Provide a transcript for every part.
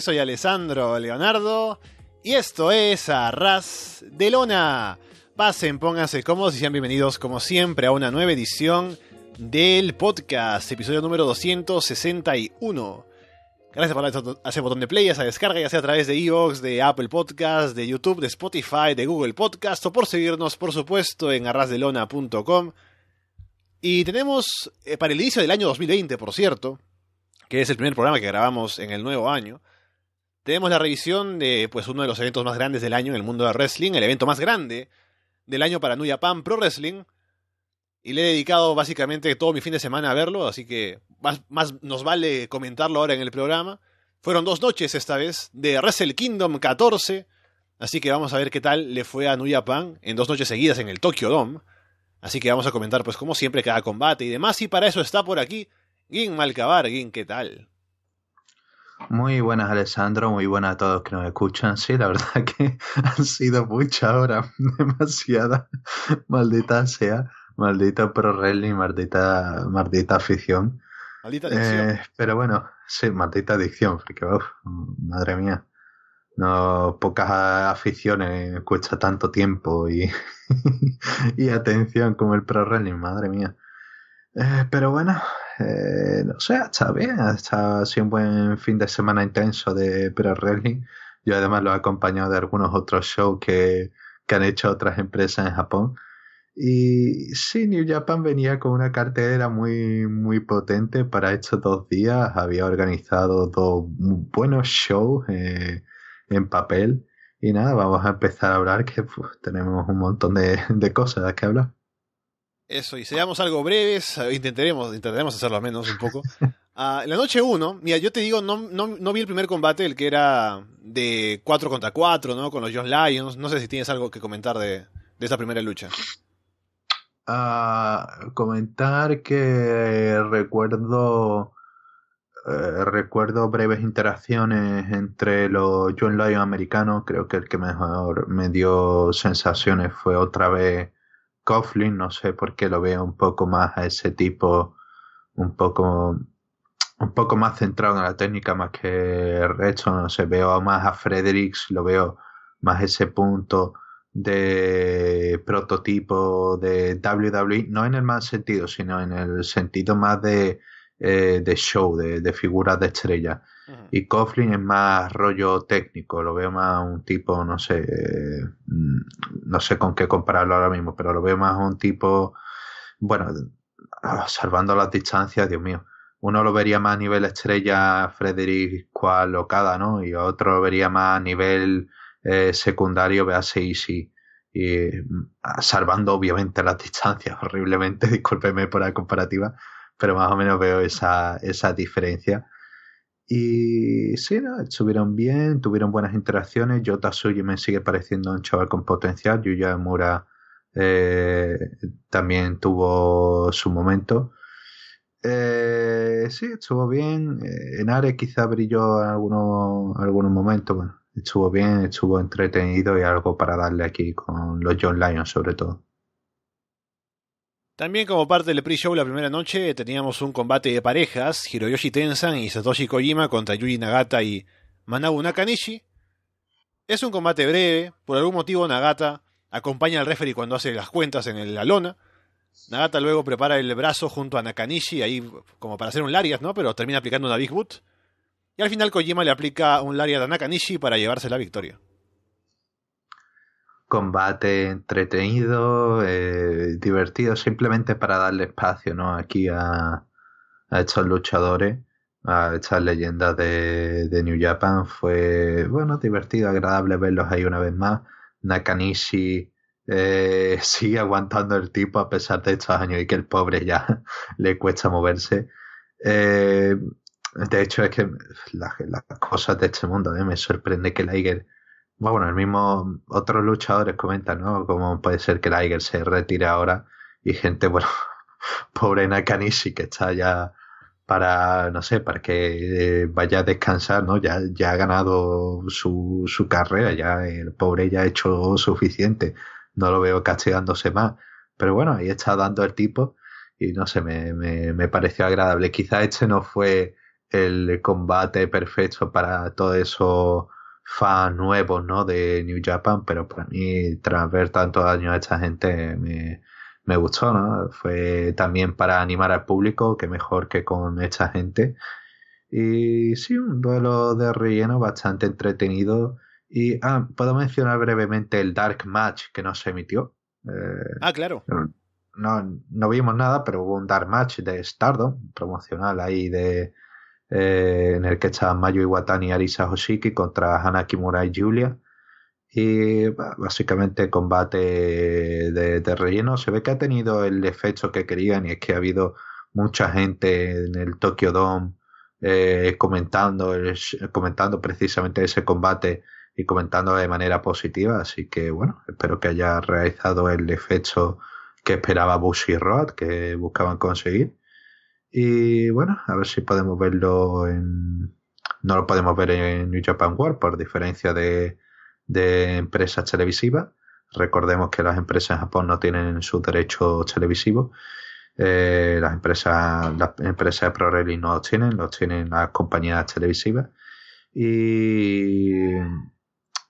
Soy Alessandro Leonardo y esto es Arras de Lona. Pasen, pónganse cómodos y sean bienvenidos como siempre a una nueva edición del podcast, episodio número 261. Gracias por ese botón de play, a esa descarga, ya sea a través de iVoox, de Apple Podcast, de YouTube, de Spotify, de Google Podcast, o por seguirnos, por supuesto, en arrasdelona.com. Y tenemos, eh, para el inicio del año 2020, por cierto, que es el primer programa que grabamos en el nuevo año, tenemos la revisión de pues, uno de los eventos más grandes del año en el mundo de wrestling, el evento más grande del año para New Japan Pro Wrestling. Y le he dedicado básicamente todo mi fin de semana a verlo, así que más, nos vale comentarlo ahora en el programa. Fueron dos noches esta vez de Wrestle Kingdom 14, así que vamos a ver qué tal le fue a Nuya Pan en dos noches seguidas en el Tokyo Dome. Así que vamos a comentar, pues como siempre, cada combate y demás. Y para eso está por aquí Gin Malcabar. Gin, ¿qué tal? Muy buenas Alessandro, muy buenas a todos que nos escuchan. Sí, la verdad que han sido muchas horas, demasiada maldita sea, maldita pro wrestling, maldita, maldita afición. Maldita adicción. Eh, pero bueno, sí, maldita adicción, porque madre mía, no pocas aficiones cuesta tanto tiempo y, y atención como el pro rally madre mía. Eh, pero bueno, eh, no sé, está bien, ha sido un buen fin de semana intenso de pero wrestling. Yo además lo he acompañado de algunos otros shows que, han hecho otras empresas en Japón. Y sí, New Japan venía con una cartera muy, muy potente para estos dos días. Había organizado dos buenos shows eh, en papel. Y nada, vamos a empezar a hablar que tenemos un montón de, de cosas que hablar. Eso, y seamos algo breves, ah, intentaremos, intentaremos hacerlo al menos un poco. Ah, la noche 1, mira, yo te digo, no, no, vi el primer combate, el que era de 4 contra 4, ¿no? Con los John Lions. No sé si tienes algo que comentar de, de esa primera lucha. Ah, comentar que recuerdo eh, recuerdo breves interacciones entre los John Lions americanos. Creo que el que mejor me dio sensaciones fue otra vez Coughlin, no sé por qué lo veo un poco más a ese tipo, un poco un poco más centrado en la técnica más que resto, no sé, veo más a Fredericks, lo veo más ese punto de prototipo de WWE, no en el mal sentido, sino en el sentido más de, eh, de show, de, de, figuras de estrella. Y Coughlin es más rollo técnico, lo veo más un tipo, no sé, mm, no sé con qué compararlo ahora mismo, pero lo veo más un tipo, bueno, ah, salvando las distancias, Dios mío, uno lo vería más a nivel estrella Frederick Cual Locada, ¿no? Y otro lo vería más a nivel eh, secundario b sí Y mm, salvando obviamente las distancias horriblemente, discúlpeme por la comparativa, pero más o menos veo esa, esa diferencia. Y sí, estuvieron bien, tuvieron buenas interacciones. Yo y me sigue pareciendo un chaval con potencial. Yuya Mura eh, también tuvo su momento. Eh, sí, estuvo bien. Eh, en Ares quizá brilló en algunos, algunos momentos. Bueno, estuvo bien, estuvo entretenido y algo para darle aquí con los John Lions sobre todo. También como parte del pre-show la primera noche teníamos un combate de parejas, Hiroyoshi Tensan y Satoshi Kojima contra Yuji Nagata y Manabu Nakanishi. Es un combate breve, por algún motivo Nagata acompaña al referee cuando hace las cuentas en la lona. Nagata luego prepara el brazo junto a Nakanishi, ahí como para hacer un lariat, ¿no? Pero termina aplicando una Big Boot. Y al final Kojima le aplica un lariat a Nakanishi para llevarse la victoria combate entretenido, eh, divertido, simplemente para darle espacio ¿no? aquí a, estos luchadores, a estas leyendas de, New Japan. Fue bueno, divertido, agradable verlos ahí una vez más. Nakanishi eh, sigue aguantando el tipo a pesar de estos años y que el pobre ya le cuesta moverse. Eh, de hecho, es que las, cosas de este mundo, me sorprende que Liger bueno, el mismo, otros luchadores comentan, ¿no? Cómo puede ser que Liger se retire ahora y gente, bueno, pobre Nakanishi que está ya para, no sé, para que eh, vaya a descansar, ¿no? Ya, ya ha ganado su, su carrera, ya el pobre ya ha hecho suficiente, no lo veo castigándose más. Pero bueno, ahí está dando el tipo y no sé, me, me, me pareció agradable. Quizá este no fue el combate perfecto para todo eso fan nuevo ¿no? de New Japan, pero para mí, tras ver tantos años a esta gente, me, me gustó. ¿no? Fue también para animar al público, que mejor que con esta gente. Y sí, un duelo de relleno bastante entretenido. Y ah, puedo mencionar brevemente el Dark Match que no se emitió. Eh, ah, claro. No, no vimos nada, pero hubo un Dark Match de Stardom, promocional ahí de, eh, en el que está Mayu Iwatani y Arisa Hoshiki contra Hana Kimura y Julia. Y básicamente combate de, relleno. Se ve que ha tenido el efecto que querían y es que ha habido mucha gente en el Tokyo Dome eh, comentando, comentando precisamente ese combate y comentando de manera positiva. Así que bueno, espero que haya realizado el efecto que esperaba Bush y Rod, que buscaban conseguir. Y bueno, a ver si podemos verlo en. No lo podemos ver en New Japan World por diferencia de, empresas televisivas. Recordemos que las empresas en Japón no tienen sus derechos televisivos. Eh, las empresas las empresas de Pro no los tienen, los tienen las compañías televisivas. Y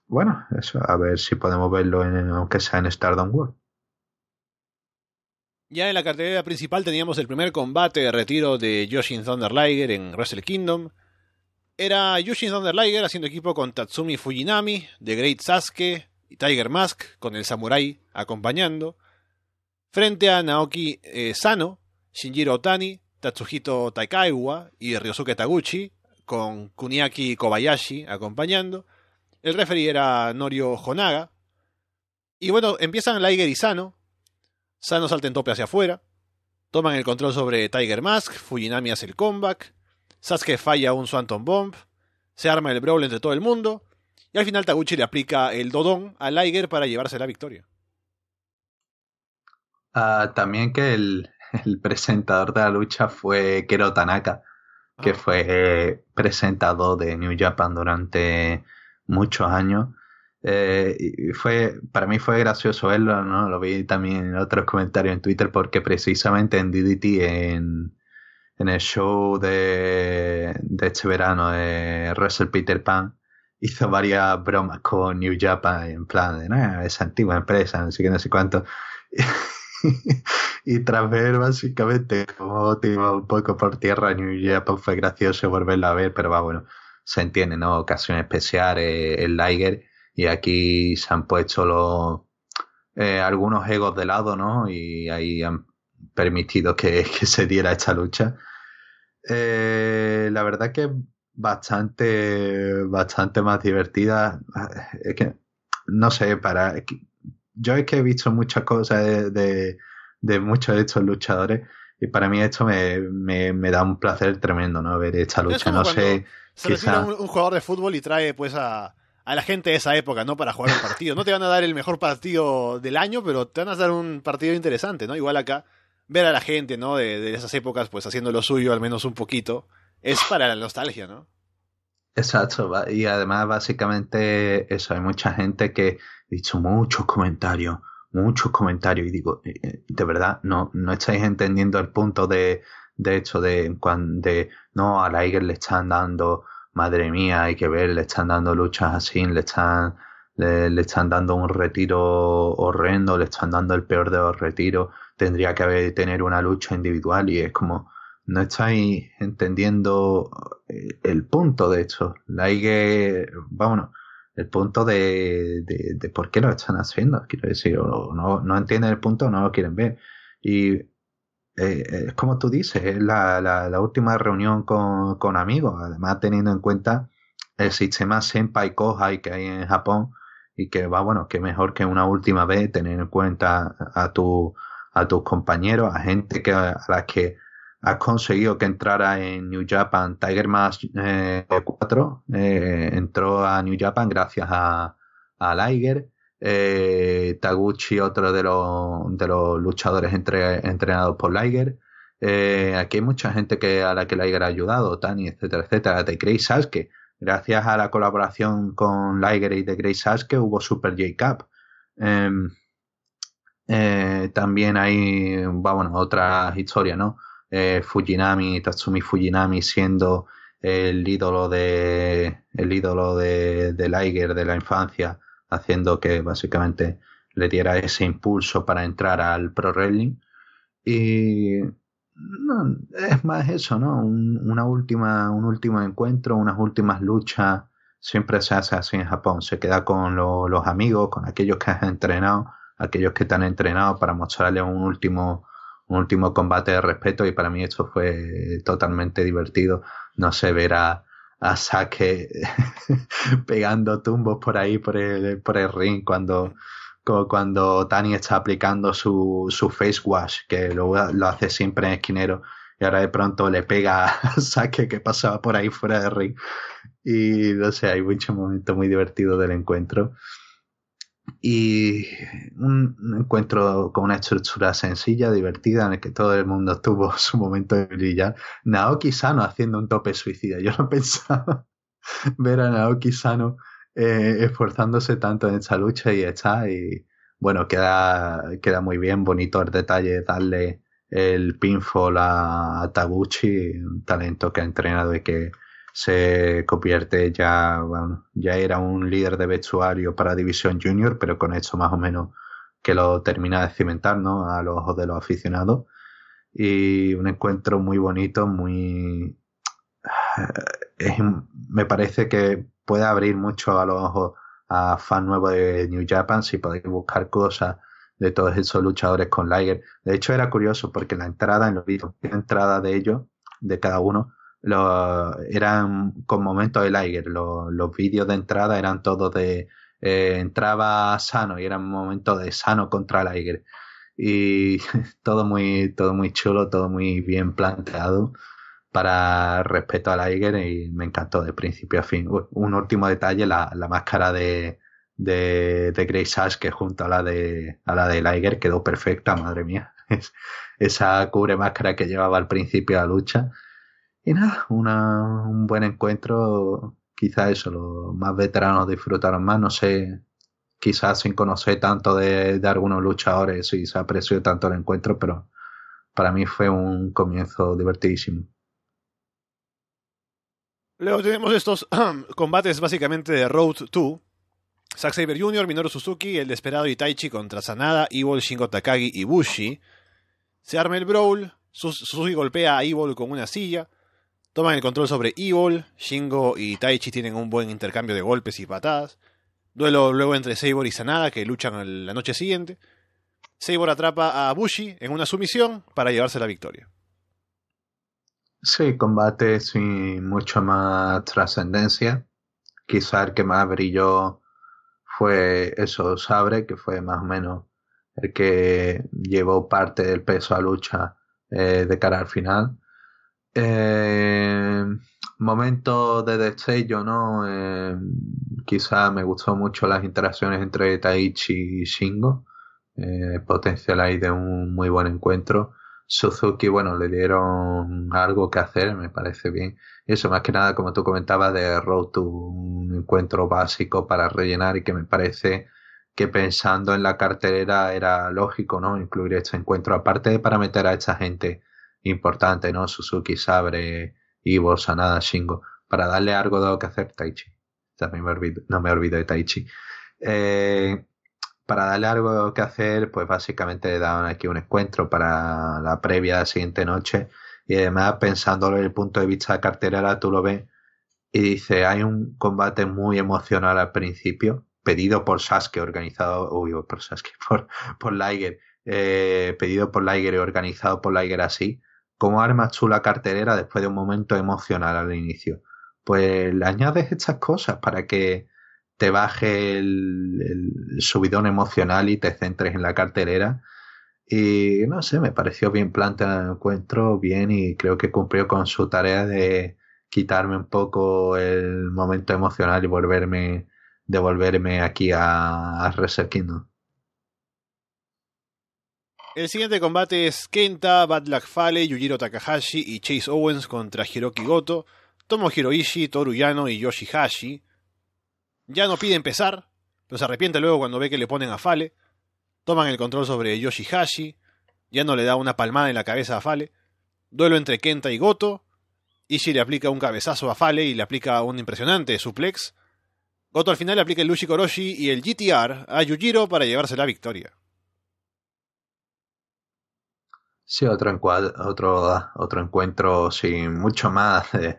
bueno, eso, a ver si podemos verlo en, aunque sea en Stardom World. Ya en la cartelera principal teníamos el primer combate de retiro de Yoshin Thunder Liger en Wrestle Kingdom. Era Yoshin Thunder Liger haciendo equipo con Tatsumi Fujinami, The Great Sasuke y Tiger Mask, con el Samurai acompañando, frente a Naoki eh, Sano, Shinjiro Otani, Tatsuhito Takaiwa y Ryosuke Taguchi, con Kuniaki Kobayashi acompañando. El referee era Norio Honaga. Y bueno, empiezan Liger y Sano Sano salta en tope hacia afuera. Toman el control sobre Tiger Mask. Fujinami hace el comeback. Sasuke falla un Swanton Bomb. Se arma el brawl entre todo el mundo. Y al final Taguchi le aplica el Dodon a Liger para llevarse la victoria. Ah, también que el, presentador de la lucha fue Kero Tanaka, que ah. fue presentado presentador de New Japan durante muchos años eh, fue, para mí fue gracioso verlo, ¿no? Lo vi también en otros comentarios en Twitter porque precisamente en DDT, en, en el show de, de este verano de Russell Peter Pan, hizo varias bromas con New Japan en plan de, esa antigua empresa, así que no sé cuánto. y tras ver básicamente cómo te un poco por tierra New Japan, fue gracioso volverla a ver, pero va, bueno, se entiende, ¿no? Ocasión especial, eh, el Liger y aquí se han puesto los eh, algunos egos de lado, ¿no? Y ahí han permitido que, se diera esta lucha. Eh, la verdad que bastante, bastante más divertida. Ah, es que, no sé, para. yo es que he visto muchas cosas de, muchos de estos luchadores y para mí esto me, da un placer tremendo, ¿no? Ver esta lucha. no sé. Se quizá... un jugador de fútbol y trae, pues, a a la gente de esa época, ¿no? Para jugar un partido. No te van a dar el mejor partido del año, pero te van a dar un partido interesante, ¿no? Igual acá, ver a la gente, ¿no? De, esas épocas, pues haciendo lo suyo, al menos un poquito, es para la nostalgia, ¿no? Exacto, y además básicamente eso, hay mucha gente que ha dicho muchos comentarios, muchos comentarios, y digo, eh, eh, de verdad, no, no estáis entendiendo el punto de, de hecho, de, de no, a la le están dando madre mía, hay que ver, le están dando luchas así, le están, le, están dando un retiro horrendo, le están dando el peor de los retiros, tendría que haber, tener una lucha individual y es como, no estáis entendiendo eh, el punto de esto. La hay que, vámonos, el punto de, de, por qué lo están haciendo. Quiero decir, no, no entienden el punto, no lo quieren ver. Y eh, eh, es como tú dices, es la, última reunión con, amigos, además teniendo en cuenta el sistema Senpai Kohai que hay en Japón y que va, bueno, que mejor que una última vez tener en cuenta a, a tus compañeros, a gente que, a las que has conseguido que entrara en New Japan. Tiger Mask 4 eh, entró a New Japan gracias a, a Liger. Eh, Taguchi, otro de los, de los luchadores entrenados por Liger. Eh, aquí hay mucha gente que, a la que Liger ha ayudado, Tani, etcétera, etcétera. De Grey Sasuke, gracias a la colaboración con Liger y de Grey Sasuke hubo Super J-Cup. Em, eh, también hay, bueno, otras historias, ¿no? Fujinami, Tatsumi Fujinami siendo el ídolo de el ídolo de, de Liger de la infancia haciendo que básicamente le diera ese impulso para entrar al pro wrestling y es más eso, ¿no? Un, una última, un último encuentro, unas últimas luchas, siempre se hace así en Japón, se queda con los amigos, con aquellos que has entrenado, aquellos que te han entrenado para mostrarles un último, último combate de respeto y para mí esto fue totalmente divertido, no se verá a saque pegando tumbos por ahí, por el, por el ring, cuando, cuando Tani está aplicando su, su face wash, que lo, lo hace siempre en esquinero, y ahora de pronto le pega a Saque que pasaba por ahí fuera del ring. Y no sé, hay muchos momentos muy divertidos del encuentro y un encuentro con una estructura sencilla, divertida, en el que todo el mundo tuvo su momento de brillar. Naoki Sano haciendo un tope suicida. Yo no pensaba ver a Naoki Sano eh, esforzándose tanto en esta lucha y está. Y bueno, queda, queda muy bien, bonito el detalle, darle el pinfall a, a Taguchi, un talento que ha entrenado y que se convierte ya, bueno, ya era un líder de vestuario para División Junior, pero con esto más o menos que lo termina de cimentar ¿no? a los ojos de los aficionados. Y un encuentro muy bonito, muy... Eh, me parece que puede abrir mucho a los ojos a fan nuevo de New Japan si podéis buscar cosas de todos esos luchadores con Liger. De hecho era curioso porque la entrada, en los vídeos, la entrada de ellos, de cada uno, lo, eran con momentos de Liger. los vídeos de entrada eran todos de. Eh, entraba Sano y eran momentos de Sano contra Liger. Y todo muy, todo muy chulo, todo muy bien planteado para respeto a Liger y me encantó de principio a fin. Un último detalle, la, máscara de, de, de Grey Sash que junto a la de a la Liger quedó perfecta, madre mía. esa cubre máscara que llevaba al principio de la lucha y nada, un buen encuentro. Quizás eso, los más veteranos disfrutaron más, no sé, quizás sin conocer tanto de, algunos luchadores y se apreció tanto el encuentro, pero para mí fue un comienzo divertidísimo. Luego tenemos estos combates básicamente de Road 2. Zack Saber Jr., Minoru Suzuki, El desesperado Itaichi contra Sanada, Evil, Shingo Takagi y Bushi. Se arma el brawl, Suzuki golpea a Evil con una silla. Toman el control sobre Evil, Shingo y Taichi tienen un buen intercambio de golpes y patadas. Duelo luego entre Sabor y Sanada que luchan la noche siguiente. Sabor atrapa a Bushi en una sumisión para llevarse la victoria. Sí, combate sin mucha más trascendencia. Quizá el que más brilló fue eso Sabre, que fue más o menos el que llevó parte del peso a lucha eh, de cara al final eh, momento de destello, ¿no? Eh, quizá me gustó mucho las interacciones entre Taichi y Shingo. Eh, potencial ahí de un muy buen encuentro. Suzuki, bueno, le dieron algo que hacer, me parece bien. Eso más que nada, como tú comentabas, de Road to un encuentro básico para rellenar y que me parece que pensando en la cartelera era lógico, ¿no? Incluir este encuentro, aparte para meter a esta gente importante, ¿no? Suzuki, Sabre, y Sanada, Shingo, para darle algo de lo que hacer Taichi. También no me olvido de Taichi. Eh, para darle algo de que hacer, pues básicamente le daban aquí un encuentro para la previa de la siguiente noche. Y además, pensándolo desde el punto de vista de cartera, tú lo ves y dice, hay un combate muy emocional al principio, pedido por Sasuke, organizado, uy, por Sasuke, por, por Liger, eh, pedido por Liger y organizado por Liger así, armas tú chula carterera después de un momento emocional al inicio. Pues le añades estas cosas para que te baje el, subidón emocional y te centres en la carterera. Y no sé, me pareció bien planteado el encuentro, bien, y creo que cumplió con su tarea de quitarme un poco el momento emocional y volverme, devolverme aquí a, a el siguiente combate es Kenta, Bad Fale, Yujiro Takahashi y Chase Owens contra Hiroki Goto, Tomo Hiroishi, Toru Yano y Yoshihashi. Ya no pide empezar, pero se arrepiente luego cuando ve que le ponen a Fale. Toman el control sobre Yoshihashi. ya no le da una palmada en la cabeza a Fale. Duelo entre Kenta y Goto. Ishii le aplica un cabezazo a Fale y le aplica un impresionante suplex. Goto al final le aplica el Lushi y el GTR a Yujiro para llevarse la victoria. Sí, otro, otro, otro encuentro sin mucho más de,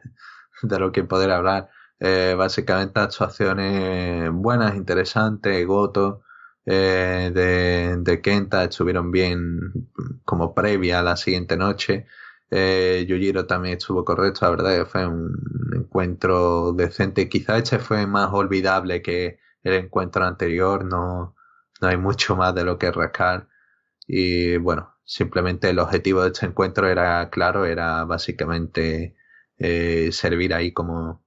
lo que poder hablar. Eh, básicamente actuaciones buenas, interesantes, Goto eh, de, Kenta estuvieron bien como previa a la siguiente noche. Eh, Yujiro también estuvo correcto, la verdad que fue un encuentro decente. Quizá este fue más olvidable que el encuentro anterior, no, no hay mucho más de lo que rascar. Y bueno, Simplemente el objetivo de este encuentro era claro, era básicamente eh, servir ahí como...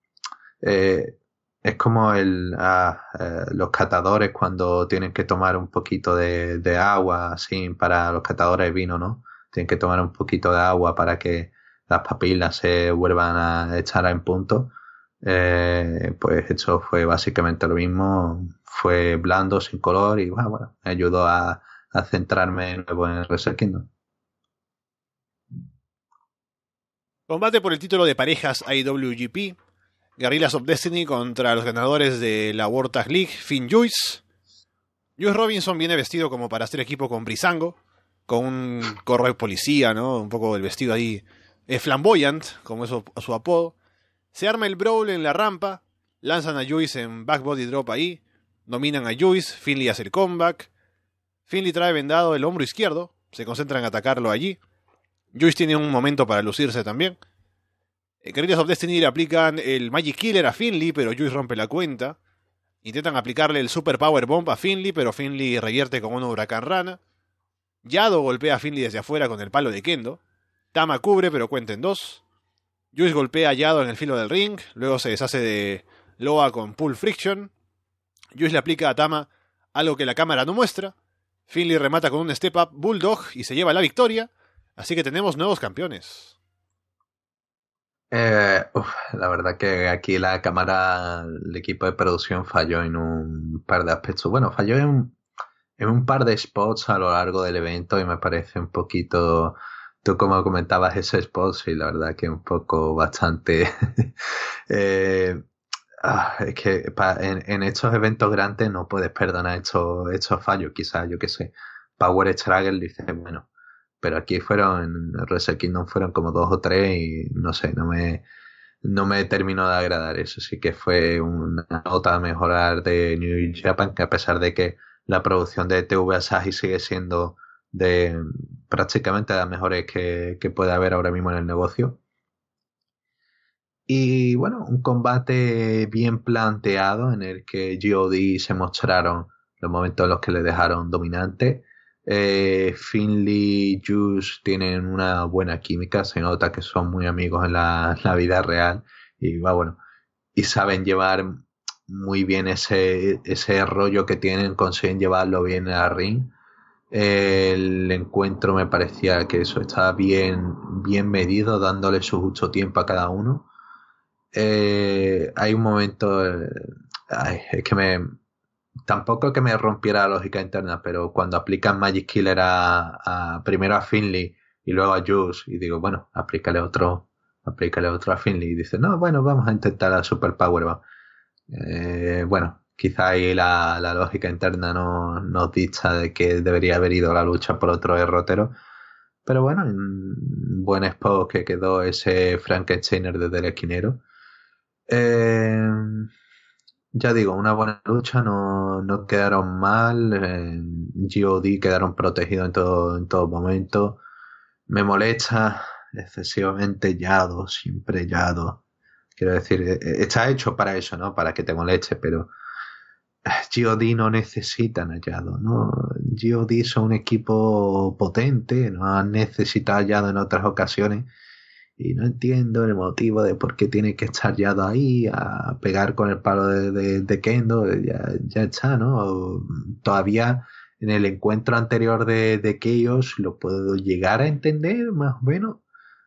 Eh, es como el, ah, eh, los catadores cuando tienen que tomar un poquito de, agua, así, para los catadores de vino, ¿no? Tienen que tomar un poquito de agua para que las papilas se vuelvan a echar en punto. pues eso fue básicamente lo mismo. Fue blando, sin color y bueno, ayudó a, a centrarme de nuevo en el Kingdom. Combate por el título de parejas IWGP. Guerrillas of Destiny contra los ganadores de la World Tag League, Finn Juice. Juice Robinson viene vestido como para hacer equipo con Brisango, con un correo policía, ¿no? Un poco el vestido ahí eh, flamboyant, como es su, apodo. Se arma el brawl en la rampa, lanzan a Juice en back body drop ahí, dominan a Juice, Finley hace el comeback, Finley trae vendado el hombro izquierdo, se concentra en atacarlo allí. Juice tiene un momento para lucirse también. En eh, Guerrillas of Destiny le aplican el Magic Killer a Finley, pero Juice rompe la cuenta. Intentan aplicarle el Super Power Bomb a Finley, pero Finley revierte con un huracán rana. Yado golpea a Finley desde afuera con el palo de Kendo. Tama cubre, pero cuenta en dos. Juice golpea a Yado en el filo del ring, luego se deshace de Loa con Pull Friction. Juice le aplica a Tama algo que la cámara no muestra, Finley remata con un step up Bulldog y se lleva la victoria, así que tenemos nuevos campeones. Eh, la verdad que aquí la cámara, el equipo de producción falló en un par de aspectos. Bueno, falló en, en un par de spots a lo largo del evento y me parece un poquito tú como comentabas ese spot, sí, la verdad que un poco bastante eh, Ah, es que en, en, estos eventos grandes no puedes perdonar estos, estos fallos. Quizás, yo qué sé, Power Struggle dice, bueno, pero aquí fueron, en Reset Kingdom fueron como dos o tres y no sé, no me, no me terminó de agradar eso. Sí que fue una nota a mejorar de New Japan, que a pesar de que la producción de TV Asahi sigue siendo de prácticamente las mejores que puede haber ahora mismo en el negocio, y bueno, un combate bien planteado en el que G.O.D. se mostraron los momentos en los que le dejaron dominante. Eh, Finley y Juice tienen una buena química, se nota que son muy amigos en la, vida real y va bueno, y saben llevar muy bien ese, ese rollo que tienen, consiguen llevarlo bien a ring. El encuentro me parecía que eso estaba bien, bien medido, dándole su justo tiempo a cada uno eh, hay un momento, eh, es que me, tampoco que me rompiera la lógica interna, pero cuando aplican Magic Killer a, primero a Finley y luego a Juice, y digo, bueno, aplícale otro, aplícale otro a Finley, y dice, no, bueno, vamos a intentar a Super Power. Eh, bueno, quizá ahí la, lógica interna no nos dicha de que debería haber ido la lucha por otro derrotero. Pero bueno, buen spot que quedó ese Frankensteiner desde el esquinero. Em, ya digo, una buena lucha, no, no quedaron mal. Eh, em, GOD quedaron protegidos en todo, en todo momento. Me molesta excesivamente Yado, siempre Yado. Quiero decir, e, e, está hecho para eso, ¿no? Para que te moleste, pero eh, GOD no necesitan Hallado. ¿no? GOD son un equipo potente, no han necesitado en otras ocasiones y no entiendo el motivo de por qué tiene que estar ya ahí a pegar con el palo de, Kendo, ya, ya, está, ¿no? todavía en el encuentro anterior de, de lo puedo llegar a entender, más o menos,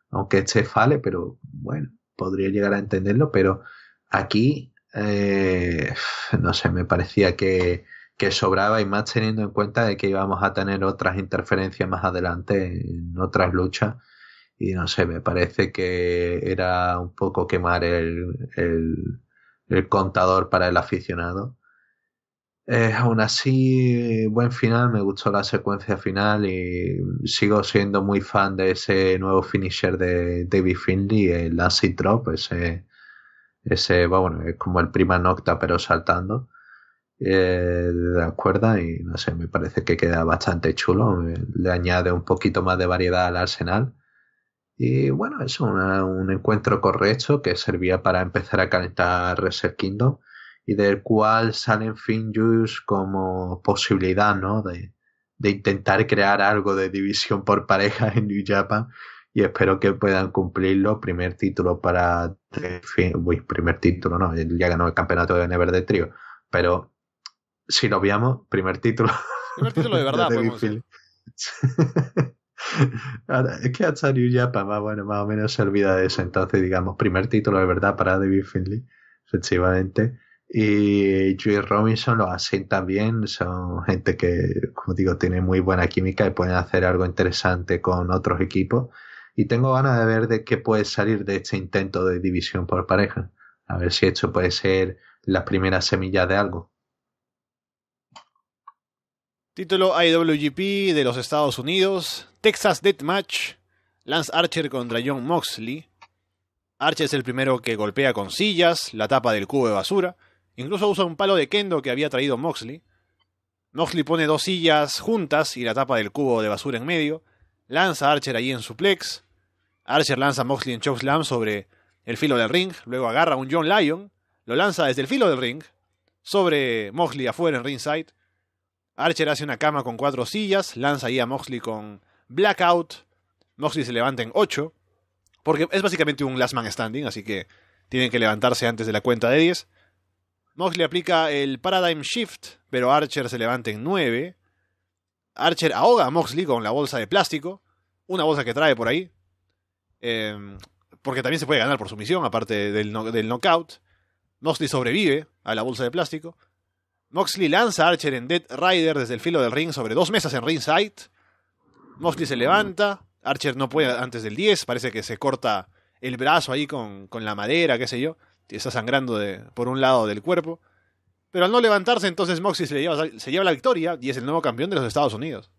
aunque este fale, pero bueno, podría llegar a entenderlo, pero aquí, eh, no sé, me parecía que, que sobraba y más teniendo en cuenta de que íbamos a tener otras interferencias más adelante en otras luchas y no sé, me parece que era un poco quemar el, contador para el aficionado. Eh, aún así, buen final, me gustó la secuencia final y sigo siendo muy fan de ese nuevo finisher de David Finley, el Acid Drop, ese, ese bueno, es como el Prima Nocta pero saltando eh, de la y no sé, me parece que queda bastante chulo, le añade un poquito más de variedad al arsenal y bueno, es un encuentro correcto que servía para empezar a calentar Reset Kingdom y del cual salen Juice como posibilidad, ¿no? De, intentar crear algo de división por pareja en New Japan y espero que puedan cumplirlo. Primer título para primer título, no, ya ganó el campeonato de Never de Trio, pero si lo veamos, primer título. Primer título de verdad, es que ya ya más, bueno, más o menos se olvida de eso. Entonces, digamos, primer título de verdad para David Finley, efectivamente. Y Joe Robinson lo hacen también, son gente que, como digo, tiene muy buena química y pueden hacer algo interesante con otros equipos. Y tengo ganas de ver de qué puede salir de este intento de división por pareja. A ver si esto puede ser la primera semilla de algo. Título IWGP de los Estados Unidos, Texas Match, Lance Archer contra John Moxley. Archer es el primero que golpea con sillas, la tapa del cubo de basura, incluso usa un palo de kendo que había traído Moxley. Moxley pone dos sillas juntas y la tapa del cubo de basura en medio, lanza Archer allí en suplex. Archer lanza a Moxley en chokeslam sobre el filo del ring, luego agarra a un John Lyon, lo lanza desde el filo del ring sobre Moxley afuera en ringside. Archer hace una cama con cuatro sillas, lanza ahí a Moxley con Blackout. Moxley se levanta en ocho, porque es básicamente un last man standing, así que tienen que levantarse antes de la cuenta de 10. Moxley aplica el Paradigm Shift, pero Archer se levanta en 9. Archer ahoga a Moxley con la bolsa de plástico, una bolsa que trae por ahí, em, porque también se puede ganar por sumisión, aparte del, del knockout. Moxley sobrevive a la bolsa de plástico. Moxley lanza a Archer en Dead Rider desde el filo del ring sobre dos mesas en ringside. Moxley se levanta. Archer no puede antes del 10. Parece que se corta el brazo ahí con, la madera, qué sé yo. Está sangrando de, por un lado del cuerpo. Pero al no levantarse, entonces Moxley se, lleva, se lleva la victoria y es el nuevo campeón de los Estados Unidos.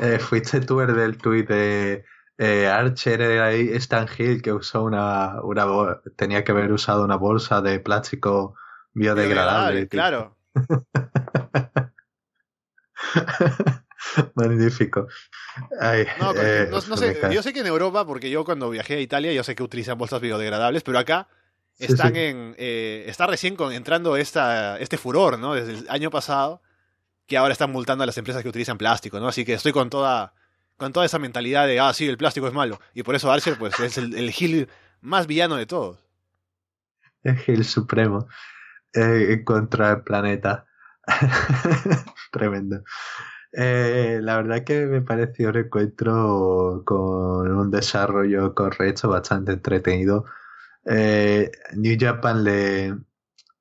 Eh, fuiste tú el del tuit de eh, Archer eh, ahí Stan Hill que usó una, una tenía que haber usado una bolsa de plástico biodegradable. claro. Magnífico. Pues, eh, yo sé que en Europa, porque yo cuando viajé a Italia, yo sé que utilizan bolsas biodegradables, pero acá están en eh, está recién entrando esta, este furor, ¿no? Desde el año pasado, que ahora están multando a las empresas que utilizan plástico, ¿no? Así que estoy con toda con toda esa mentalidad de, ah, sí, el plástico es malo. Y por eso Archer, pues, es el, el Gil más villano de todos. El Gil supremo eh, contra el planeta. Tremendo. Eh, la verdad que me pareció un encuentro con un desarrollo correcto, bastante entretenido. Eh, New Japan le,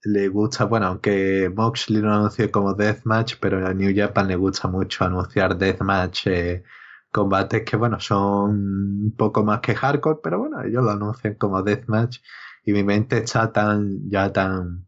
le gusta, bueno, aunque Moxley lo anunció como Deathmatch, pero a New Japan le gusta mucho anunciar Deathmatch, eh, combates que, bueno, son un poco más que hardcore, pero bueno, ellos lo anuncian como Deathmatch y mi mente está tan, ya tan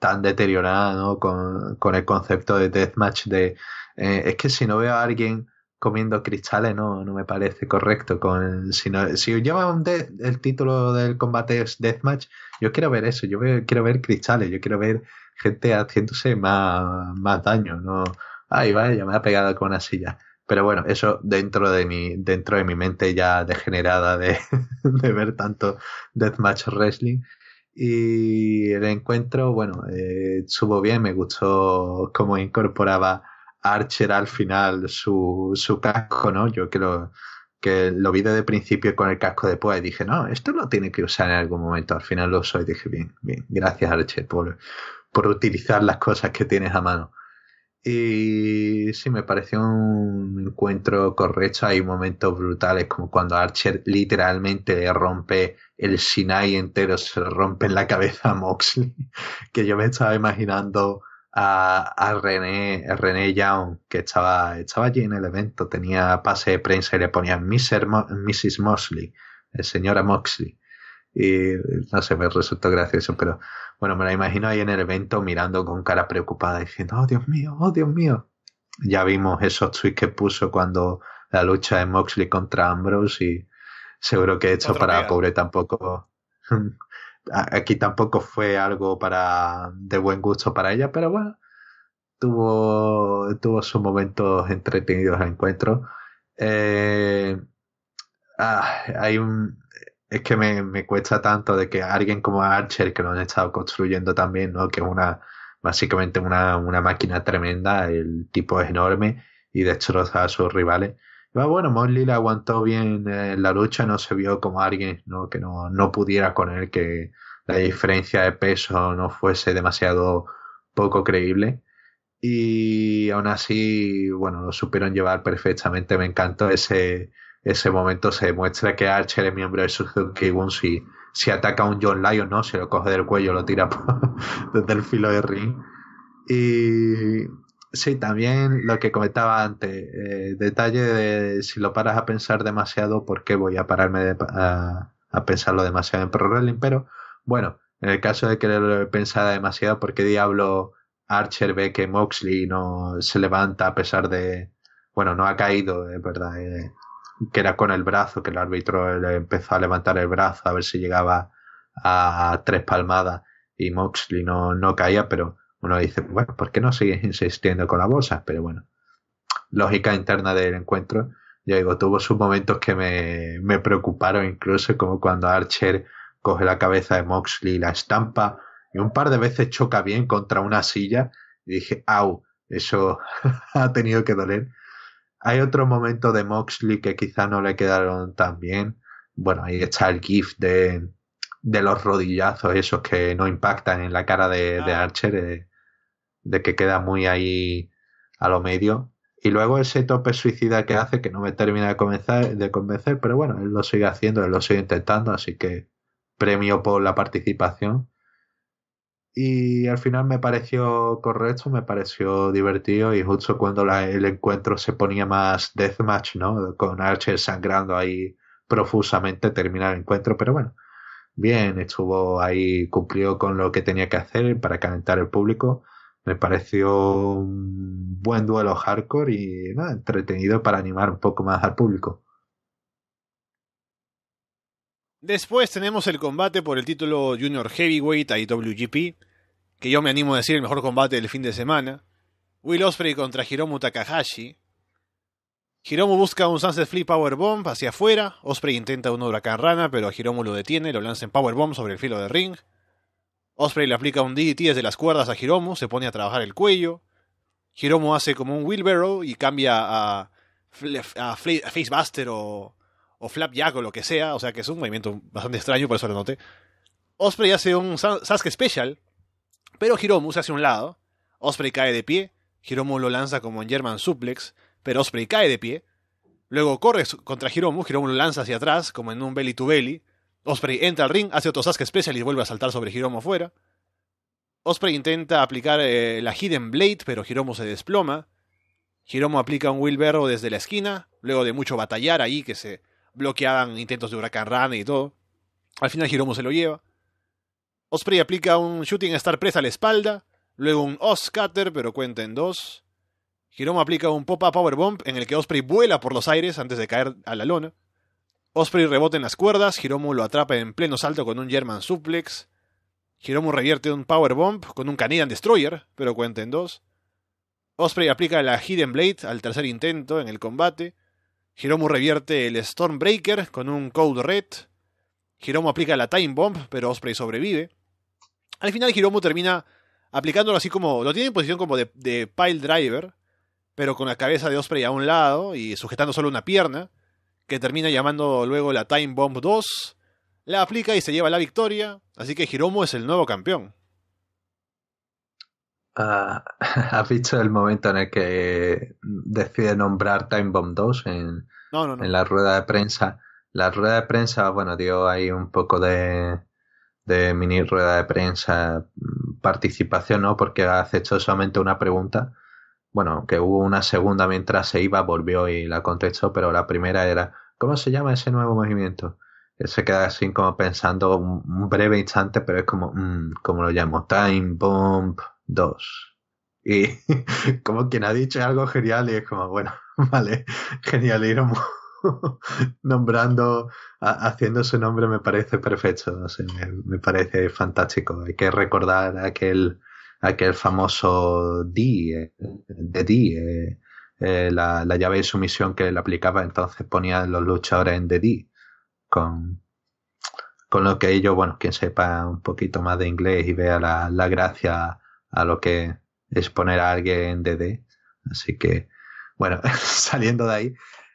tan deteriorada con, el concepto de deathmatch de eh, es que si no veo a alguien comiendo cristales no, no me parece correcto con si, no, si lleva un el título del combate es deathmatch yo quiero ver eso yo quiero ver cristales yo quiero ver gente haciéndose más, más daño no ay vaya me ha pegado con una silla pero bueno, eso dentro de mi, dentro de mi mente ya degenerada de, de ver tanto Deathmatch Wrestling. Y el encuentro, bueno, eh, estuvo bien, me gustó cómo incorporaba Archer al final su, su casco, ¿no? Yo lo que lo vi de principio con el casco de Poe y dije, no, esto lo tiene que usar en algún momento. Al final lo soy y dije, bien, bien, gracias Archer por, por utilizar las cosas que tienes a mano. Y sí, me pareció un encuentro correcto. Hay momentos brutales, como cuando Archer literalmente le rompe el Sinai entero, se le rompe en la cabeza a Moxley. Que yo me estaba imaginando a, a René, René Young, que estaba, estaba allí en el evento, tenía pase de prensa y le ponía Mrs. Moxley, señora Moxley. Y no sé, me resultó gracioso, pero bueno, me la imagino ahí en el evento mirando con cara preocupada diciendo, oh Dios mío, oh Dios mío. Ya vimos esos tweets que puso cuando la lucha de Moxley contra Ambrose y seguro que esto para pobre tampoco. Aquí tampoco fue algo para de buen gusto para ella, pero bueno, tuvo, tuvo sus momentos entretenidos al encuentro. Eh, ah, hay un, es que me, cuesta tanto de que alguien como Archer, que lo han estado construyendo también, ¿no? que es una básicamente una, una máquina tremenda, el tipo es enorme y destroza a sus rivales. va bueno, Mosley le aguantó bien eh, la lucha, no se vio como alguien ¿no? que no, no pudiera con él, que la diferencia de peso no fuese demasiado poco creíble. Y aún así, bueno, lo supieron llevar perfectamente. Me encantó ese, ese momento se demuestra que Archer es miembro de Suzuki que si, si ataca a un John Lyon, ¿no? Se lo coge del cuello, lo tira desde el filo de ring. Y sí, también lo que comentaba antes, eh, detalle de si lo paras a pensar demasiado, ¿por qué voy a pararme a, pensarlo demasiado en Pro Wrestling? Pero bueno, en el caso de que lo pensara demasiado, ¿por qué diablo Archer ve que Moxley no se levanta a pesar de... Bueno, no ha caído, es verdad. Eh, que era con el brazo, que el árbitro le empezó a levantar el brazo a ver si llegaba a tres palmadas y Moxley no, no caía, pero uno dice, bueno, ¿por qué no sigues insistiendo con la bolsa? Pero bueno, lógica interna del encuentro. Yo digo, tuvo sus momentos que me, me preocuparon incluso, como cuando Archer coge la cabeza de Moxley y la estampa, y un par de veces choca bien contra una silla, y dije, au, eso ha tenido que doler hay otro momento de Moxley que quizá no le quedaron tan bien. Bueno, ahí está el GIF de, los rodillazos esos que no impactan en la cara de, ah. Archer, de, que queda muy ahí a lo medio. Y luego ese tope suicida que hace, que no me termina de de convencer pero bueno, él lo sigue haciendo, él lo sigue intentando, así que premio por la participación y al final me pareció correcto, me pareció divertido y justo cuando el encuentro se ponía más deathmatch, ¿no? Con Archer sangrando ahí profusamente termina el encuentro, pero bueno, bien, estuvo ahí, cumplió con lo que tenía que hacer para calentar el público. Me pareció un buen duelo hardcore y entretenido para animar un poco más al público. Después tenemos el combate por el título Junior Heavyweight IWGP, que yo me animo a decir el mejor combate del fin de semana. Will Osprey contra Hiromu Takahashi. Hiromu busca un Sunset Flip Bomb hacia afuera. Osprey intenta un huracán rana, pero a Hiromu lo detiene, lo lanza en Bomb sobre el filo del ring. Osprey le aplica un DDT desde las cuerdas a Hiromu, se pone a trabajar el cuello. Hiromu hace como un wheelbarrow y cambia a, a Facebuster o o flapjack o lo que sea, o sea que es un movimiento bastante extraño, por eso lo noté. Osprey hace un Sasuke Special, pero Hiromu se hace un lado, Osprey cae de pie, Hiromu lo lanza como en German Suplex, pero Osprey cae de pie, luego corre contra Hiromu, Hiromu lo lanza hacia atrás como en un belly to belly, Osprey entra al ring, hace otro Sasuke Special y vuelve a saltar sobre Hiromu afuera. Osprey intenta aplicar eh, la Hidden Blade, pero Hiromu se desploma. Hiromu aplica un Wheelbarrow desde la esquina, luego de mucho batallar ahí que se bloqueaban intentos de Huracán Rana y todo. Al final Hiromu se lo lleva. Osprey aplica un Shooting Star presa a la espalda, luego un os Cutter, pero cuenta en dos. Hiromu aplica un pop power bomb en el que Osprey vuela por los aires antes de caer a la lona. Osprey rebota en las cuerdas, Hiromu lo atrapa en pleno salto con un German Suplex. Hiromu revierte un power bomb con un Canadian Destroyer, pero cuenta en dos. Osprey aplica la Hidden Blade al tercer intento en el combate. Hiromu revierte el Stormbreaker con un Code Red. Hiromu aplica la Time Bomb, pero Osprey sobrevive. Al final Hiromu termina aplicándolo así como... Lo tiene en posición como de, de Pile Driver, pero con la cabeza de Osprey a un lado y sujetando solo una pierna, que termina llamando luego la Time Bomb 2. La aplica y se lleva la victoria, así que Hiromu es el nuevo campeón. ¿Has visto el momento en el que decide nombrar Time Bomb 2 en, la rueda de prensa? La rueda de prensa, bueno, dio ahí un poco de, mini rueda de prensa mm, participación, ¿no? Porque has hecho solamente una pregunta. Bueno, que hubo una segunda mientras se iba, volvió y la contestó, pero la primera era, ¿cómo se llama ese nuevo movimiento? se queda así como pensando un, breve instante, pero es como, mm, ¿cómo lo llamo? Time Bomb dos. Y como quien ha dicho algo genial y es como, bueno, vale, genial, ir nombrando, haciendo su nombre me parece perfecto, me, parece fantástico. Hay que recordar aquel, aquel famoso D, eh, de D, eh, eh, la, llave de sumisión que él aplicaba, entonces ponía los luchadores en The D, con, con lo que ellos, bueno, quien sepa un poquito más de inglés y vea la, la gracia a lo que es poner a alguien en DD. Así que, bueno, saliendo de ahí,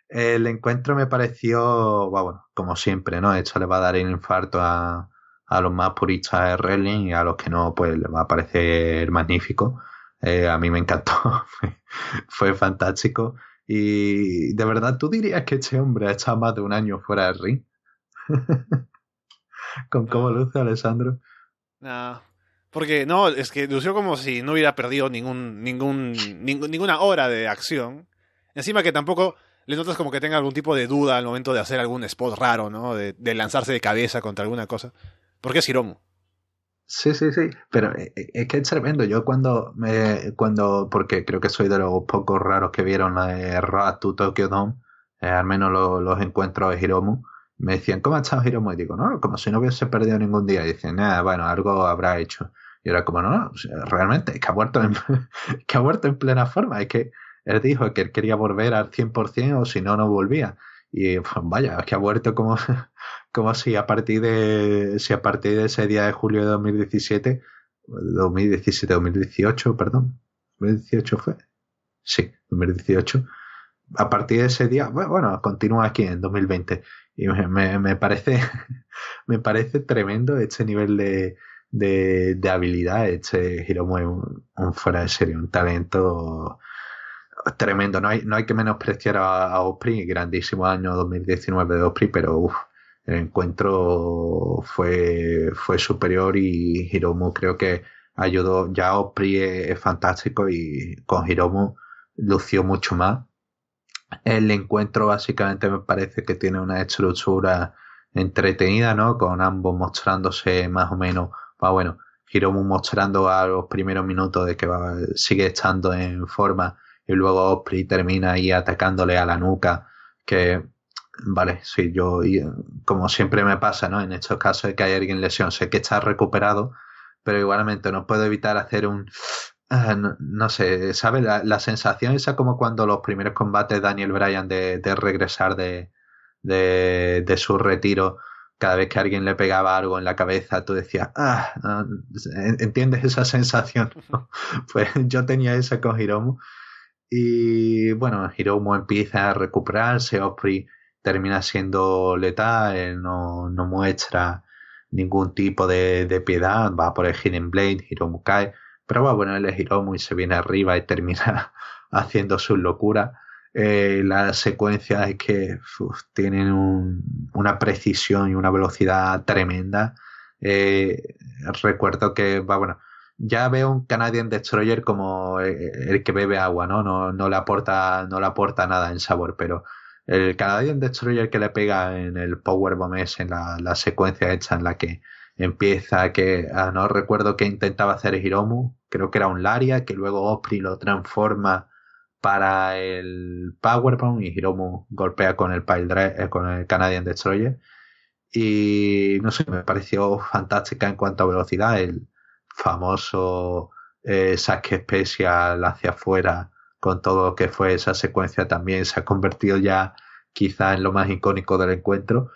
el encuentro me pareció, bueno, como siempre, ¿no? Esto le va a dar el infarto a, a los más puristas de Relling y a los que no, pues le va a parecer magnífico. Eh, a mí me encantó, fue fantástico. Y de verdad, ¿tú dirías que este hombre ha estado más de un año fuera del ring? Con cómo luce Alessandro. No, porque no, es que lució como si no hubiera perdido ningún, ningún, ninguna hora de acción. Encima que tampoco le notas como que tenga algún tipo de duda al momento de hacer algún spot raro, ¿no? De, lanzarse de cabeza contra alguna cosa. Porque es Hiromu. Sí, sí, sí, pero eh, eh, es que es tremendo. Yo cuando me, cuando, porque creo que soy de los pocos raros que vieron la de Ratu Tokyo Dome, eh, al menos los encuentros de Hiromu, me decían, ¿cómo ha estado Hiromu? Y digo, no, como si no hubiese perdido ningún día. Y dicen, nada, bueno, algo habrá hecho. Y era como, no, realmente, es que ha vuelto en, que ha en plena forma. Es que él dijo que él quería volver al 100% o si no, no volvía. Y pues, vaya, es que ha vuelto como, como si, a partir de, si a partir de ese día de julio de 2017, 2017, 2018, perdón, 2018 fue. Sí, 2018 a partir de ese día, bueno, continúa aquí en 2020. Y me parece, me parece tremendo este nivel de, de, de habilidad. Este Hiromu es un, fuera de serie, un talento tremendo. No hay, no hay que menospreciar a, Opry, grandísimo año 2019 de Osprey, pero el encuentro fue, fue superior y Hiromu creo que ayudó. Ya Osprey es, es fantástico y con Hiromu lució mucho más. El encuentro básicamente me parece que tiene una estructura entretenida, ¿no? Con ambos mostrándose más o menos bueno, Hiromu mostrando a los primeros minutos de que sigue estando en forma y luego Osprey termina ahí atacándole a la nuca, que vale, si yo como siempre me pasa, ¿no? En estos casos de que hay alguien lesión, sé que está recuperado, pero igualmente no puedo evitar hacer un ah, no, sé, ¿sabes? La, sensación esa como cuando los primeros combates de Daniel Bryan de, regresar de, de su retiro cada vez que alguien le pegaba algo en la cabeza, tú decías, ah, ¿entiendes esa sensación? Pues yo tenía esa con Hiromu. Y bueno, Hiromu empieza a recuperarse, Osprey termina siendo letal, no, no muestra ningún tipo de, piedad, va por el Hidden Blade, Hiromu cae, pero bueno, él es Hiromu y se viene arriba y termina haciendo su locura eh, la las es que tienen una precisión y una velocidad tremenda. Eh, recuerdo que, bueno, ya veo un Canadian Destroyer como eh, el que bebe agua, ¿no? No, no le aporta, no le aporta nada en sabor, pero el Canadian Destroyer que le pega en el Powerbomb es en la, secuencia hecha en la que empieza que ah, no recuerdo que intentaba hacer Hiromu, creo que era un Laria, que luego Opry lo transforma para el Powerbomb y Hiromu golpea con el eh, con el Canadian Destroyer. Y no sé, me pareció fantástica en cuanto a velocidad. El famoso eh, saque especial hacia afuera con todo lo que fue esa secuencia también se ha convertido ya quizá en lo más icónico del encuentro.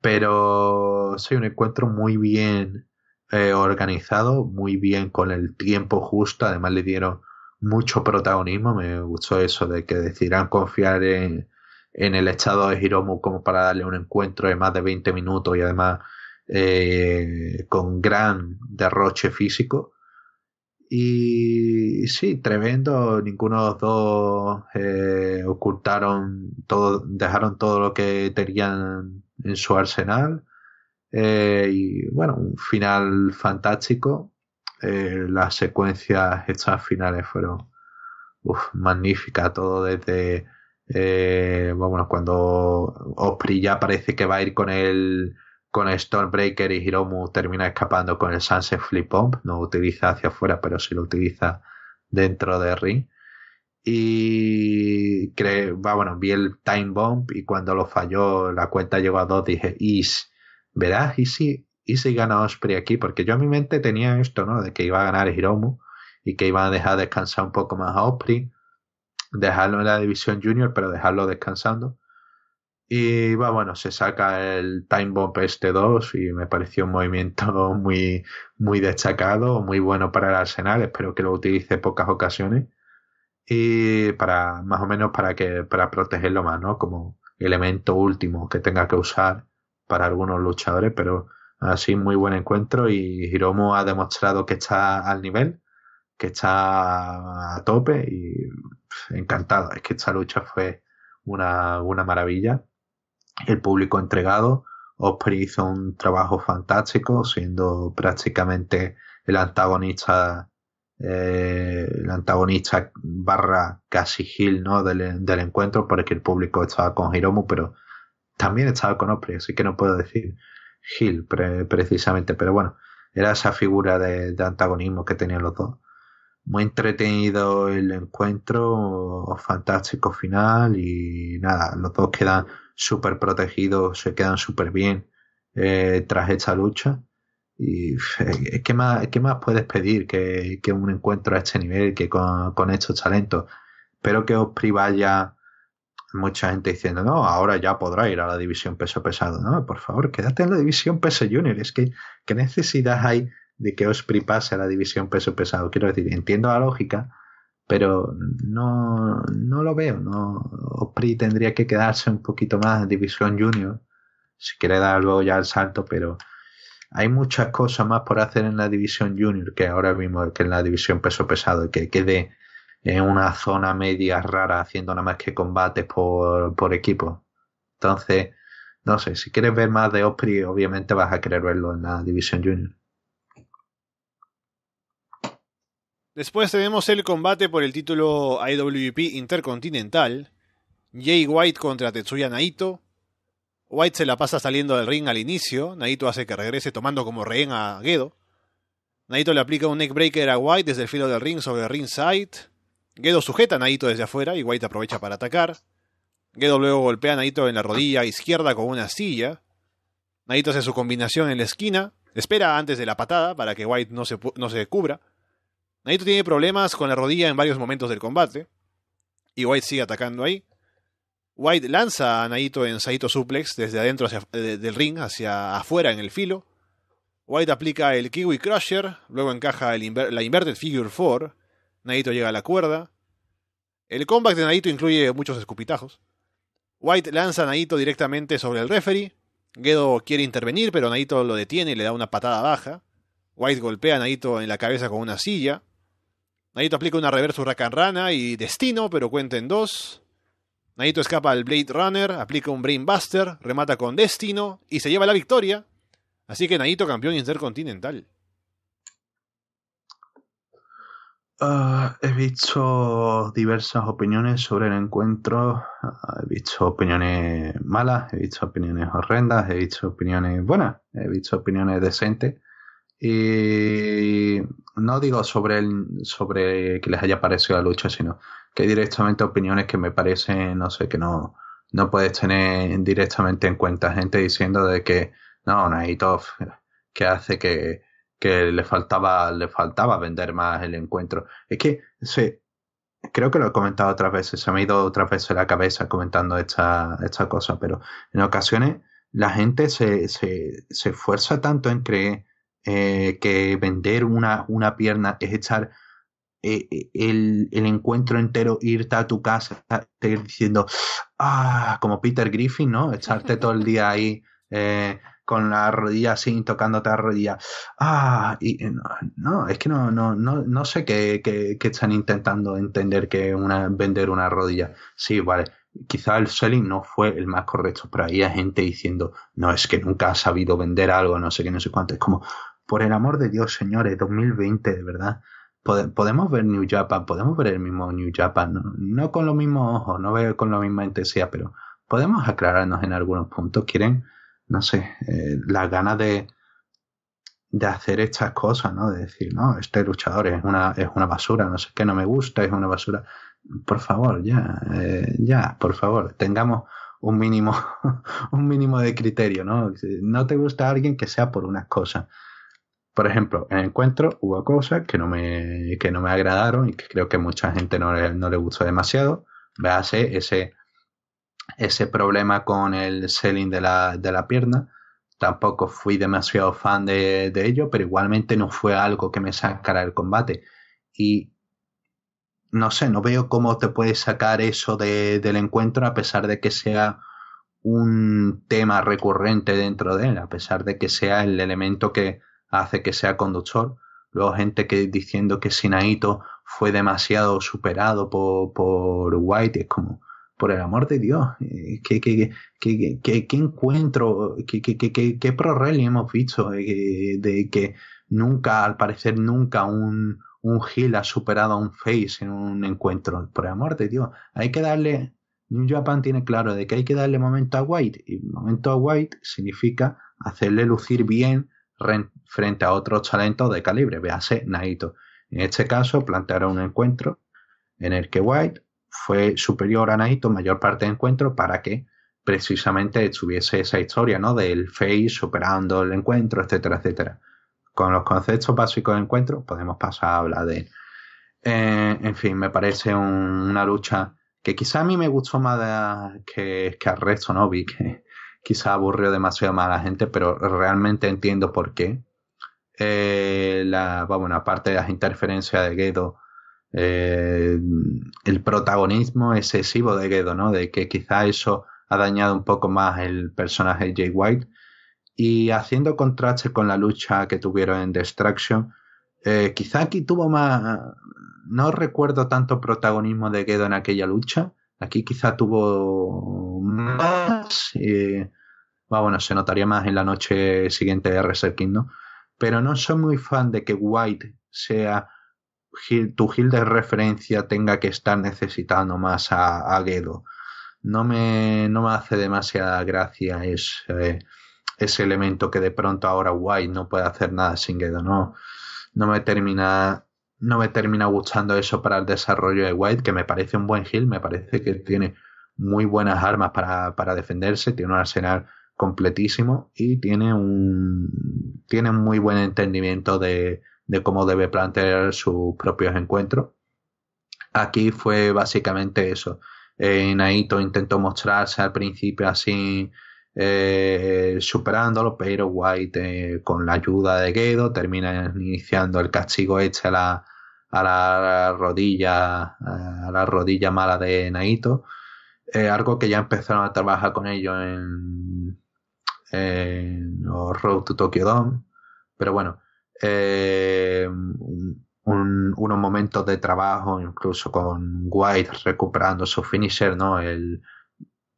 Pero soy un encuentro muy bien eh, organizado, muy bien con el tiempo justo. Además le dieron mucho protagonismo. Me gustó eso de que decidieran confiar en, en el estado de Hiromu como para darle un encuentro de más de 20 minutos y además eh, con gran derroche físico. Y sí, tremendo. Ninguno de los dos eh, ocultaron todo, dejaron todo lo que tenían en su arsenal. Eh, y bueno, un final fantástico. Eh, las secuencias estas finales fueron magníficas, todo desde eh, cuando Osprey ya parece que va a ir con el con el Stormbreaker y Hiromu termina escapando con el Sunset Flip Bomb, no utiliza hacia afuera, pero si lo utiliza dentro de Ring. Y va, bueno, vi el Time Bomb y cuando lo falló, la cuenta llegó a dos, dije, is, verás, y si y si gana Osprey aquí, porque yo a mi mente tenía esto, ¿no? De que iba a ganar Hiromu y que iba a dejar descansar un poco más a Osprey, dejarlo en la división junior, pero dejarlo descansando. Y va, bueno, se saca el Time Bomb este 2 y me pareció un movimiento muy, muy destacado, muy bueno para el Arsenal. Espero que lo utilice en pocas ocasiones y para más o menos para que para protegerlo más, ¿no? Como elemento último que tenga que usar para algunos luchadores, pero Así, muy buen encuentro y Hiromu ha demostrado que está al nivel, que está a tope y encantado. Es que esta lucha fue una, una maravilla. El público entregado, Osprey hizo un trabajo fantástico, siendo prácticamente el antagonista, eh, el antagonista barra casi gil ¿no? Del, del, encuentro, porque el público estaba con Hiromu, pero también estaba con Osprey, así que no puedo decir Hill precisamente, pero bueno, era esa figura de, antagonismo que tenían los dos. Muy entretenido el encuentro, fantástico final y nada, los dos quedan súper protegidos, se quedan súper bien eh, tras esta lucha. Y ¿qué más, más puedes pedir que, un encuentro a este nivel, que con, estos talentos? Espero que os priváis ya mucha gente diciendo, no, ahora ya podrá ir a la división peso pesado. No, por favor, quédate en la división peso junior. Es que, ¿qué necesidad hay de que Osprey pase a la división peso pesado? Quiero decir, entiendo la lógica, pero no, no lo veo. No, Osprey tendría que quedarse un poquito más en división junior, si quiere dar luego ya el salto, pero hay muchas cosas más por hacer en la división junior que ahora mismo que en la división peso pesado, que quede en una zona media rara haciendo nada más que combates por, equipo. Entonces, no sé, si quieres ver más de Osprey, obviamente vas a querer verlo en la División Junior. Después tenemos el combate por el título IWP Intercontinental. Jay White contra Tetsuya Naito. White se la pasa saliendo del ring al inicio. Naito hace que regrese tomando como rehén a Gedo. Naito le aplica un neckbreaker a White desde el filo del ring sobre ringside. Gedo sujeta a Naito desde afuera y White aprovecha para atacar. Gedo luego golpea a Naito en la rodilla izquierda con una silla. Naito hace su combinación en la esquina. Espera antes de la patada para que White no se, no se cubra. Naito tiene problemas con la rodilla en varios momentos del combate. Y White sigue atacando ahí. White lanza a Naito en Saito Suplex desde adentro del ring hacia afuera en el filo. White aplica el Kiwi Crusher, luego encaja la Inverted Figure 4 Naito llega a la cuerda. El comeback de Naito incluye muchos escupitajos. White lanza a Naito directamente sobre el referee. Gedo quiere intervenir, pero Naito lo detiene y le da una patada baja. White golpea a Naito en la cabeza con una silla. Naito aplica una reversa huracán rana y destino, pero cuenta en dos. Naito escapa al Blade Runner, aplica un Brain Buster, remata con destino y se lleva la victoria. Así que Naito campeón intercontinental. Ah, he visto diversas opiniones sobre el encuentro. Ah, he visto opiniones malas, he visto opiniones horrendas, he visto opiniones buenas, he visto opiniones decentes. Y no digo sobre, el, sobre que les haya parecido la lucha, sino que directamente opiniones que me parecen, no sé, que no, no puedes tener directamente en cuenta. Gente diciendo de que, no, top, que hace que que le faltaba, le faltaba vender más el encuentro. Es que creo que lo he comentado otras veces, se me ha ido otras veces la cabeza comentando esta, cosa, pero en ocasiones la gente se, esfuerza tanto en creer eh, que vender una, una pierna es echar eh, eh, el, encuentro entero, irte a tu casa, ir diciendo, ah, como Peter Griffin, ¿no? Echarte todo el día ahí con la rodilla así, tocando la rodilla. Ah, y no, es que no, no, no, no sé qué, qué, están intentando entender que una, vender una rodilla. Sí, vale. Quizá el selling no fue el más correcto, pero ahí hay gente diciendo, no, es que nunca ha sabido vender algo, no sé qué, no sé cuánto. Es como, por el amor de Dios, señores, 2020, de verdad podemos ver New Japan, podemos ver el mismo New Japan, no, con los mismos ojos, no ver con la misma intensidad, pero podemos aclararnos en algunos puntos. ¿Quieren no sé, eh, las ganas de, de hacer estas cosas, ¿no? De decir, no, este luchador es una, es una basura, no sé qué, no me gusta, es una basura. Por favor, ya, eh, ya, por favor, tengamos un mínimo, un mínimo de criterio, ¿no? no te gusta alguien que sea por unas cosas. Por ejemplo, en el encuentro hubo cosas que no me, que no me agradaron y que creo que mucha gente no le, no le gustó demasiado. Véase ese ese problema con el selling de la, de la pierna. Tampoco fui demasiado fan de, ello, pero igualmente no fue algo que me sacara el combate. Y no sé, no veo cómo te puedes sacar eso del encuentro a pesar de que sea un tema recurrente dentro de él, a pesar de que sea el elemento que hace que sea conductor. Luego gente que diciendo que Sinaito fue demasiado superado por, por White, es como, por el amor de Dios, eh, ¿qué, encuentro, qué, qué, hemos visto de que nunca, al parecer nunca un, un ha superado a un face en un encuentro? Por el amor de Dios, hay que darle, New Japan tiene claro de que hay que darle momento a White y momento a White significa hacerle lucir bien frente a otros talentos de calibre, véase Naito. En este caso planteará un encuentro en el que White fue superior a Naito mayor parte de encuentro para que precisamente tuviese esa historia, ¿no? Del face superando el encuentro, etcétera, etcétera. Con los conceptos básicos de encuentro podemos pasar a hablar de eh, en fin, me parece una lucha que quizá a mí me gustó más que, que al resto, ¿no? Vi que quizá aburrió demasiado más a la gente, pero realmente entiendo por qué. Eh, la, bueno, aparte de las interferencias de Gedo eh, el protagonismo excesivo de Gedo, ¿no? De que quizá eso ha dañado un poco más el personaje de Jay White. Y haciendo contraste con la lucha que tuvieron en Destruction, eh, quizá aquí tuvo más. No recuerdo tanto protagonismo de Gedo en aquella lucha. Aquí quizá tuvo más. Eh, bueno, se notaría más en la noche siguiente de Reset ¿no? Pero no soy muy fan de que White sea tu heal de referencia tenga que estar necesitando más a, Guedo, No me, no me hace demasiada gracia ese, ese elemento que de pronto ahora White no puede hacer nada sin Gedo. No, no me termina no me termina gustando eso para el desarrollo de White, que me parece un buen heal, me parece que tiene muy buenas armas para, para defenderse, tiene un arsenal completísimo y tiene un, tiene un muy buen entendimiento de, de cómo debe plantear sus propios encuentros. Aquí fue básicamente eso. Eh, Naito intentó mostrarse al principio así eh, superándolo, pero White eh, con la ayuda de Gedo termina iniciando el castigo este a la, rodilla, a la rodilla mala de Naito. algo que ya empezaron a trabajar con ellos en, en Road to Tokyo Dome. Pero bueno, eh, unos momentos de trabajo, incluso con White recuperando su finisher, ¿no? El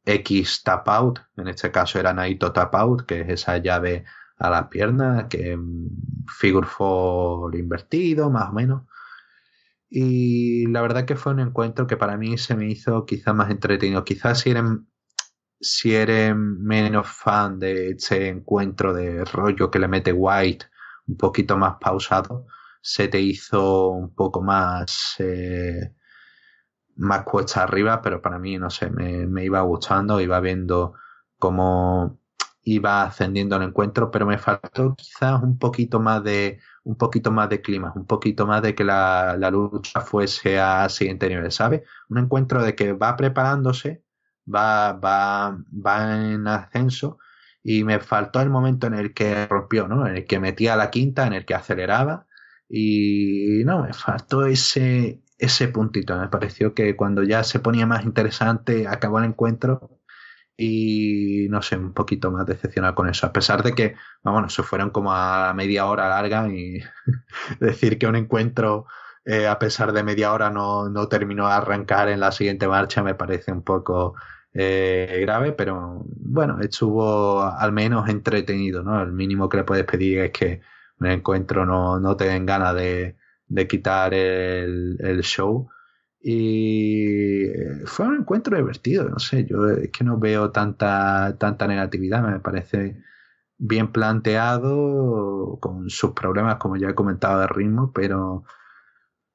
X tap out, en este caso era Naito tap out, que es esa llave a la pierna, que mm, figure four invertido, más o menos. Y la verdad que fue un encuentro que para mí se me hizo quizás más entretenido. Quizás si eres, si eres menos fan de ese encuentro de rollo que le mete White un poquito más pausado, se te hizo un poco más, eh, más cuesta arriba, pero para mí, no sé, me, iba gustando, iba viendo cómo iba ascendiendo el encuentro, pero me faltó quizás un poquito más de un poquito más de clima, un poquito más de que la, lucha fuese a siguiente nivel, ¿sabes? Un encuentro de que va preparándose, va, va, va en ascenso, y me faltó el momento en el que rompió, ¿no? En el que metía la quinta, en el que aceleraba y no, me faltó ese, ese puntito. Me pareció que cuando ya se ponía más interesante acabó el encuentro y no sé, un poquito más decepcionado con eso. A pesar de que, vamos, se fueron como a media hora larga y decir que un encuentro... Eh, a pesar de media hora no, no terminó a arrancar en la siguiente marcha, me parece un poco eh, grave, pero bueno, estuvo al menos entretenido, ¿no? El mínimo que le puedes pedir es que un encuentro no, no te den ganas de, quitar el, show. Y eh, fue un encuentro divertido, no sé, yo es que no veo tanta, tanta negatividad, me parece bien planteado, con sus problemas, como ya he comentado, de ritmo, pero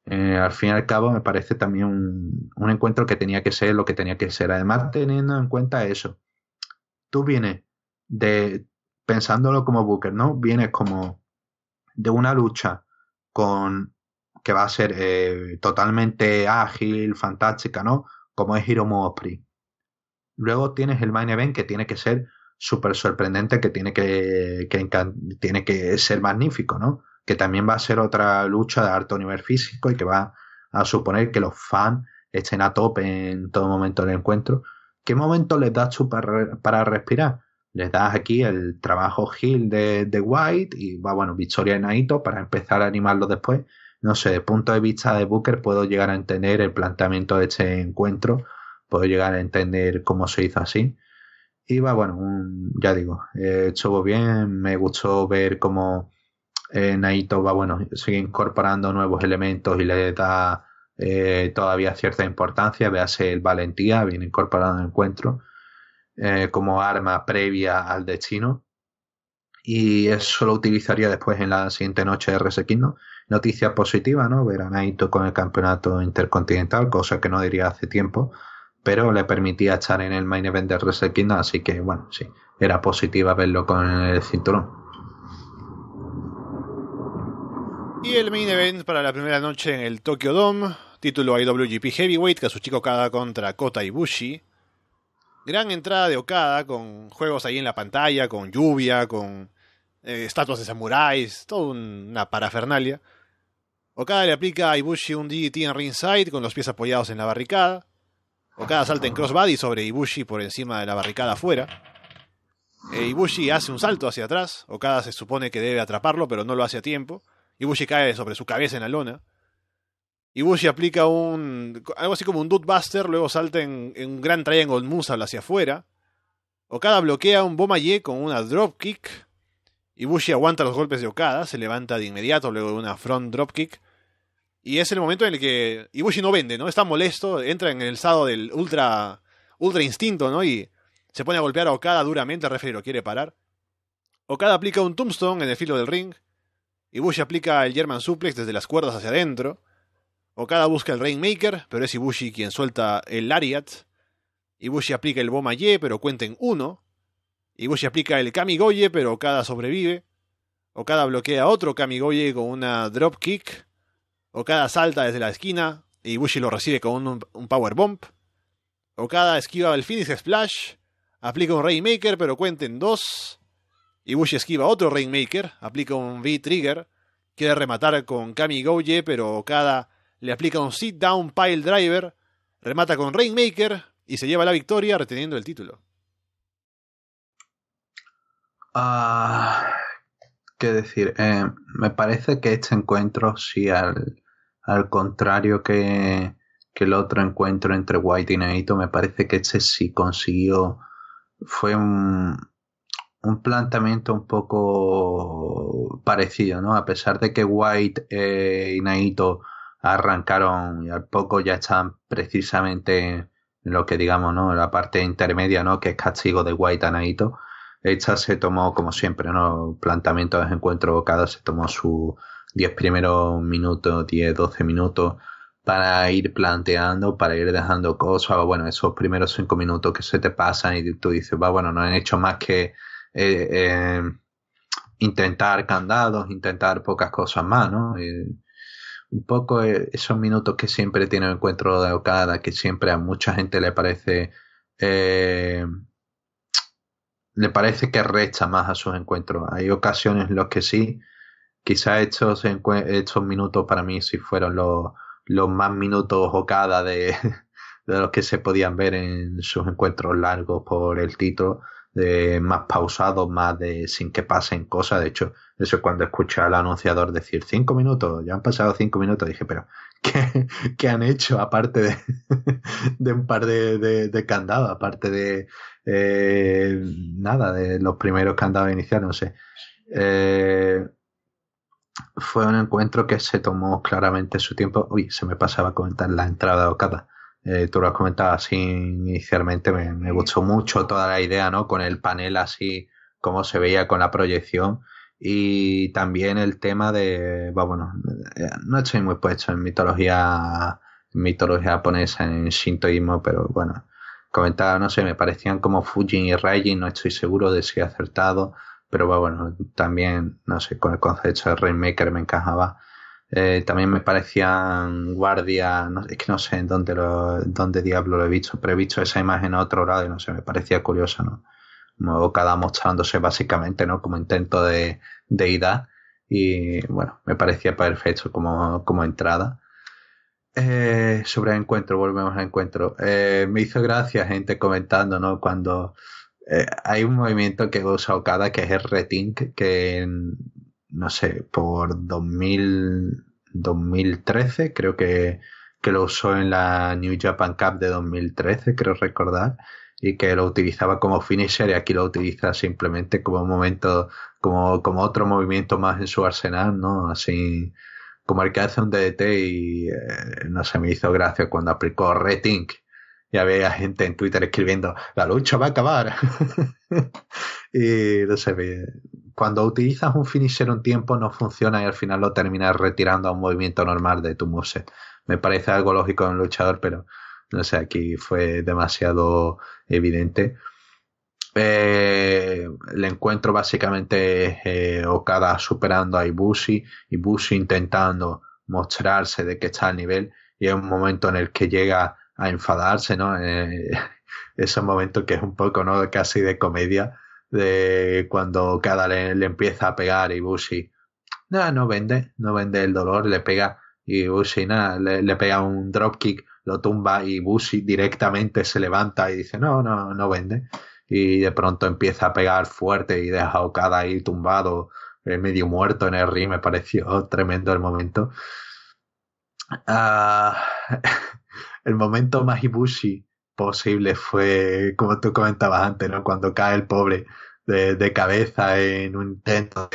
eh, al fin y al cabo me parece también un, encuentro que tenía que ser lo que tenía que ser. Además, teniendo en cuenta eso, tú vienes de, pensándolo como Booker, ¿no? Vienes como de una lucha con que va a ser eh, totalmente ágil, fantástica, ¿no? Como es Hiromu Osprey. Luego tienes el main event que tiene que ser súper sorprendente, que tiene que, que tiene que ser magnífico, ¿no? que también va a ser otra lucha de alto nivel físico y que va a suponer que los fans estén a tope en todo momento del encuentro. ¿Qué momento les das tú para, respirar? Les das aquí el trabajo Gil de, de, White y va, bueno, Victoria y Naito para empezar a animarlo después. No sé, de punto de vista de Booker puedo llegar a entender el planteamiento de este encuentro, puedo llegar a entender cómo se hizo así. Y va, bueno, ya digo, eh, estuvo bien, me gustó ver cómo eh, Naito va, bueno, sigue incorporando nuevos elementos y le da eh, todavía cierta importancia. Véase el Valentía, viene incorporado en el encuentro eh, como arma previa al destino. Y eso lo utilizaría después en la siguiente noche de Resequino. Noticia positiva, ¿no? Ver a Naito con el campeonato intercontinental, cosa que no diría hace tiempo, pero le permitía estar en el main event de Resequino, así que, bueno, sí, era positiva verlo con el cinturón. Y el main event para la primera noche en el Tokyo Dome, título IWGP Heavyweight, chico Okada contra Kota Ibushi. Gran entrada de Okada con juegos ahí en la pantalla, con lluvia, con eh, estatuas de samuráis, toda una parafernalia. Okada le aplica a Ibushi un DDT en ringside con los pies apoyados en la barricada. Okada salta en crossbody sobre Ibushi por encima de la barricada afuera. E Ibushi hace un salto hacia atrás. Okada se supone que debe atraparlo, pero no lo hace a tiempo. Ibushi cae sobre su cabeza en la lona. Ibushi aplica un. algo así como un Buster, luego salta en, un gran Triangle Musa hacia afuera. Okada bloquea un Bomaye con una dropkick. Ibushi aguanta los golpes de Okada, se levanta de inmediato luego de una front dropkick. Y es el momento en el que Ibushi no vende, ¿no? Está molesto, entra en el estado del ultra, ultra instinto, ¿no? Y se pone a golpear a Okada duramente, el lo quiere parar. Okada aplica un tombstone en el filo del ring y aplica el German Suplex desde las cuerdas hacia adentro. Okada busca el Rainmaker, pero es Ibushi quien suelta el Lariat. Ibushi aplica el Boma Ye, pero cuenten en uno. Ibushi aplica el Kamigoye, pero Okada sobrevive. Okada bloquea otro Kamigoye con una drop kick. Okada salta desde la esquina y Ibushi lo recibe con un, power bomb. Okada esquiva el Phoenix Splash, aplica un Rainmaker, pero cuenten en dos. Y Ibushi esquiva otro Rainmaker, aplica un V-Trigger, quiere rematar con Kami Goye, pero Okada le aplica un sit-down pile driver, remata con Rainmaker y se lleva la victoria reteniendo el título. Ah, ¿Qué decir? Eh, me parece que este encuentro, sí, al, contrario que, el otro encuentro entre White y Neito, me parece que este sí consiguió. Fue un, un planteamiento un poco parecido, ¿no? A pesar de que White eh, y Naito arrancaron y al poco ya están precisamente en lo que digamos, ¿no? En La parte intermedia, ¿no? Que es castigo de White a Naito. Esta se tomó, como siempre, ¿no? Planteamiento de encuentro cada se tomó sus 10 primeros minutos, 10, 12 minutos para ir planteando, para ir dejando cosas, bueno, esos primeros 5 minutos que se te pasan y tú dices, va, bueno, no han hecho más que eh, eh, intentar candados, intentar pocas cosas más, ¿no? Eh, un poco esos minutos que siempre tiene el encuentro de Okada, que siempre a mucha gente le parece... le parece que recha más a sus encuentros. Hay ocasiones en las que sí, quizás estos, esos minutos para mí sí fueron los, los más minutos Okada de, de los que se podían ver en sus encuentros largos por el título más pausados, más de sin que pasen cosas. De hecho, eso cuando escuché al anunciador decir cinco minutos, ya han pasado cinco minutos, dije, pero ¿qué, han hecho aparte de, un par de, candados, aparte de eh, nada, de los primeros candados iniciales, no sé. Eh, fue un encuentro que se tomó claramente su tiempo. Uy, se me pasaba a comentar la entrada de Okada. Eh, tú lo has comentado así inicialmente, me, gustó mucho toda la idea, ¿no? Con el panel así, como se veía con la proyección. Y también el tema de, bueno, eh, no estoy muy puesto en mitología, en mitología japonesa, en shintoísmo, pero bueno, comentaba, no sé, me parecían como Fujin y Raijin, no estoy seguro de si he acertado, pero bueno, también, no sé, con el concepto de Rainmaker me encajaba. Eh, también me parecían guardias, es que no sé en dónde, dónde diablo lo he visto, pero he visto esa imagen a otro lado y no sé, me parecía curiosa, ¿no? Como cada mostrándose básicamente, ¿no? Como intento de, deidad y bueno, me parecía perfecto como, como entrada. Eh, sobre el encuentro, volvemos al encuentro. Eh, me hizo gracia gente comentando, ¿no? Cuando hay un movimiento que usa Okada que es el retink, que en, no sé, por 2000, 2013, creo que, que lo usó en la New Japan Cup de 2013, creo recordar, y que lo utilizaba como finisher y aquí lo utiliza simplemente como un momento, como, otro movimiento más en su arsenal, ¿no? Así como el que hace un DDT y eh, no se me hizo gracia cuando aplicó Retink y había gente en Twitter escribiendo, la lucha va a acabar. y no sé, cuando utilizas un finisher un tiempo no funciona y al final lo terminas retirando a un movimiento normal de tu moveset. Me parece algo lógico en un luchador, pero no sé, aquí fue demasiado evidente. Eh, le el encuentro básicamente eh, Okada superando a Ibushi, Ibushi intentando mostrarse de que está al nivel y es un momento en el que llega a enfadarse, ¿no? Eh, ese momento que es un poco, ¿no? Casi de comedia, de cuando cada le, empieza a pegar y Bushi, nada, no vende, no vende el dolor, le pega y Bushi, nada, le, pega un dropkick, lo tumba y Bushi directamente se levanta y dice, no, no, no vende. Y de pronto empieza a pegar fuerte y deja a Cada ahí tumbado, eh, medio muerto en el ring, me pareció tremendo el momento. Ah, el momento más Ibushi posible fue, como tú comentabas antes, ¿no? Cuando cae el pobre de, cabeza en un intento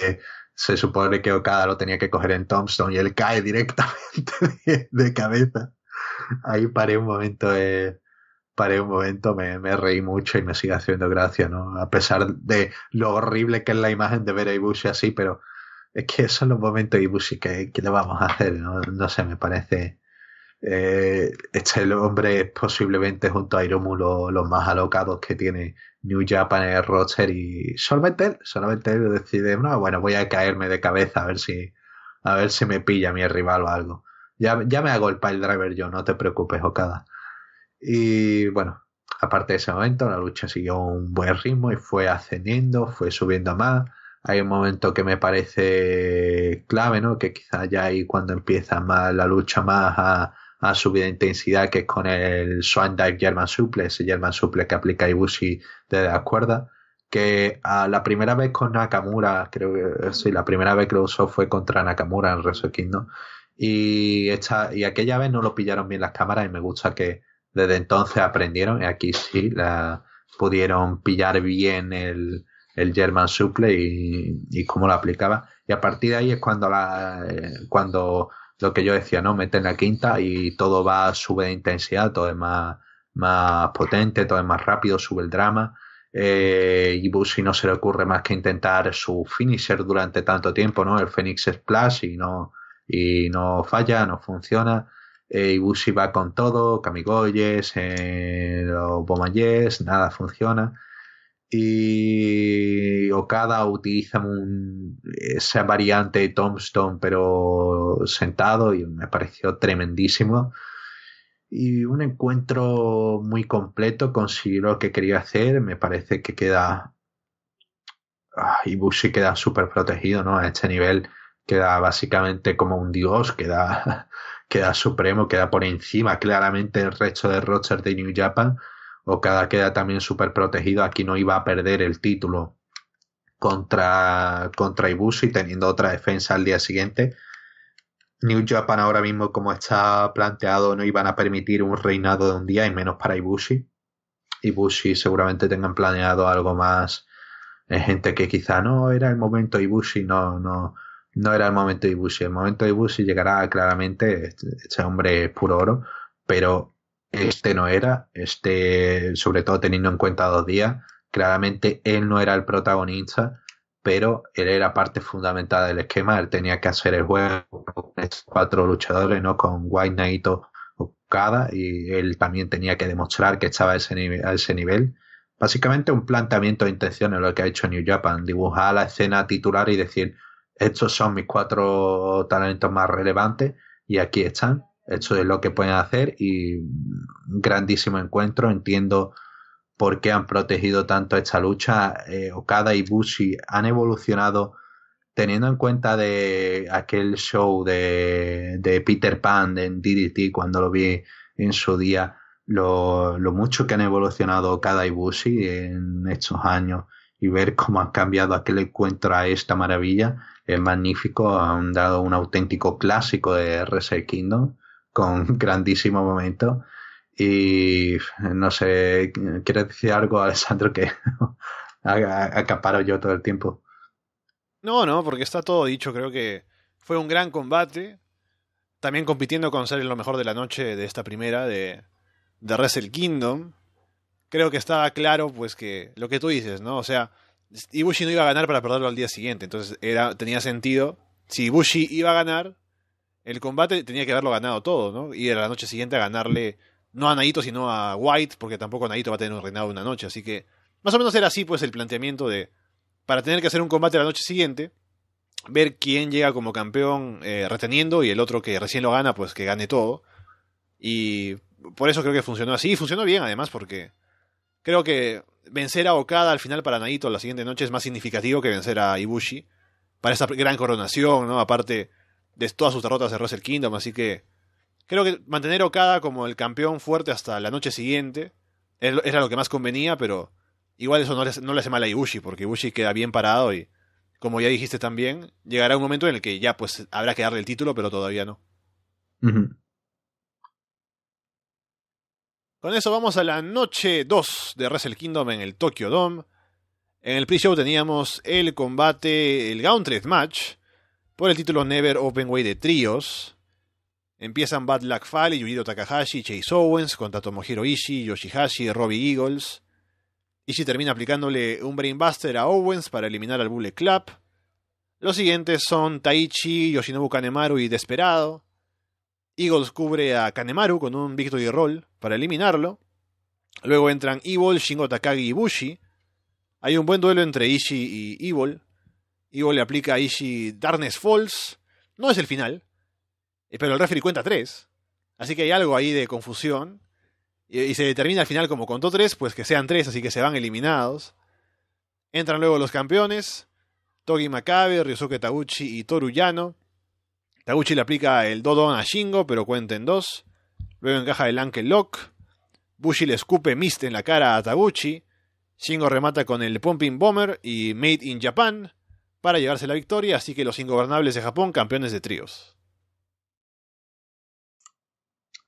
de, se supone que Okada lo tenía que coger en Thompson y él cae directamente de, cabeza. Ahí paré un momento, eh, un momento, me, reí mucho y me sigue haciendo gracia, ¿no? A pesar de lo horrible que es la imagen de ver a Ibushi así, pero es que son los momentos Ibushi que, que le vamos a hacer, ¿no? No sé, me parece, eh, este hombre es posiblemente junto a Iromu los más alocados que tiene New Japan en el roster y solamente él, solamente él decide, bueno, voy a caerme de cabeza a ver si, a ver si me pilla mi rival o algo. Ya, ya me hago el pile driver yo, no te preocupes, Okada. Y bueno, aparte de ese momento, la lucha siguió un buen ritmo y fue ascendiendo, fue subiendo más. Hay un momento que me parece clave, ¿no? Que quizás ya ahí cuando empieza más la lucha más a, a subida intensidad, que es con el Swan Dive German Suplex, ese German suple que aplica Ibushi desde la cuerda, Que a la primera vez con Nakamura, creo que eh, sí, la primera vez que lo usó fue contra Nakamura en Wrestle Kingdom. Y, esta, y aquella vez no lo pillaron bien las cámaras y me gusta que desde entonces aprendieron. Y aquí sí la, pudieron pillar bien el, el German Suplex y, y, cómo lo aplicaba. Y a partir de ahí es cuando, la, eh, cuando lo que yo decía, ¿no? Meten la quinta y todo va, sube de intensidad, todo es más, más potente, todo es más rápido, sube el drama. y eh, Busi no se le ocurre más que intentar su finisher durante tanto tiempo, ¿no? El Phoenix Splash y no, y no falla, no funciona. y eh, Ibushi va con todo, Camigoyes eh, los Bomayes, nada funciona y Okada utiliza un, esa variante de Tombstone pero sentado y me pareció tremendísimo y un encuentro muy completo consiguió lo que quería hacer me parece que queda y ah, Ibushi queda súper protegido ¿no? a este nivel queda básicamente como un dios queda, queda supremo queda por encima claramente el resto de Rochester de New Japan cada queda también súper protegido, aquí no iba a perder el título contra, contra Ibushi teniendo otra defensa al día siguiente. New Japan ahora mismo como está planteado no iban a permitir un reinado de un día y menos para Ibushi. Ibushi seguramente tengan planeado algo más eh, gente que quizá no era el momento Ibushi, no, no, no era el momento Ibushi. El momento Ibushi llegará claramente, este, este hombre es puro oro, pero este no era, este, sobre todo teniendo en cuenta dos días, claramente él no era el protagonista, pero él era parte fundamental del esquema, él tenía que hacer el juego con cuatro luchadores, ¿no? Con White Knight o Okada, y él también tenía que demostrar que estaba a ese nivel. A ese nivel. Básicamente un planteamiento de intenciones lo que ha hecho New Japan, dibujar la escena titular y decir, estos son mis cuatro talentos más relevantes y aquí están eso es lo que pueden hacer y un grandísimo encuentro. Entiendo por qué han protegido tanto esta lucha. Eh, Okada y Bushi han evolucionado teniendo en cuenta de aquel show de, Peter Pan en DDT cuando lo vi en su día, lo, lo mucho que han evolucionado Okada y Bushi en estos años y ver cómo han cambiado aquel encuentro a esta maravilla es magnífico. Han dado un auténtico clásico de Wrestle Kingdom con grandísimo momento. Y no sé, ¿quieres decir algo, Alessandro, que acaparo yo todo el tiempo? No, no, porque está todo dicho. Creo que fue un gran combate. También compitiendo con ser lo mejor de la noche de esta primera de, de Wrestle Kingdom. Creo que estaba claro, pues, que lo que tú dices, ¿no? O sea, Ibushi no iba a ganar para perderlo al día siguiente. Entonces era, tenía sentido. Si Ibushi iba a ganar, el combate tenía que haberlo ganado todo, ¿no? Y era la noche siguiente a ganarle, no a Naito, sino a White, porque tampoco Naito va a tener un reinado una noche. Así que, más o menos era así, pues, el planteamiento de, para tener que hacer un combate la noche siguiente, ver quién llega como campeón eh, reteniendo y el otro que recién lo gana, pues que gane todo. Y por eso creo que funcionó así. Y funcionó bien, además, porque creo que vencer a Okada al final para Naito la siguiente noche es más significativo que vencer a Ibushi. Para esta gran coronación, ¿no? Aparte, de todas sus derrotas de Wrestle Kingdom, así que creo que mantener Okada como el campeón fuerte hasta la noche siguiente era lo que más convenía, pero igual eso no le, hace mal a Ibushi, porque Ibushi queda bien parado y, como ya dijiste también, llegará un momento en el que ya pues habrá que darle el título, pero todavía no. Con eso vamos a la noche 2 de Wrestle Kingdom en el Tokyo Dome. En el pre-show teníamos el combate, el Gauntlet Match, por el título Never Open Way de tríos, empiezan Bad Luck Fale, Yujiro Takahashi, Chase Owens contra Tomohiro Ishii, Yoshihashi, Robbie Eagles. Ishii termina aplicándole un brainbuster a Owens para eliminar al Bullet Club. Los siguientes son Taichi, Yoshinobu Kanemaru y Desperado. Eagles cubre a Kanemaru con un Victory Roll para eliminarlo. Luego entran Evil, Shingo Takagi y Bushi. Hay un buen duelo entre Ishii y Evil. Ivo le aplica a Ishii Darkness Falls. No es el final, eh, pero el referee cuenta 3. Así que hay algo ahí de confusión. Y, se determina al final, como contó 3, pues que sean 3, así que se van eliminados. Entran luego los campeones. Togi Makabe, Ryusuke Taguchi y Toru Yano. Taguchi le aplica el Dodon a Shingo, pero cuenta en 2. Luego encaja el Ankle Lock. Bushi le escupe Mist en la cara a Taguchi. Shingo remata con el Pumping Bomber y Made in Japan para llevarse la victoria, así que los ingobernables de Japón campeones de tríos.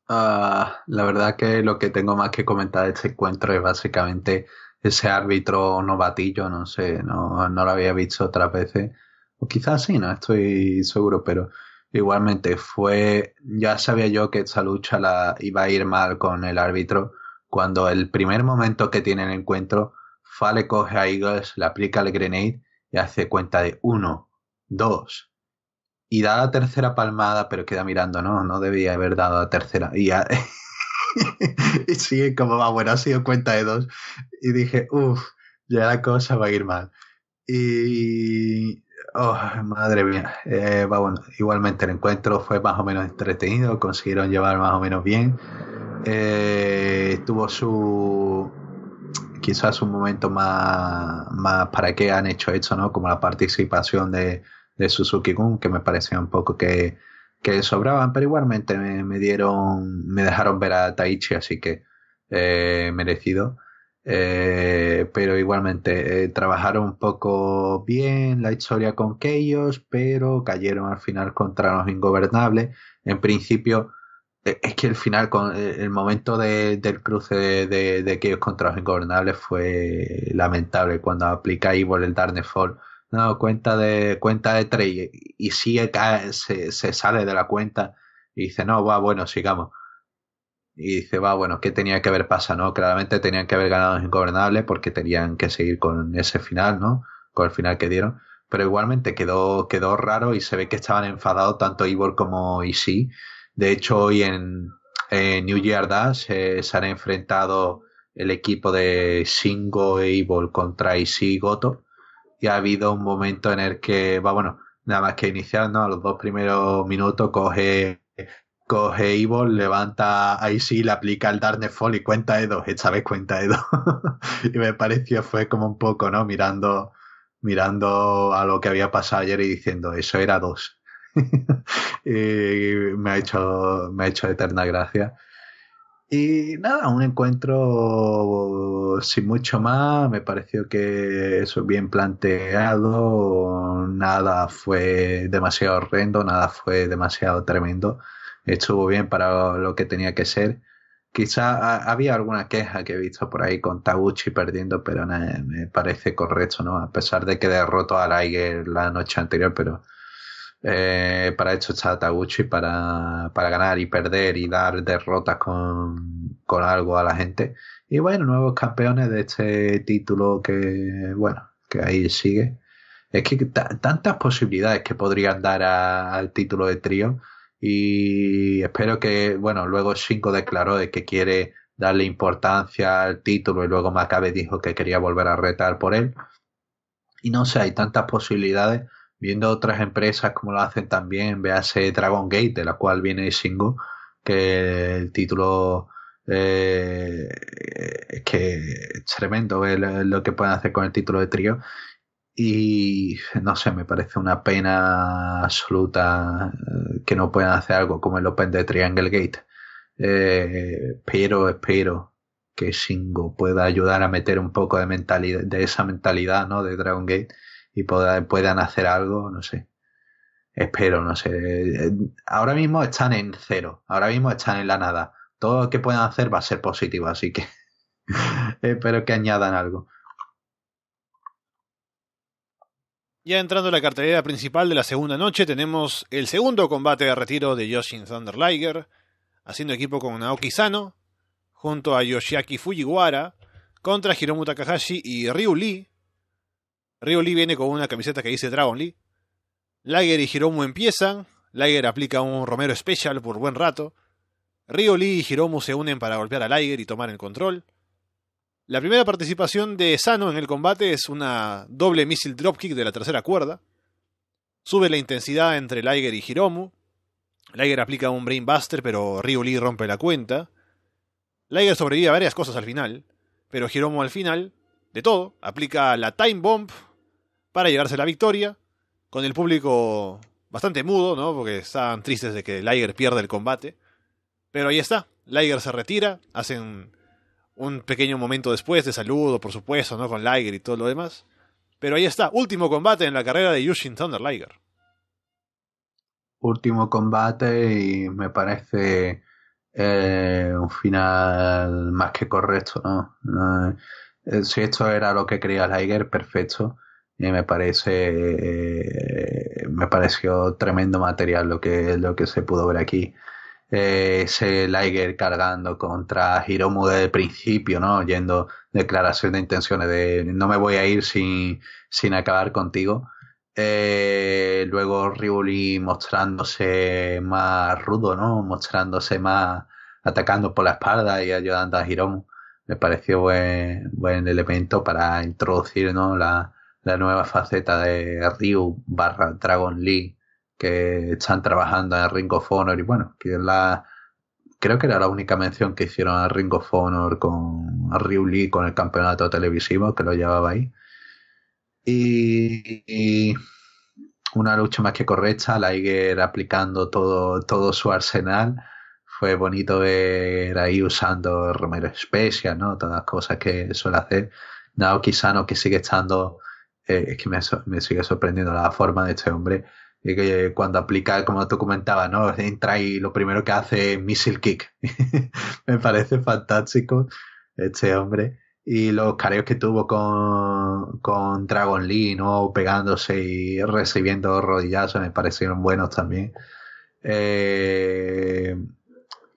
Ah, la verdad que lo que tengo más que comentar de este encuentro es básicamente ese árbitro novatillo, no sé, no, no lo había visto otras veces, o quizás sí, no estoy seguro, pero igualmente fue, ya sabía yo que esa lucha iba a ir mal con el árbitro, cuando el primer momento que tiene el encuentro, Fale coge a Eagles, le aplica el grenade y hace cuenta de uno, dos, y da la tercera palmada, pero queda mirando, no, no debía haber dado la tercera. Y, sigue como va, bueno, ha sido cuenta de dos. Y dije, uff, ya la cosa va a ir mal. Y. Oh, madre mía. Eh, bueno, igualmente el encuentro fue más o menos entretenido, consiguieron llevar más o menos bien. Eh, tuvo su, quizás un momento más, más para qué han hecho esto, ¿no? Como la participación de, Suzuki-Gun, que me parecía un poco que, sobraban, pero igualmente me, dieron, me dejaron ver a Taichi, así que eh, merecido. Eh, pero igualmente eh, trabajaron un poco bien la historia con ellos, pero cayeron al final contra los ingobernables. En principio, eh, es que el final, con eh, el momento de, del cruce de, de, aquellos contra los ingobernables fue lamentable. Cuando aplica Ivor el Fall no, cuenta de cuenta de tres y sigue, se, se sale de la cuenta y dice, no, va, bueno, sigamos. Y dice, va, bueno, ¿qué tenía que haber pasado? No, claramente tenían que haber ganado los ingobernables porque tenían que seguir con ese final, ¿no? Con el final que dieron. Pero igualmente quedó, quedó raro y se ve que estaban enfadados tanto Ivor como Isi de hecho, hoy en, New Year Dash eh, se han enfrentado el equipo de Shingo Evil contra y Goto y ha habido un momento en el que, va bueno, nada más que iniciar, ¿no? A los dos primeros minutos coge coge Evil, levanta a sí, le aplica el Darkness Fall y cuenta e dos, esta vez cuenta de dos. y me pareció, fue como un poco, ¿no? Mirando, mirando a lo que había pasado ayer y diciendo, eso era dos y eh, me ha, hecho, me ha hecho eterna gracia. Y nada, un encuentro sin mucho más, me pareció que eso bien planteado, nada fue demasiado horrendo, nada fue demasiado tremendo, estuvo bien para lo que tenía que ser. Quizá había alguna queja que he visto por ahí con Taguchi perdiendo, pero me parece correcto, ¿no? A pesar de que derrotó a Liger la noche anterior, pero eh, para esto está Taguchi, para, para ganar y perder y dar derrotas con, algo a la gente. Y bueno, nuevos campeones de este título que, bueno, que ahí sigue. Es que tantas posibilidades que podrían dar al título de trío. Y espero que, bueno, luego cinco declaró de que quiere darle importancia al título y luego Macabe dijo que quería volver a retar por él. Y no sé, hay tantas posibilidades viendo otras empresas como lo hacen también, ...vease Dragon Gate, de la cual viene Shingo, que el título eh, que es tremendo lo que pueden hacer con el título de trío. Y no sé, me parece una pena absoluta eh, que no puedan hacer algo como el Open de Triangle Gate. Eh, pero espero que Shingo pueda ayudar a meter un poco de mentalidad, de esa mentalidad, ¿no? De Dragon Gate y puedan hacer algo, no sé. Espero, no sé. Ahora mismo están en cero, ahora mismo están en la nada. Todo lo que puedan hacer va a ser positivo, así que espero que añadan algo. Ya entrando en la cartelera principal de la segunda noche, tenemos el segundo combate de retiro de Yoshin Thunder Liger, haciendo equipo con Naoki Sano, junto a Yoshiaki Fujiwara, contra Hiromu Takahashi y Ryu Lee, Ryo Lee viene con una camiseta que dice Dragon Lee. Liger y Hiromu empiezan. Liger aplica un Romero Special por buen rato. Ryo Lee y Hiromu se unen para golpear a Liger y tomar el control. La primera participación de Sano en el combate es una doble missile dropkick de la tercera cuerda. Sube la intensidad entre Liger y Hiromu. Liger aplica un Brainbuster, pero Ryu Lee rompe la cuenta. Liger sobrevive a varias cosas al final, pero Hiromu al final, de todo, aplica la Time Bomb, para llevarse la victoria, con el público bastante mudo, ¿no? Porque están tristes de que Liger pierda el combate. Pero ahí está, Liger se retira, hacen un pequeño momento después de saludo, por supuesto, ¿no? Con Liger y todo lo demás. Pero ahí está, último combate en la carrera de Yushin Thunder Liger. Último combate y me parece eh, un final más que correcto, ¿no? Eh, si esto era lo que quería Liger, perfecto me parece eh, me pareció tremendo material lo que, lo que se pudo ver aquí. Eh, ese Liger cargando contra Hiromu desde el principio, ¿no? Yendo declaración de intenciones de no me voy a ir sin, acabar contigo. Eh, luego Rivoli mostrándose más rudo, ¿no? Mostrándose más atacando por la espalda y ayudando a Hiromu. Me pareció buen, buen elemento para introducir, ¿no? La, la nueva faceta de Ryu barra Dragon Lee que están trabajando en Ring of Honor y bueno, que la creo que era la única mención que hicieron a Ring of Honor con Ryu Lee con el campeonato televisivo que lo llevaba ahí. Y, una lucha más que correcta, Liger aplicando todo, todo su arsenal. Fue bonito ver ahí usando Romero Special, ¿no? Todas las cosas que suele hacer. Naoki Sano que sigue estando es que me, sigue sorprendiendo la forma de este hombre. Y que cuando aplica, como tú comentabas, ¿no? Entra y lo primero que hace es missile kick. me parece fantástico este hombre. Y los careos que tuvo con, con Dragon Lee, ¿no? Pegándose y recibiendo rodillazos me parecieron buenos también. Eh,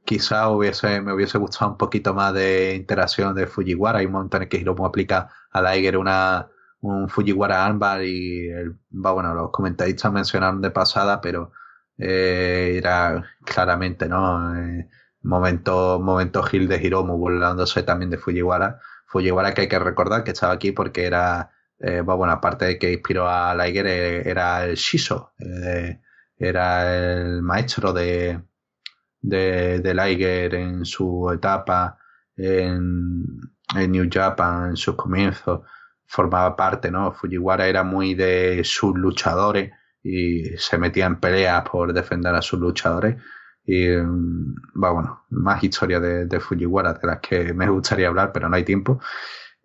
quizá me hubiese gustado un poquito más de interacción de Fujiwara. Hay un montón en que Hiromu aplica a Liger una, un Fujiwara Anbar y bueno, los comentaristas mencionaron de pasada, pero eh, era claramente, ¿no? Eh, momento, momento Gil de Hiromu volándose también de Fujiwara. Fujiwara que hay que recordar que estaba aquí porque era, eh, bueno, aparte de que inspiró a Liger, era el Shiso, era el maestro de, de, Liger en su etapa en, en New Japan, en sus comienzos formaba parte, ¿no? Fujiwara era muy de sus luchadores y se metía en peleas por defender a sus luchadores. Y mm, bueno, más historia de, Fujiwara de las que me gustaría hablar, pero no hay tiempo.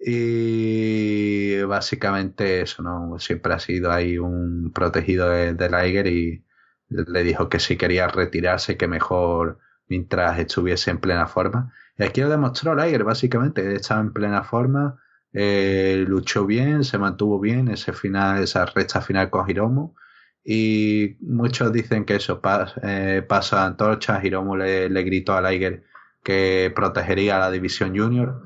Y básicamente eso, ¿no? Siempre ha sido ahí un protegido de, de Liger y le dijo que si quería retirarse, que mejor mientras estuviese en plena forma. Y aquí lo demostró Liger, básicamente, estaba en plena forma, eh, luchó bien, se mantuvo bien ese final, esa recta final con Hiromu. Y muchos dicen que eso eh, pasa a pasa antorcha. Hiromu le, gritó a Liger que protegería a la división junior.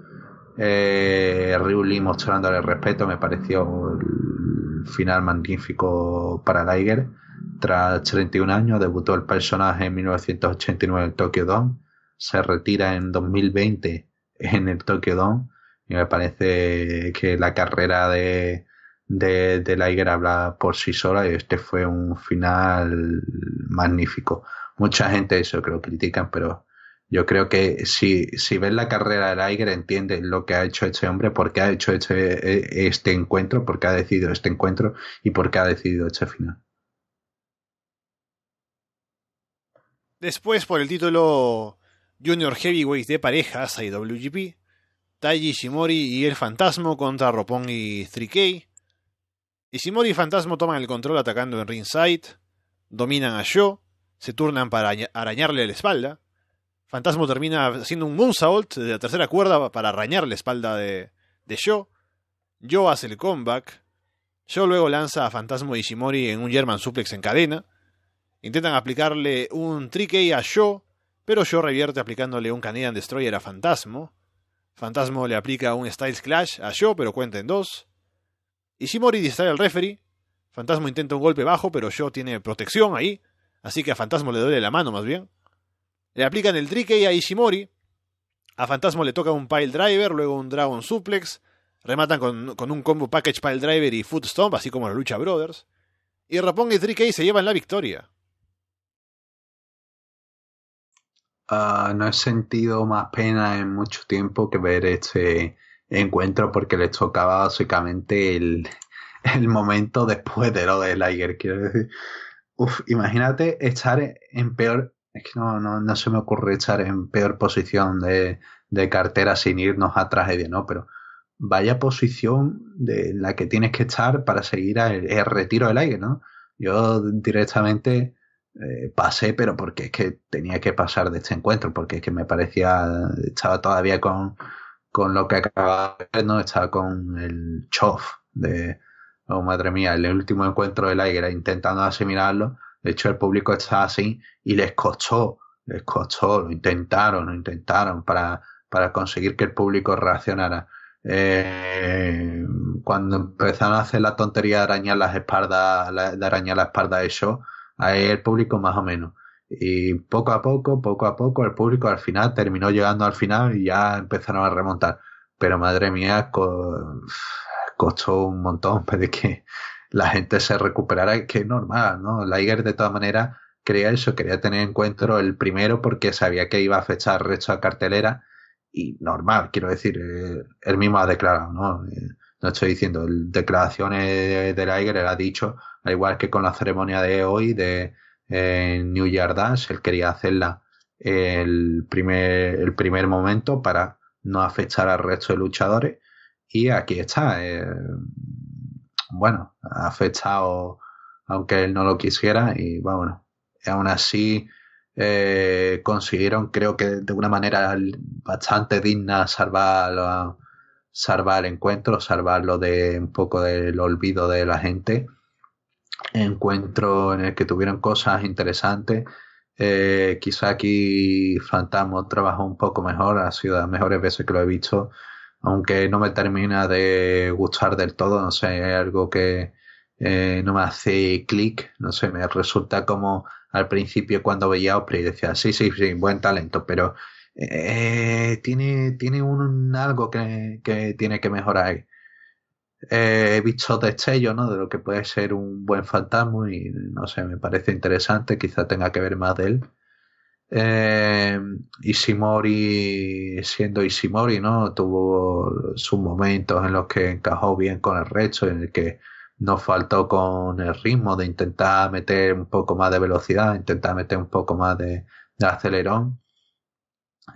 Eh, mostrándole respeto me pareció el final magnífico para Liger. Tras 31 años debutó el personaje en 1989 en Tokyo Dome. Se retira en 2020 en el Tokyo Dome y me parece que la carrera de, de, Liger habla por sí sola y este fue un final magnífico. Mucha gente eso que critican, pero yo creo que si, si ves la carrera de Liger entiendes lo que ha hecho este hombre, por qué ha hecho este, e, este encuentro, por qué ha decidido este encuentro y por qué ha decidido este final. Después por el título Junior Heavyweight de parejas IWGP, Taiji Shimori y el Fantasmo contra Ropón y 3K. Ishimori y Fantasma toman el control atacando en ringside, dominan a Yo, se turnan para arañarle la espalda. Fantasmo termina haciendo un moonsault de la tercera cuerda para arañar la espalda de, Sho. Yo. hace el comeback. Yo luego lanza a Fantasmo y Ishimori en un German suplex en cadena. Intentan aplicarle un 3K a Sho. pero Yo revierte aplicándole un Canadian Destroyer a Fantasmo. Fantasmo le aplica un Styles Clash a yo pero cuenta en dos. Ishimori distrae al referee. Fantasmo intenta un golpe bajo, pero yo tiene protección ahí. Así que a Fantasmo le duele la mano más bien. Le aplican el y a Ishimori. A Fantasmo le toca un Pile Driver, luego un Dragon Suplex. Rematan con, un combo Package Pile Driver y Foot Stomp, así como la lucha Brothers. Y trick y se llevan la victoria. Ah, no he sentido más pena en mucho tiempo que ver este encuentro porque les tocaba básicamente el, momento después de lo del Liger. Quiero decir, uff, imagínate estar en peor, es que no, se me ocurre estar en peor posición de, cartera sin irnos a tragedia, ¿no? Pero vaya posición de la que tienes que estar para seguir el, retiro del aire, ¿no? Yo directamente eh, pasé, pero porque es que tenía que pasar de este encuentro, porque es que me parecía, estaba todavía con, con lo que acababa de ver, ¿no? Estaba con el chof de, oh madre mía, el último encuentro del aire, intentando asimilarlo. De hecho, el público estaba así y les costó, les costó, lo intentaron, lo intentaron para, para conseguir que el público reaccionara. Eh, cuando empezaron a hacer la tontería de arañar las espaldas, de arañar la espalda de el público más o menos. Y poco a poco, poco a poco, el público al final terminó llegando al final y ya empezaron a remontar. Pero madre mía, costó un montón para que la gente se recuperara, que normal, ¿no? Liger de todas maneras quería eso, quería tener encuentro el primero porque sabía que iba a fechar recto a cartelera y normal, quiero decir, eh, él mismo ha declarado, ¿no? Eh, no estoy diciendo, declaraciones de Liger, él ha dicho, al igual que con la ceremonia de hoy de eh, New Year él quería hacerla el primer, el primer momento para no afectar al resto de luchadores. Y aquí está. Eh, bueno, ha afectado, aunque él no lo quisiera, y bueno, aún así eh, consiguieron, creo que de una manera bastante digna, salvar a, salvar el encuentro, salvarlo de un poco del olvido de la gente. Encuentro en el que tuvieron cosas interesantes. Eh, quizá aquí Fantasma trabajó un poco mejor, ha sido las mejores veces que lo he visto, aunque no me termina de gustar del todo, no sé, es algo que eh, no me hace clic, no sé, me resulta como al principio cuando veía y decía, sí, sí, sí, buen talento, pero eh, tiene, tiene un algo que, tiene que mejorar. Eh, he visto destellos ¿no? de lo que puede ser un buen fantasma y no sé, me parece interesante, quizá tenga que ver más de él. Eh, Isimori siendo Isimori ¿no? Tuvo sus momentos en los que encajó bien con el resto, en el que nos faltó con el ritmo de intentar meter un poco más de velocidad, intentar meter un poco más de acelerón.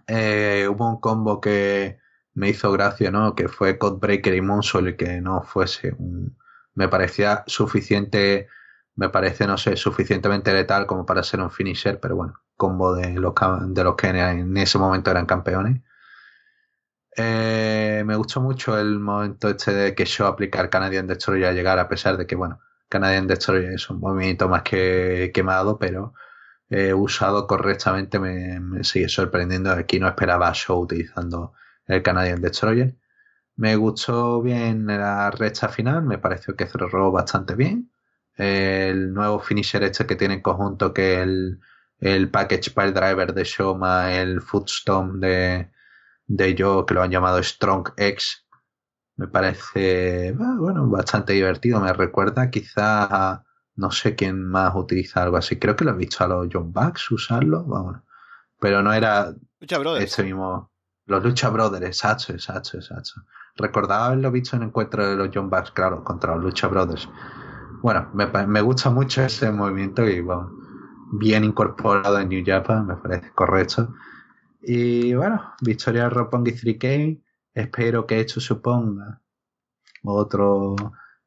Eh, hubo un combo que me hizo gracia, ¿no? Que fue Codebreaker y Monsoul y que no fuese Me parecía suficiente, me parece, no sé, suficientemente letal como para ser un finisher, pero bueno, combo de los, que en ese momento eran campeones. Eh, me gustó mucho el momento este de que yo aplicar Canadian Destroyer a llegar, a pesar de que, bueno, Canadian Destroyer es un movimiento más que quemado, pero usado correctamente me, sigue sorprendiendo. Aquí no esperaba Show utilizando el Canadian Destroyer. Me gustó bien la recta final, me pareció que cerró bastante bien. El nuevo finisher este que tiene en conjunto que el, el package para driver de Show el Footstone de, yo, que lo han llamado Strong X me parece ah, bueno, bastante divertido. Me recuerda quizá no sé quién más utiliza algo así. Creo que lo he visto a los John Bucks usarlo, vamos. Pero no era Lucha este mismo. Los Lucha Brothers, exacto, exacto, exacto. Recordaba haberlo visto en el encuentro de los John Bucks, claro, contra los Lucha Brothers. Bueno, me, gusta mucho ese movimiento y bueno, bien incorporado en New Japan, me parece correcto. Y bueno, Victoria Roppongi 3K. Espero que esto suponga otro,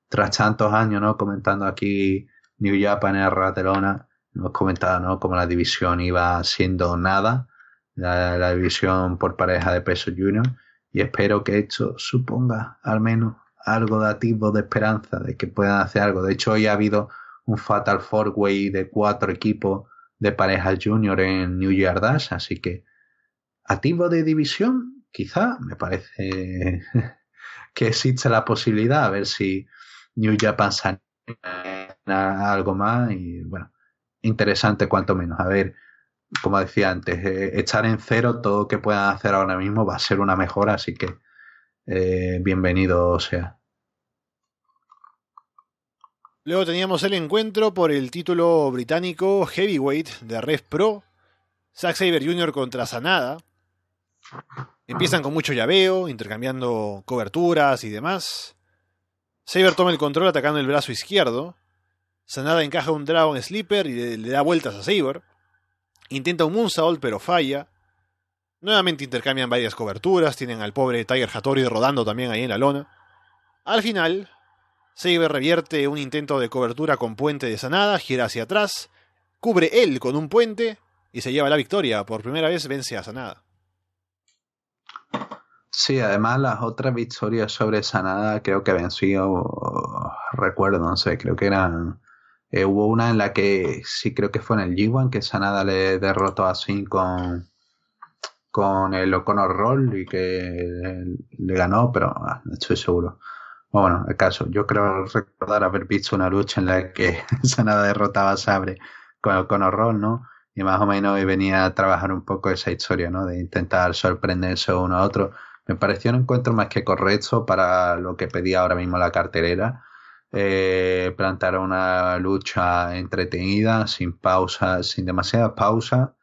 tras tantos años, ¿no? Comentando aquí New Japan en ratelona hemos comentado ¿no? como la división iba siendo nada, la, división por pareja de peso junior, y espero que esto suponga al menos algo de atisbo de esperanza de que puedan hacer algo. De hecho, hoy ha habido un Fatal Four Way de cuatro equipos de pareja junior en New York Dash, así que activo de división, quizá me parece que existe la posibilidad, a ver si New Japan se algo más y bueno, interesante cuanto menos. A ver, como decía antes, eh, Echar en cero, todo que puedan hacer ahora mismo va a ser una mejora, así que eh, bienvenido sea. Luego teníamos el encuentro por el título británico Heavyweight de Red Pro, Zack Saber Jr. contra Sanada. Empiezan con mucho llaveo, intercambiando coberturas y demás. Saber toma el control atacando el brazo izquierdo. Sanada encaja un Dragon Sleeper y le, da vueltas a Saber. Intenta un Moonsault, pero falla. Nuevamente intercambian varias coberturas, tienen al pobre Tiger Hattori rodando también ahí en la lona. Al final, Saber revierte un intento de cobertura con puente de Sanada, gira hacia atrás, cubre él con un puente y se lleva la victoria. Por primera vez vence a Sanada. Sí, además las otras victorias sobre Sanada creo que venció, recuerdo, no sé, creo que eran eh, hubo una en la que sí creo que fue en el G1 que Sanada le derrotó así con con el O'Connor Roll y que le ganó, pero ah, no estoy seguro. Bueno, el caso, yo creo recordar haber visto una lucha en la que Sanada derrotaba a Sabre con O'Connor Roll, ¿no? Y más o menos venía a trabajar un poco esa historia, ¿no? De intentar sorprenderse uno a otro. Me pareció un encuentro más que correcto para lo que pedía ahora mismo la carterera. Eh, plantar una lucha entretenida, sin pausa, sin demasiadas pausa,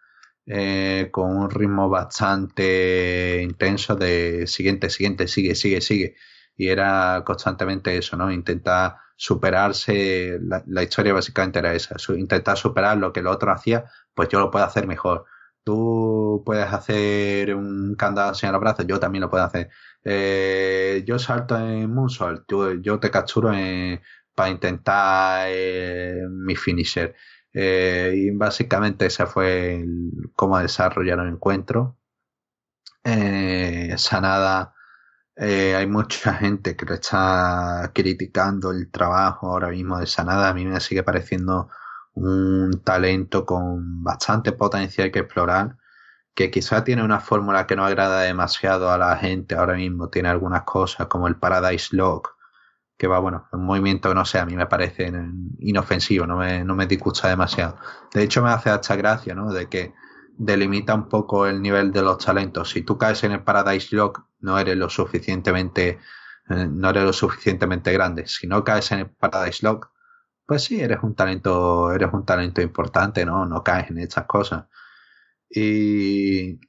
eh, con un ritmo bastante intenso de siguiente, siguiente, sigue, sigue, sigue. Y era constantemente eso, ¿no? Intentar superarse, la, historia básicamente era esa, intentar superar lo que el otro hacía, pues yo lo puedo hacer mejor. Tú puedes hacer un candado sin abrazo yo también lo puedo hacer. Eh, yo salto en Moonsault, yo, yo te capturo para intentar eh, mi finisher. Eh, y básicamente ese fue cómo desarrollaron el encuentro. Sanada, hay mucha gente que le está criticando el trabajo ahora mismo de Sanada. A mí me sigue pareciendo un talento con bastante potencial que explorar que quizá tiene una fórmula que no agrada demasiado a la gente ahora mismo, tiene algunas cosas como el Paradise Lock, que va, bueno, un movimiento, no sé, a mí me parece inofensivo, no me, no disgusta demasiado. De hecho, me hace hasta gracia, ¿no? De que delimita un poco el nivel de los talentos. Si tú caes en el Paradise Lock, no eres lo suficientemente, eh, no eres lo suficientemente grande. Si no caes en el Paradise Lock, pues sí, eres un talento, eres un talento importante, ¿no? No caes en estas cosas. Y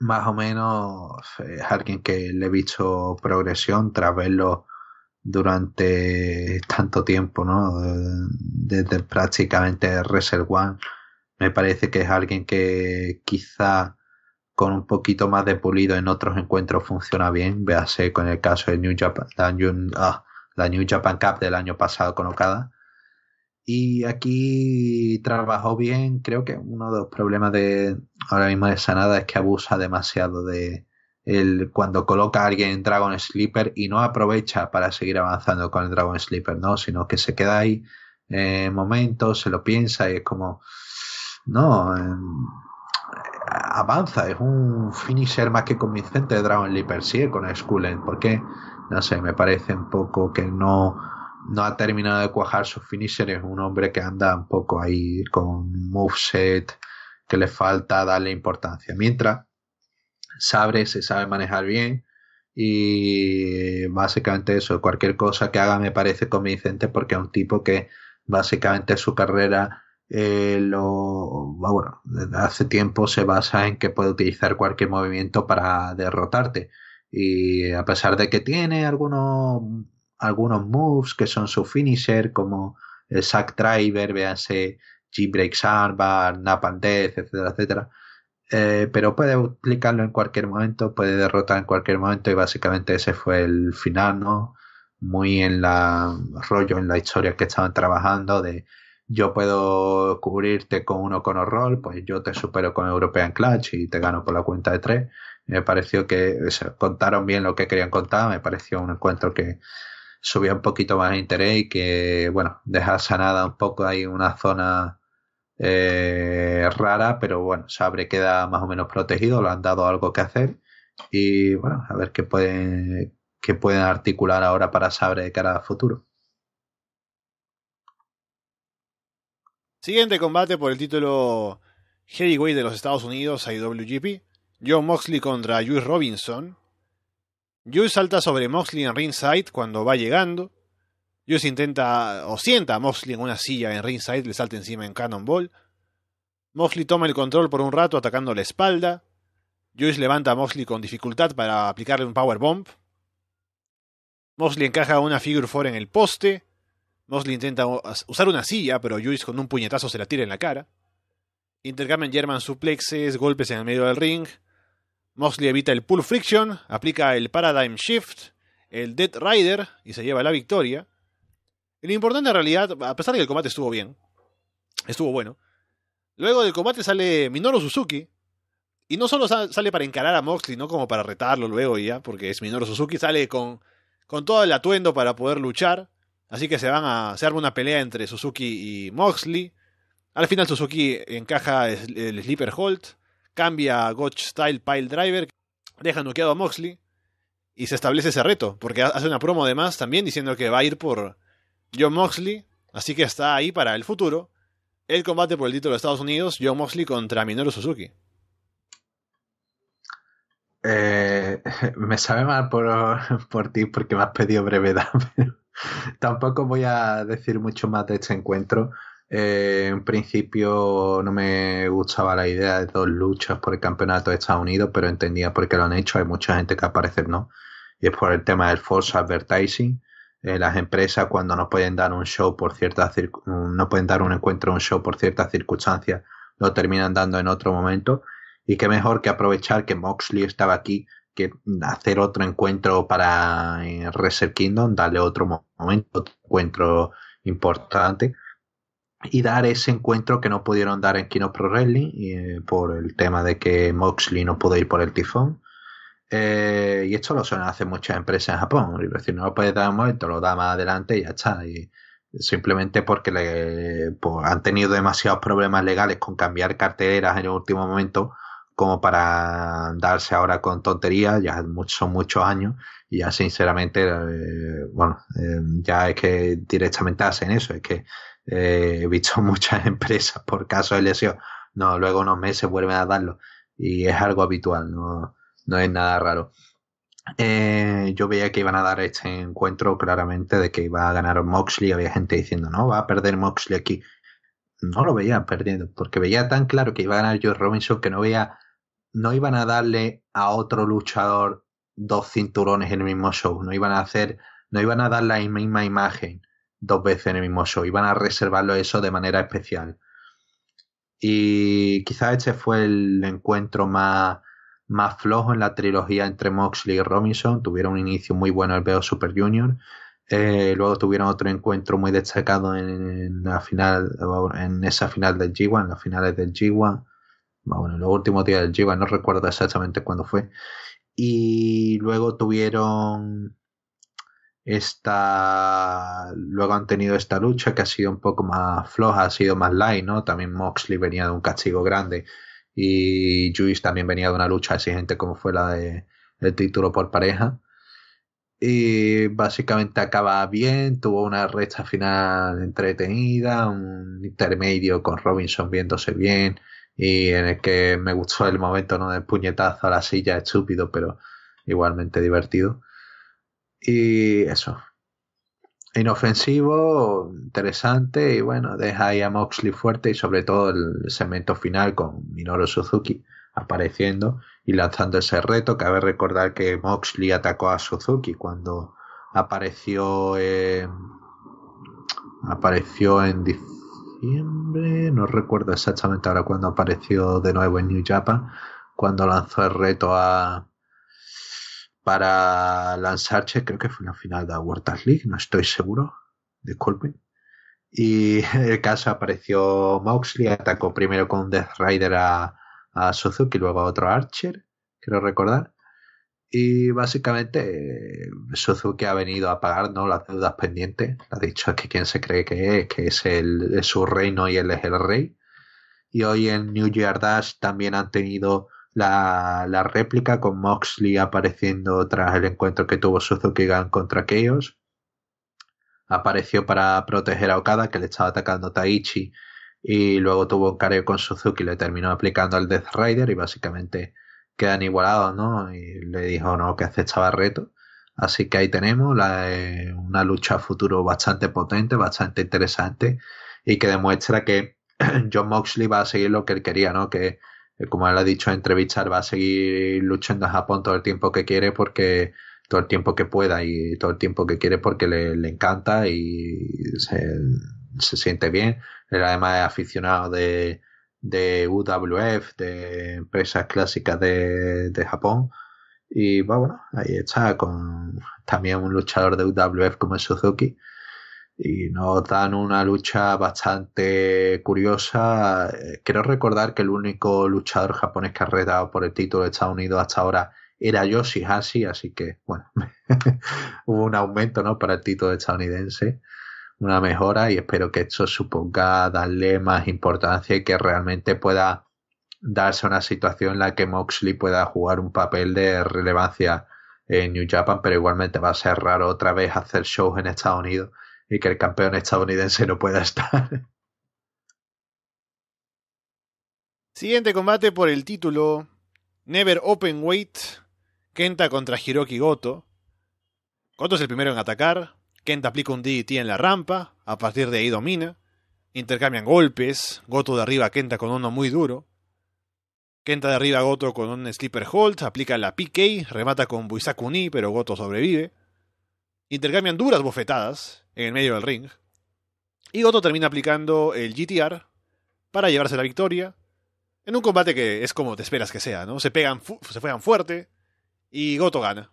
más o menos eh, es alguien que le he visto progresión tras verlo durante tanto tiempo, ¿no? Desde prácticamente Reserve One. Me parece que es alguien que quizá con un poquito más de pulido en otros encuentros funciona bien. Véase con el caso de New ah, la New Japan Cup del año pasado con Okada. Y aquí trabajó bien. Creo que uno de los problemas de ahora mismo de Sanada es que abusa demasiado de el, cuando coloca a alguien en Dragon Sleeper y no aprovecha para seguir avanzando con el Dragon Sleeper, ¿no? Sino que se queda ahí en eh, momentos, se lo piensa y es como. No. Eh, avanza, es un finisher más que convincente de Dragon Sleeper sí, con por porque no sé, me parece un poco que no no ha terminado de cuajar sus finisher. Es un hombre que anda un poco ahí con moveset que le falta darle importancia. Mientras sabe, se sabe manejar bien y eh, básicamente eso, cualquier cosa que haga me parece convincente porque es un tipo que básicamente su carrera eh, lo bueno, desde hace tiempo se basa en que puede utilizar cualquier movimiento para derrotarte y a pesar de que tiene algunos algunos moves que son su finisher, como el Sack Driver, véanse G-Break Armbar, Napan Death, etcétera, etcétera. Eh, pero puede aplicarlo en cualquier momento, puede derrotar en cualquier momento y básicamente ese fue el final, ¿no? Muy en la rollo, en la historia que estaban trabajando de yo puedo cubrirte con uno con horror pues yo te supero con European Clutch y te gano por la cuenta de tres. Me pareció que contaron bien lo que querían contar, me pareció un encuentro que subía un poquito más de interés y que, bueno, deja sanada un poco ahí una zona eh, rara, pero bueno, Sabre queda más o menos protegido, le han dado algo que hacer y bueno, a ver qué pueden, qué pueden articular ahora para Sabre de cara al futuro. Siguiente combate por el título Heavyweight de los Estados Unidos, IWGP. John Moxley contra Juice Robinson. Joyce salta sobre Moxley en ringside cuando va llegando. Joyce intenta o sienta a Moxley en una silla en ringside, le salta encima en Cannonball. Moxley toma el control por un rato atacando la espalda. Joyce levanta a Moxley con dificultad para aplicarle un powerbomb. Moxley encaja una figure four en el poste. Mosley intenta usar una silla, pero Joyce con un puñetazo se la tira en la cara. Intercambian German suplexes, golpes en el medio del ring. Moxley evita el pull friction, aplica el paradigm shift, el dead rider y se lleva la victoria. lo importante en realidad, a pesar de que el combate estuvo bien, estuvo bueno, luego del combate sale Minoru Suzuki. Y no solo sale para encarar a Moxley, ¿no? Como para retarlo luego ya, porque es Minoru Suzuki, sale con, con todo el atuendo para poder luchar. Así que se van a. se arma una pelea entre Suzuki y Moxley. Al final Suzuki encaja el Sleeper hold cambia a Gotch Style Pile Driver, deja noqueado a Moxley y se establece ese reto, porque hace una promo además también diciendo que va a ir por John Moxley, así que está ahí para el futuro. El combate por el título de Estados Unidos, John Moxley contra Minoru Suzuki. Eh, me sabe mal por, por, ti porque me has pedido brevedad, tampoco voy a decir mucho más de este encuentro eh, en principio no me gustaba la idea de dos luchas por el campeonato de Estados Unidos, pero entendía por qué lo han hecho. Hay mucha gente que aparece no. Y es por el tema del force advertising. Eh, las empresas cuando no pueden dar un show por ciertas no pueden dar un encuentro un show por ciertas circunstancias, lo terminan dando en otro momento. Y qué mejor que aprovechar que Moxley estaba aquí que hacer otro encuentro para eh, Reset Kingdom, darle otro momento, otro encuentro importante y dar ese encuentro que no pudieron dar en Kino Pro Rally eh, por el tema de que Moxley no pudo ir por el tifón. Eh, y esto lo suelen hacer muchas empresas en Japón. Es decir, no lo puedes dar un momento, lo da más adelante y ya está. Y simplemente porque le, pues, han tenido demasiados problemas legales con cambiar carteras en el último momento como para darse ahora con tonterías, ya son muchos años y ya sinceramente, eh, bueno, ya es que directamente hacen eso, es que eh, he visto muchas empresas por caso de lesión. No, luego unos meses vuelven a darlo. Y es algo habitual, no, es nada raro. Eh, yo veía que iban a dar este encuentro claramente de que iba a ganar Moxley. Había gente diciendo, no, va a perder Moxley aquí. No lo veía perdiendo, porque veía tan claro que iba a ganar Joe Robinson que no veía, no iban a darle a otro luchador dos cinturones en el mismo show. No iban a hacer, no iban a dar la misma imagen dos veces en el mismo show. Iban a reservarlo eso de manera especial. Y quizás este fue el encuentro más, más flojo en la trilogía entre Moxley y Robinson. Tuvieron un inicio muy bueno el Veo Super Junior. Eh, luego tuvieron otro encuentro muy destacado en, la final, en esa final del G1, en las finales del G1. Bueno, en los últimos días del G1, no recuerdo exactamente cuándo fue. Y luego tuvieron esta luego han tenido esta lucha que ha sido un poco más floja, ha sido más light, ¿no? También Moxley venía de un castigo grande y Juice también venía de una lucha exigente como fue la de el título por pareja. Y básicamente acaba bien, tuvo una recta final entretenida, un intermedio con Robinson viéndose bien y en el que me gustó el momento no del puñetazo a la silla estúpido, pero igualmente divertido. Y eso. Inofensivo, interesante y bueno, deja ahí a Moxley fuerte y sobre todo el segmento final con Minoru Suzuki apareciendo y lanzando ese reto. Cabe recordar que Moxley atacó a Suzuki cuando apareció apareció en diciembre, no recuerdo exactamente ahora cuando apareció de nuevo en New Japan, cuando lanzó el reto a, para lanzarse, creo que fue una final de la League, no estoy seguro, disculpen. Y en el caso apareció Moxley, atacó primero con Death Rider a, a Suzuki, luego a otro Archer, quiero recordar. Y básicamente eh, Suzuki ha venido a pagar ¿no? las deudas pendientes. Ha dicho que quien se cree que es, que es, el, es su reino y él es el rey. Y hoy en New Year Dash también han tenido la, la, réplica con Moxley apareciendo tras el encuentro que tuvo Suzuki Gun contra Chaos. Apareció para proteger a Okada, que le estaba atacando Taichi, y luego tuvo un careo con Suzuki, le terminó aplicando al Death Rider y básicamente quedan igualados, ¿no? Y le dijo, no, que aceptaba reto. Así que ahí tenemos eh, una lucha a futuro bastante potente, bastante interesante y que demuestra que John Moxley va a seguir lo que él quería, ¿no? Que eh, como él ha dicho en va a seguir luchando a Japón todo el tiempo que quiere porque todo el tiempo que pueda y todo el tiempo que quiere porque le, encanta y se, siente bien. Él además es aficionado de, de UWF, de empresas clásicas de, Japón. Y bueno, ahí está, con también un luchador de UWF como Suzuki y nos dan una lucha bastante curiosa. Quiero eh, recordar que el único luchador japonés que ha retado por el título de Estados Unidos hasta ahora era Yoshihashi, así que bueno, hubo un aumento ¿no? para el título estadounidense, una mejora y espero que esto suponga darle más importancia y que realmente pueda darse una situación en la que Moxley pueda jugar un papel de relevancia en New Japan, pero igualmente va a ser raro otra vez hacer shows en Estados Unidos y que el campeón estadounidense no pueda estar. Siguiente combate por el título Never Open Weight, Kenta contra Hiroki Goto. Goto es el primero en atacar, Kenta aplica un DDT en la rampa, a partir de ahí domina, intercambian golpes, Goto de arriba Kenta con uno muy duro. Kenta de a Goto con un Slipper hold, aplica la PK, remata con Buisakuni, pero Goto sobrevive intercambian duras bofetadas en el medio del ring. Y Goto termina aplicando el GTR para llevarse la victoria. En un combate que es como te esperas que sea, ¿no? Se pegan, se fuerte y Goto gana.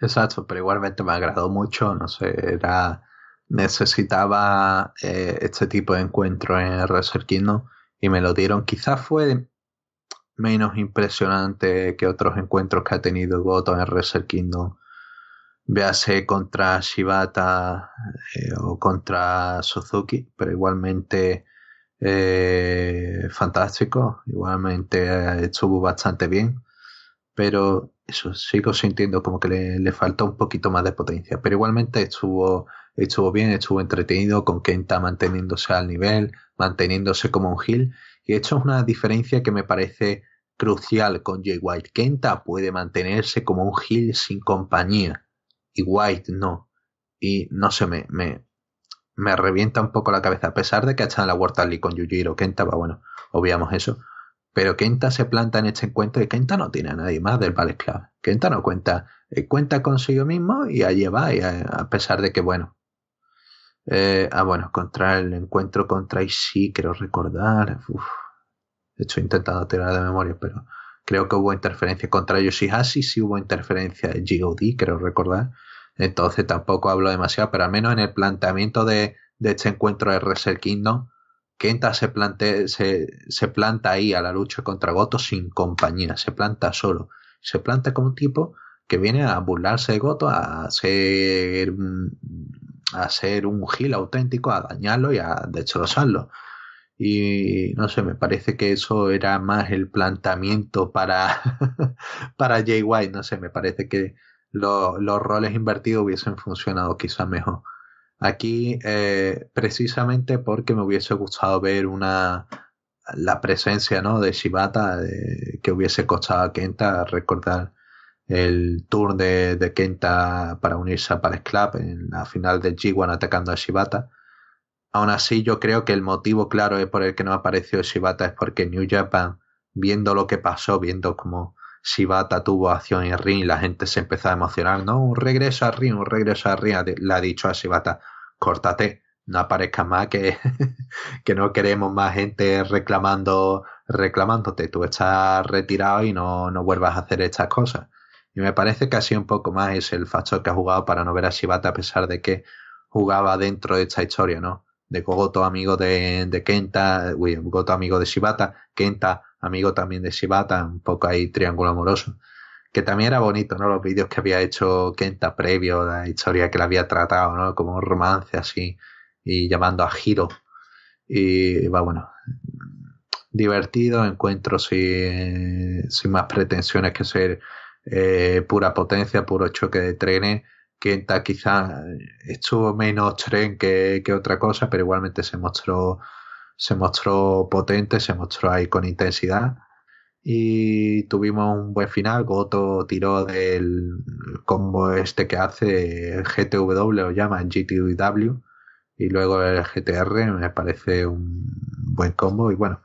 Exacto, pero igualmente me agradó mucho, no sé, era necesitaba eh, este tipo de encuentro en el Wrestle Kingdom y me lo dieron. Quizás fue menos impresionante que otros encuentros que ha tenido Goto en el Kingdom véase contra Shibata eh, o contra Suzuki, pero igualmente eh, fantástico, igualmente estuvo bastante bien, pero eso sigo sintiendo como que le, falta un poquito más de potencia, pero igualmente estuvo, estuvo bien, estuvo entretenido con Kenta manteniéndose al nivel, manteniéndose como un heel, y esto es una diferencia que me parece crucial con Jay White. Kenta puede mantenerse como un heel sin compañía y White no. Y no sé, me, me, revienta un poco la cabeza, a pesar de que ha echado la huerta con Yujiro Kenta, va pues bueno, obviamos eso. Pero Kenta se planta en este encuentro y Kenta no tiene a nadie más del Ballet Club. Kenta no cuenta, eh, cuenta consigo mismo y allí va, a, pesar de que, bueno. Eh, ah, bueno, contra el encuentro contra Ishii, creo recordar. Uf, hecho, intentado tirar de memoria, pero creo que hubo interferencia contra Yoshihashi, sí hubo interferencia de GOD, creo recordar. Entonces tampoco hablo demasiado, pero al menos en el planteamiento de, de este encuentro de Reset Kingdom, Kenta se, se, se, planta ahí a la lucha contra Goto sin compañía, se planta solo. Se planta como un tipo que viene a burlarse de Goto, a ser, mm, a ser un gil auténtico, a dañarlo y a destrozarlo. Y no sé, me parece que eso era más el planteamiento para, para Jay White. No sé, me parece que los roles invertidos hubiesen funcionado quizá mejor. Aquí, eh, precisamente porque me hubiese gustado ver una la presencia ¿no? de Shibata, que hubiese costado a Kenta recordar el tour de, Kenta para unirse a Paris Club en la final de G1 atacando a Shibata. Aún así, yo creo que el motivo claro es por el que no apareció Shibata es porque New Japan, viendo lo que pasó, viendo cómo Shibata tuvo acción en ring y la gente se empezó a emocionar. No, un regreso a ring, un regreso a ring. Le ha dicho a Shibata, córtate, no aparezca más que, que no queremos más gente reclamando, reclamándote. Tú estás retirado y no, no vuelvas a hacer estas cosas. Y me parece que así un poco más es el factor que ha jugado para no ver a Shibata a pesar de que jugaba dentro de esta historia, ¿no? De Goto amigo de, Kenta, uy, Goto amigo de Shibata, Kenta amigo también de Shibata, un poco ahí triángulo amoroso, que también era bonito, ¿no? Los vídeos que había hecho Kenta previo, la historia que la había tratado, ¿no? Como un romance así, y llamando a Giro. Y va, bueno, divertido, encuentro sin, más pretensiones que ser eh, pura potencia, puro choque de trenes. Kenta quizás estuvo menos tren que, que otra cosa, pero igualmente se mostró se mostró potente, se mostró ahí con intensidad y tuvimos un buen final. Goto tiró del combo este que hace GTW, lo llama GTW, y luego el GTR, me parece un buen combo. Y bueno,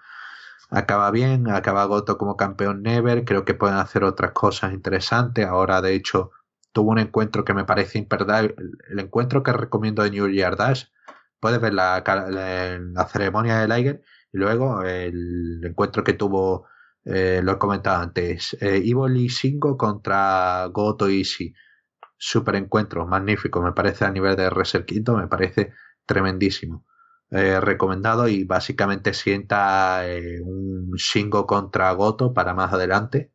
acaba bien, acaba Goto como campeón Never. Creo que pueden hacer otras cosas interesantes. Ahora, de hecho, tuvo un encuentro que me parece imperdable. El encuentro que recomiendo de New Year Dash puedes ver la, ceremonia del Liger y luego el encuentro que tuvo, eh, lo he comentado antes, eh, y 5 contra Goto Easy. Super encuentro, magnífico, me parece a nivel de reserquito, me parece tremendísimo. Eh, recomendado y básicamente sienta eh, un Shingo contra Goto para más adelante.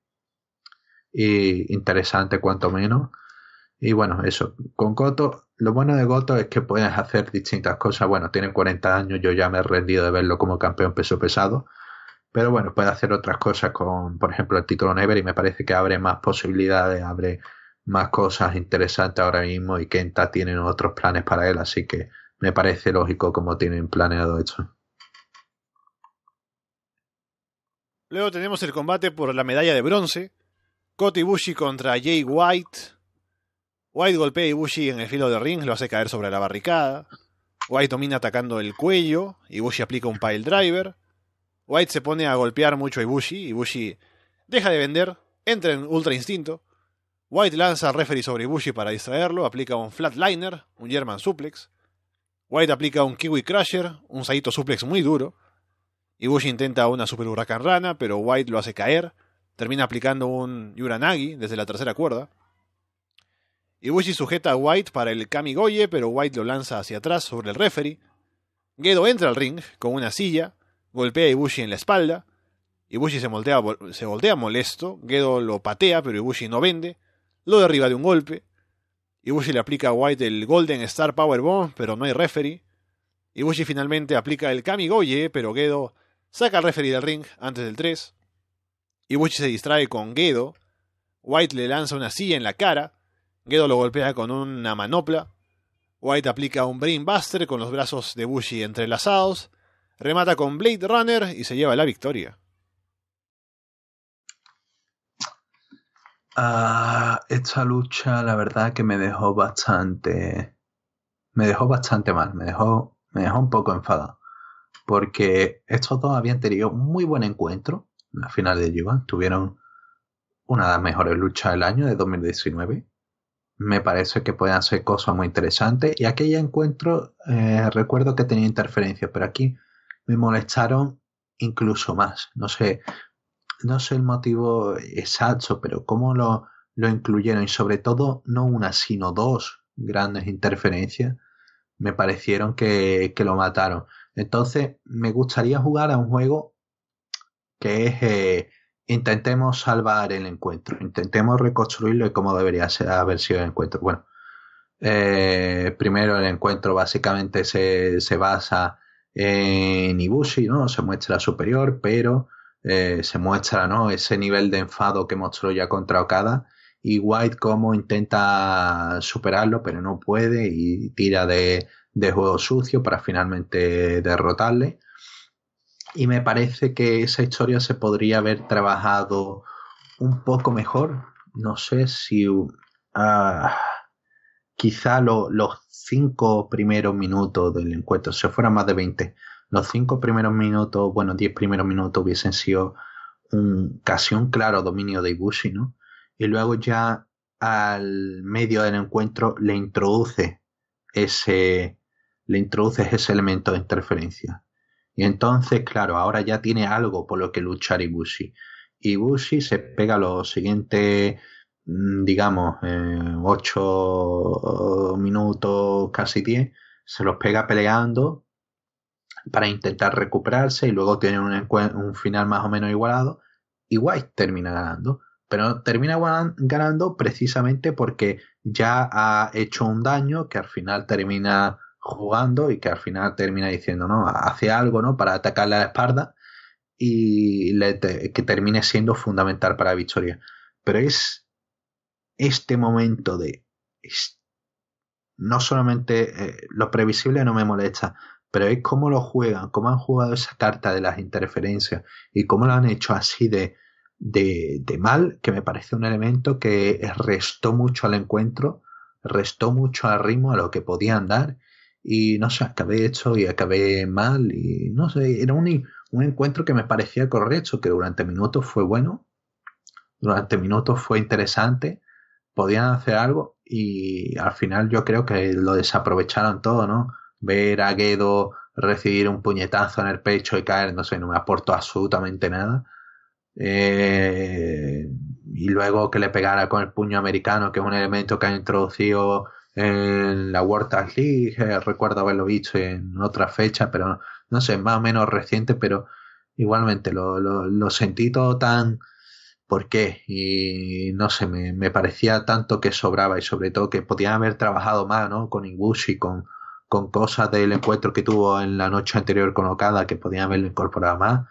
interesante cuanto menos. Y bueno, eso, con Goto lo bueno de Goto es que puedes hacer distintas cosas. Bueno, tienen 40 años, yo ya me he rendido de verlo como campeón peso pesado. Pero bueno, puede hacer otras cosas con, por ejemplo, el título Never y me parece que abre más posibilidades, abre más cosas interesantes ahora mismo y Kenta tienen otros planes para él, así que me parece lógico como tienen planeado esto. Luego tenemos el combate por la medalla de bronce. Kotibushi contra Jay White. White golpea a Ibushi en el filo de ring, lo hace caer sobre la barricada. White domina atacando el cuello, Ibushi aplica un pile driver. White se pone a golpear mucho a Ibushi, Ibushi deja de vender, entra en ultra instinto. White lanza a referee sobre Ibushi para distraerlo, aplica un flatliner, un German suplex. White aplica un Kiwi Crusher, un Saito suplex muy duro. Ibushi intenta una super huracan rana, pero White lo hace caer. Termina aplicando un Yuranagi desde la tercera cuerda. Ibushi sujeta a White para el Kamigoye, pero White lo lanza hacia atrás sobre el referee. Gedo entra al ring con una silla, golpea a Ibushi en la espalda. Ibushi se voltea, se voltea molesto. Gedo lo patea, pero Ibushi no vende. Lo derriba de un golpe. Ibushi le aplica a White el Golden Star Power Bomb, pero no hay referee. Ibushi finalmente aplica el Kamigoye, pero Gedo saca al referee del ring antes del 3. Ibushi se distrae con Gedo. White le lanza una silla en la cara. Gedo lo golpea con una manopla. White aplica un buster con los brazos de Bushi entrelazados. Remata con Blade Runner y se lleva la victoria. Ah, esta lucha, la verdad que me dejó bastante. Me dejó bastante mal, me dejó, me dejó un poco enfadado. Porque estos dos habían tenido muy buen encuentro en la final de Yuan. Tuvieron una de las mejores luchas del año de 2019 me parece que pueden ser cosas muy interesantes. Y aquella encuentro, eh, recuerdo que tenía interferencias, pero aquí me molestaron incluso más. No sé, no sé el motivo exacto, pero cómo lo, lo incluyeron y sobre todo no una, sino dos grandes interferencias me parecieron que, lo mataron. Entonces, me gustaría jugar a un juego que es eh, intentemos salvar el encuentro, intentemos reconstruirlo y cómo debería haber sido el encuentro. Bueno, eh, primero el encuentro básicamente se, basa en Ibushi, ¿no? Se muestra superior, pero eh, se muestra, ¿no? Ese nivel de enfado que mostró ya contra Okada y White como intenta superarlo, pero no puede y tira de, de juego sucio para finalmente derrotarle y me parece que esa historia se podría haber trabajado un poco mejor. No sé si ah, quizá los cinco primeros minutos del encuentro, si fuera más de 20, los cinco primeros minutos, bueno, diez primeros minutos hubiesen sido un, casi un claro dominio de Ibushi, ¿no? Y luego ya al medio del encuentro le introduce ese, le introduces ese elemento de interferencia y entonces, claro, ahora ya tiene algo por lo que luchar Ibushi. Ibushi se pega los siguientes, mm, digamos, 8 eh, minutos, casi 10, se los pega peleando para intentar recuperarse y luego tiene un, un final más o menos igualado. Y White termina ganando. Pero termina ganando precisamente porque ya ha hecho un daño que al final termina jugando y que al final termina diciendo, ¿no? Hace algo, ¿no? Para atacar la espalda y que termine siendo fundamental para la victoria. Pero es este momento de... no solamente eh, lo previsible no me molesta, pero es cómo lo juegan, cómo han jugado esa carta de las interferencias y cómo lo han hecho así de, de mal, que me parece un elemento que restó mucho al encuentro, restó mucho al ritmo a lo que podían dar y no sé, acabé hecho y acabé mal y no sé, era un, un encuentro que me parecía correcto, que durante minutos fue bueno, durante minutos fue interesante, podían hacer algo y al final yo creo que lo desaprovecharon todo, ¿no? Ver a Guedo recibir un puñetazo en el pecho y caer, no sé, no me aportó absolutamente nada. Eh, y luego que le pegara con el puño americano, que es un elemento que han introducido en la World Tag League, eh, recuerdo haberlo visto en otra fecha, pero no, sé, más o menos reciente, pero igualmente lo, lo, sentí todo tan... ¿Por qué? Y no sé, me, me, parecía tanto que sobraba y sobre todo que podían haber trabajado más, ¿no? Con Ingushi, con, con cosas del encuentro que tuvo en la noche anterior con Okada que podían haberlo incorporado más.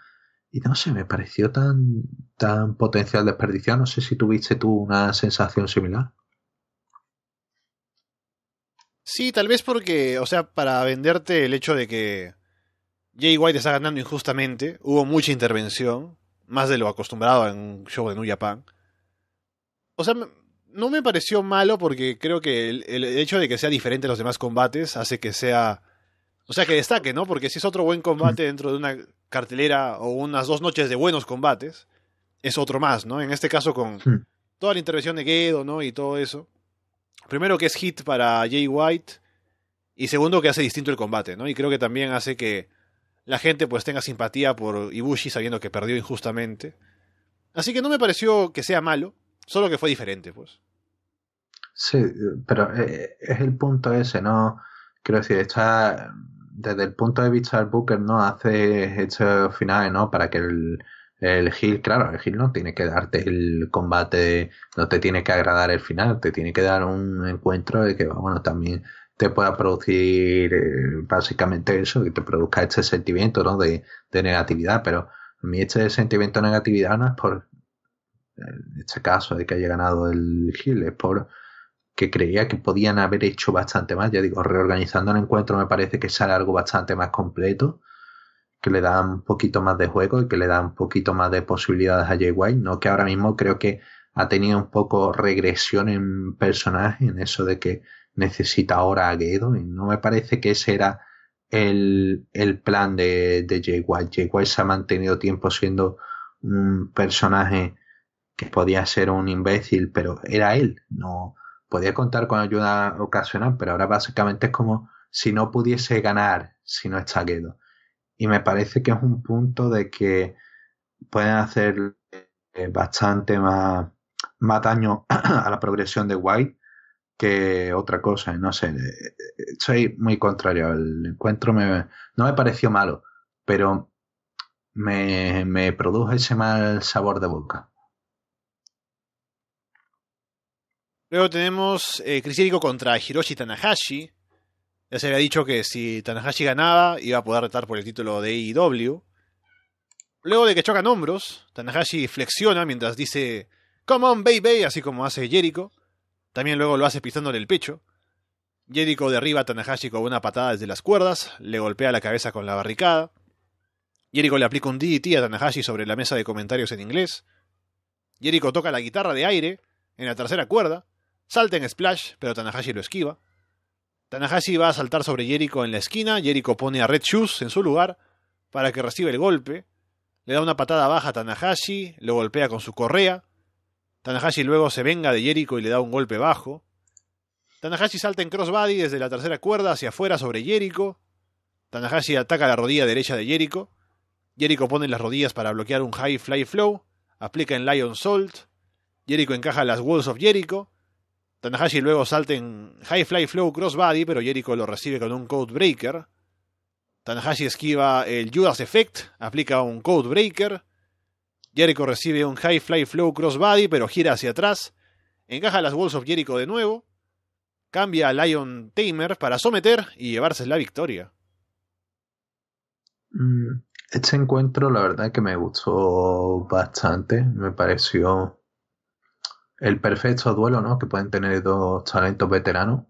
Y no sé, me pareció tan, tan potencial desperdicio No sé si tuviste tú una sensación similar. Sí, tal vez porque, o sea, para venderte el hecho de que Jay White está ganando injustamente, hubo mucha intervención, más de lo acostumbrado en un show de New Japan. O sea, no me pareció malo porque creo que el, el, hecho de que sea diferente a los demás combates hace que sea. O sea, que destaque, ¿no? Porque si es otro buen combate dentro de una cartelera o unas dos noches de buenos combates, es otro más, ¿no? En este caso, con toda la intervención de Gedo, ¿no? Y todo eso primero que es hit para Jay White y segundo que hace distinto el combate, ¿no? Y creo que también hace que la gente pues tenga simpatía por Ibushi sabiendo que perdió injustamente. Así que no me pareció que sea malo, solo que fue diferente, pues. Sí, pero eh, es el punto ese, ¿no? Quiero decir, está desde el punto de vista del Booker, ¿no? Hace hechos finales, ¿no? Para que el, el Gil, claro, el Gil no tiene que darte el combate, no te tiene que agradar el final, te tiene que dar un encuentro de que, bueno, también te pueda producir eh, básicamente eso, que te produzca este sentimiento ¿no? de, negatividad, pero a mí este sentimiento de negatividad no es por este caso de que haya ganado el Gil, es por que creía que podían haber hecho bastante más, ya digo, reorganizando el encuentro me parece que sale algo bastante más completo, que le da un poquito más de juego y que le da un poquito más de posibilidades a Jay White, ¿no? Que ahora mismo creo que ha tenido un poco regresión en personaje, en eso de que necesita ahora a Gedo y no me parece que ese era el, plan de, Jay White. Jay White se ha mantenido tiempo siendo un personaje que podía ser un imbécil, pero era él, no podía contar con ayuda ocasional, pero ahora básicamente es como si no pudiese ganar si no está Gedo y me parece que es un punto de que pueden hacer bastante más, daño a la progresión de White que otra cosa. No sé, eh, eh, soy muy contrario. al encuentro no me pareció malo, pero me, produjo ese mal sabor de boca. Luego tenemos eh, contra Hiroshi Tanahashi. Ya se había dicho que si Tanahashi ganaba, iba a poder retar por el título de IW. E luego de que chocan hombros, Tanahashi flexiona mientras dice Come on, baby, así como hace Jericho. También luego lo hace pisándole el pecho. Jericho derriba a Tanahashi con una patada desde las cuerdas, le golpea la cabeza con la barricada. Jericho le aplica un DDT a Tanahashi sobre la mesa de comentarios en inglés. Jericho toca la guitarra de aire en la tercera cuerda, salta en Splash, pero Tanahashi lo esquiva. Tanahashi va a saltar sobre Jericho en la esquina, Jericho pone a Red Shoes en su lugar para que reciba el golpe, le da una patada baja a Tanahashi, lo golpea con su correa, Tanahashi luego se venga de Jericho y le da un golpe bajo, Tanahashi salta en crossbody desde la tercera cuerda hacia afuera sobre Jericho, Tanahashi ataca la rodilla derecha de Jericho, Jericho pone las rodillas para bloquear un high fly flow, aplica en Lion Salt, Jericho encaja las Walls of Jericho, Tanahashi luego salta en High Fly Flow Crossbody, pero Jericho lo recibe con un Code Breaker. Tanahashi esquiva el Judas Effect, aplica un Code Breaker. Jericho recibe un High Fly Flow Crossbody, pero gira hacia atrás. Encaja las Walls of Jericho de nuevo. Cambia a Lion Tamer para someter y llevarse la victoria. Mm, este encuentro, la verdad, que me gustó bastante. Me pareció el perfecto duelo ¿no? que pueden tener dos talentos veteranos.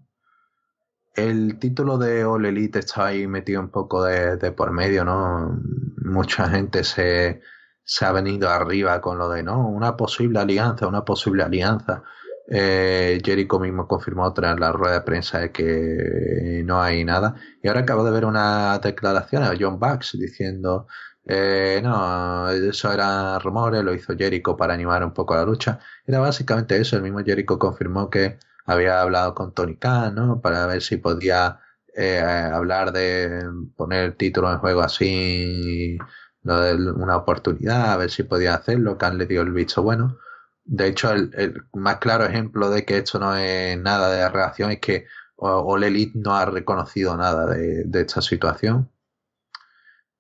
El título de All Elite está ahí metido un poco de, por medio, ¿no? Mucha gente se, se, ha venido arriba con lo de, ¿no? Una posible alianza, una posible alianza. Eh, Jericho mismo confirmó tras la rueda de prensa de que no hay nada. Y ahora acabo de ver una declaración de John Bax diciendo eh, no, eso era rumores, lo hizo Jericho para animar un poco la lucha. Era básicamente eso, el mismo Jericho confirmó que había hablado con Tony Khan, Para ver si podía eh, hablar de poner el título en juego así, una oportunidad, a ver si podía hacerlo. Khan le dio el bicho bueno. De hecho, el, más claro ejemplo de que esto no es nada de reacción es que Ole no ha reconocido nada de esta situación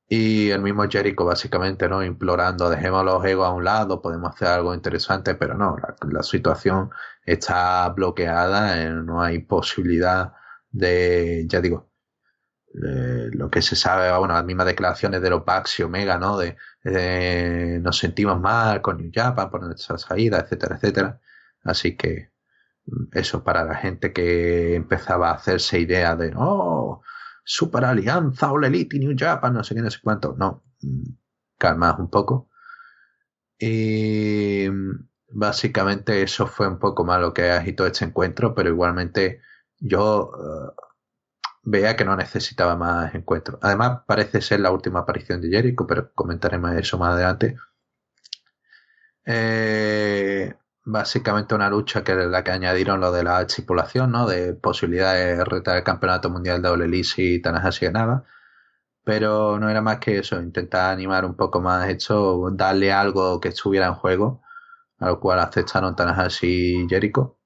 y el mismo Jericho básicamente, ¿no? Implorando, dejemos los egos a un lado, podemos hacer algo interesante, pero no, la, situación está bloqueada, eh, no hay posibilidad de, ya digo, lo que se sabe, bueno, las mismas declaraciones de los Pax y Omega, ¿no? De, nos sentimos mal con New Japan por nuestra salida, etcétera, etcétera. Así que mm, eso para la gente que empezaba a hacerse idea de, oh, Super Alianza, All Elite New Japan, no sé qué, no sé cuánto. No, mm, Calmas un poco. Y eh, básicamente eso fue un poco malo lo que agitó este encuentro, pero igualmente yo Vea eh, veía que no necesitaba más encuentros. Además, parece ser la última aparición de Jericho, pero comentaremos eso más adelante. Eh, básicamente una lucha que la que añadieron lo de la estipulación, ¿no? De posibilidades de retar el campeonato mundial de Olelis y Tanahashi nada Pero no era más que eso, intentar animar un poco más esto, darle algo que estuviera en juego, a lo cual aceptaron Tanahashi y Jericho.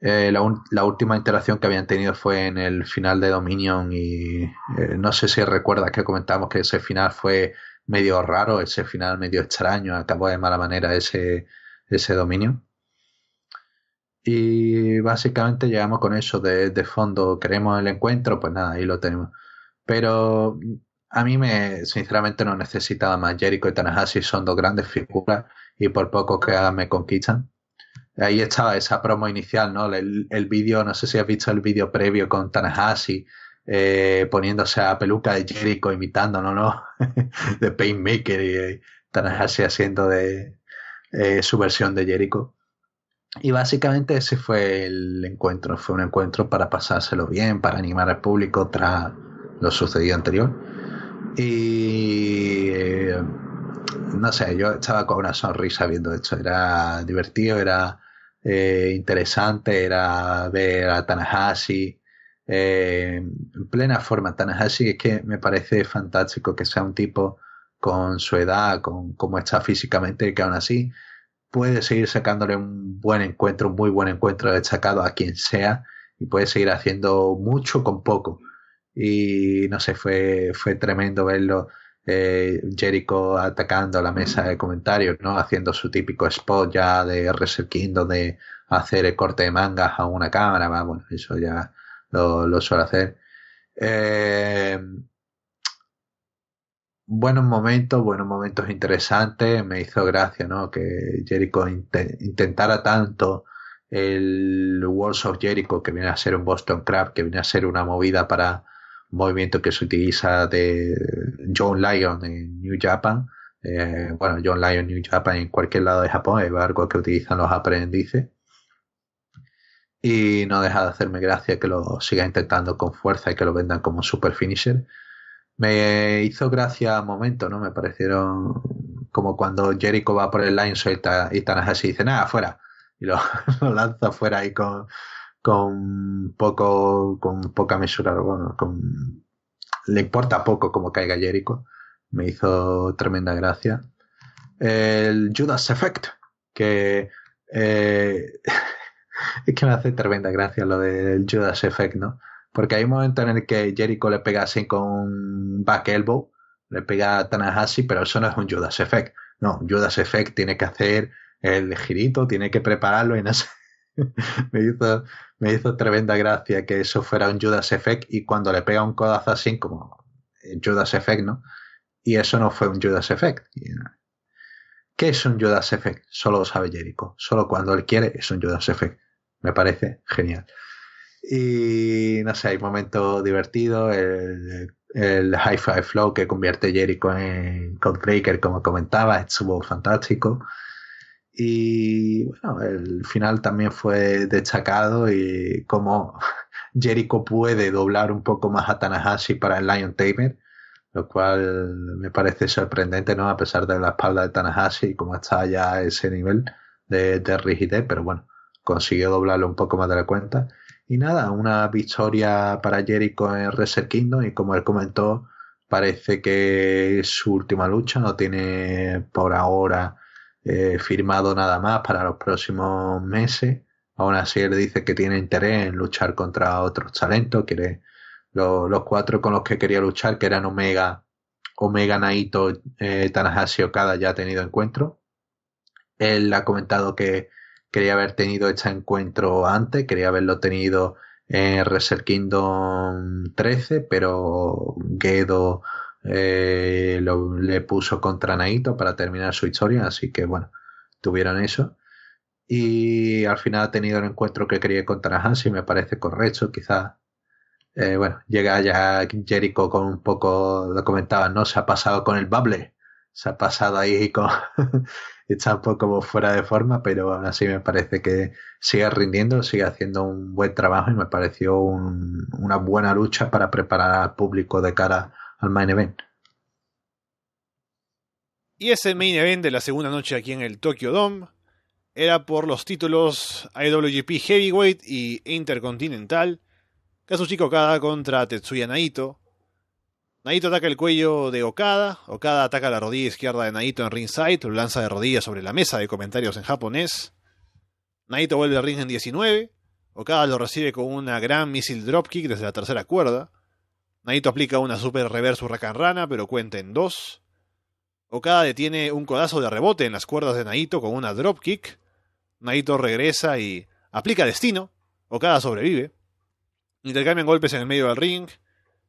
Eh, la, última interacción que habían tenido fue en el final de Dominion y eh, no sé si recuerdas que comentamos que ese final fue medio raro, ese final medio extraño, acabó de mala manera ese, ese dominio. Y básicamente llegamos con eso de, fondo, queremos el encuentro, pues nada, ahí lo tenemos. Pero a mí me, sinceramente no necesitaba más. Jericho y Tanahashi son dos grandes figuras y por poco que me conquistan. Ahí estaba esa promo inicial, ¿no? El, vídeo, no sé si has visto el vídeo previo con Tanahashi eh, poniéndose a peluca de Jericho, imitando, ¿no? ¿no? de Painmaker y Tanahashi haciendo de, eh, su versión de Jericho. Y básicamente ese fue el encuentro, fue un encuentro para pasárselo bien, para animar al público tras lo sucedido anterior. Y eh, no sé, yo estaba con una sonrisa viendo esto, era divertido, era eh, interesante, era ver a Tanahashi en plena forma. Tanahashi es que me parece fantástico que sea un tipo con su edad, con cómo está físicamente, que aún así puede seguir sacándole un buen encuentro, un muy buen encuentro destacado a quien sea y puede seguir haciendo mucho con poco. Y no sé, fue, fue tremendo verlo. Eh, Jericho atacando la mesa de comentarios, ¿no? Haciendo su típico spot ya de Wrestle de hacer el corte de mangas a una cámara, bueno, eso ya lo, lo suele hacer. Eh, buenos momentos, buenos momentos interesantes. Me hizo gracia, ¿no? Que Jericho intentara tanto el Walls of Jericho, que viene a ser un Boston Crab, que viene a ser una movida para movimiento que se utiliza de John Lyon en New Japan. Eh, bueno, John Lyon New Japan en cualquier lado de Japón es algo que utilizan los aprendices. Y no deja de hacerme gracia que lo siga intentando con fuerza y que lo vendan como super finisher me hizo gracia momento, ¿no? Me parecieron como cuando Jericho va por el line suelta y así dice, nada, fuera. Y lo, lanza fuera ahí con, con poco, con poca mesura, bueno, le importa poco como caiga Jericho. Me hizo tremenda gracia. El Judas Effect, que eh, es que me hace tremenda gracia lo del Judas Effect, ¿no? Porque hay un momento en el que Jericho le pega así con un back elbow, le pega a Tanahashi, pero eso no es un Judas Effect. No, Judas Effect tiene que hacer el girito, tiene que prepararlo y no sé. me, hizo, me hizo tremenda gracia que eso fuera un Judas Effect y cuando le pega un codazo así como Judas Effect, ¿no? Y eso no fue un Judas Effect. ¿Qué es un Judas Effect? Solo lo sabe Jericho. Solo cuando él quiere es un Judas Effect. Me parece genial. Y no sé, hay momentos divertidos, el, el High Five Flow que convierte Jericho en Codebreaker, como comentaba, estuvo fantástico. Y bueno, el final también fue destacado y como Jericho puede doblar un poco más a Tanahashi para el Lion Tamer, lo cual me parece sorprendente, ¿no? A pesar de la espalda de Tanahashi, como está ya ese nivel de rigidez, pero bueno, consiguió doblarlo un poco más de la cuenta. Y nada, una victoria para Jericho en Reset Kingdom y como él comentó, parece que su última lucha no tiene por ahora eh, firmado nada más para los próximos meses. Aún así, él dice que tiene interés en luchar contra otros talentos. Quiere los, cuatro con los que quería luchar, que eran Omega, Omega Naito, eh, Tanahashi Okada, ya ha tenido encuentro. Él ha comentado que quería haber tenido este encuentro antes, quería haberlo tenido en Reset Kingdom 13, pero Gedo eh, le puso contra Naito para terminar su historia, así que bueno, tuvieron eso. Y al final ha tenido el encuentro que quería contra Hansi, me parece correcto, quizás. Eh, bueno, llega ya Jericho con un poco, lo comentaba, ¿no? Se ha pasado con el bable, se ha pasado ahí con, está un poco fuera de forma, pero aún así me parece que sigue rindiendo, sigue haciendo un buen trabajo y me pareció una buena lucha para preparar al público de cara al main event. Y ese main event de la segunda noche aquí en el Tokyo Dome era por los títulos IWGP Heavyweight y Intercontinental. Kazuchika Okada contra Tetsuya Naito. Naito ataca el cuello de Okada. Okada ataca la rodilla izquierda de Naito en ringside. Lo lanza de rodillas sobre la mesa de comentarios en japonés. Naito vuelve al ring en 19. Okada lo recibe con una gran missile dropkick desde la tercera cuerda. Naito aplica una super reverse huracán rana, pero cuenta en dos. Okada detiene un codazo de rebote en las cuerdas de Naito con una dropkick. Naito regresa y aplica destino. Okada sobrevive. Intercambian golpes en el medio del ring.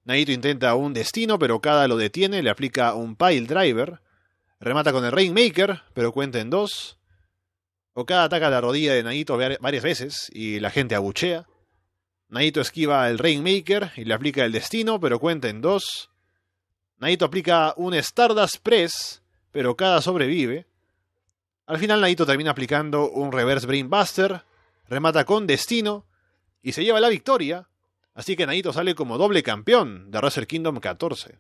Naito intenta un destino, pero cada lo detiene, le aplica un pile driver. Remata con el Rainmaker, pero cuenta en dos. Okada ataca la rodilla de Naito varias veces y la gente abuchea. Naito esquiva el Rainmaker y le aplica el destino, pero cuenta en dos. Naito aplica un Stardust Press, pero cada sobrevive. Al final Naito termina aplicando un Reverse Brainbuster, remata con destino y se lleva la victoria Así que Naito sale como doble campeón de Racer Kingdom 14.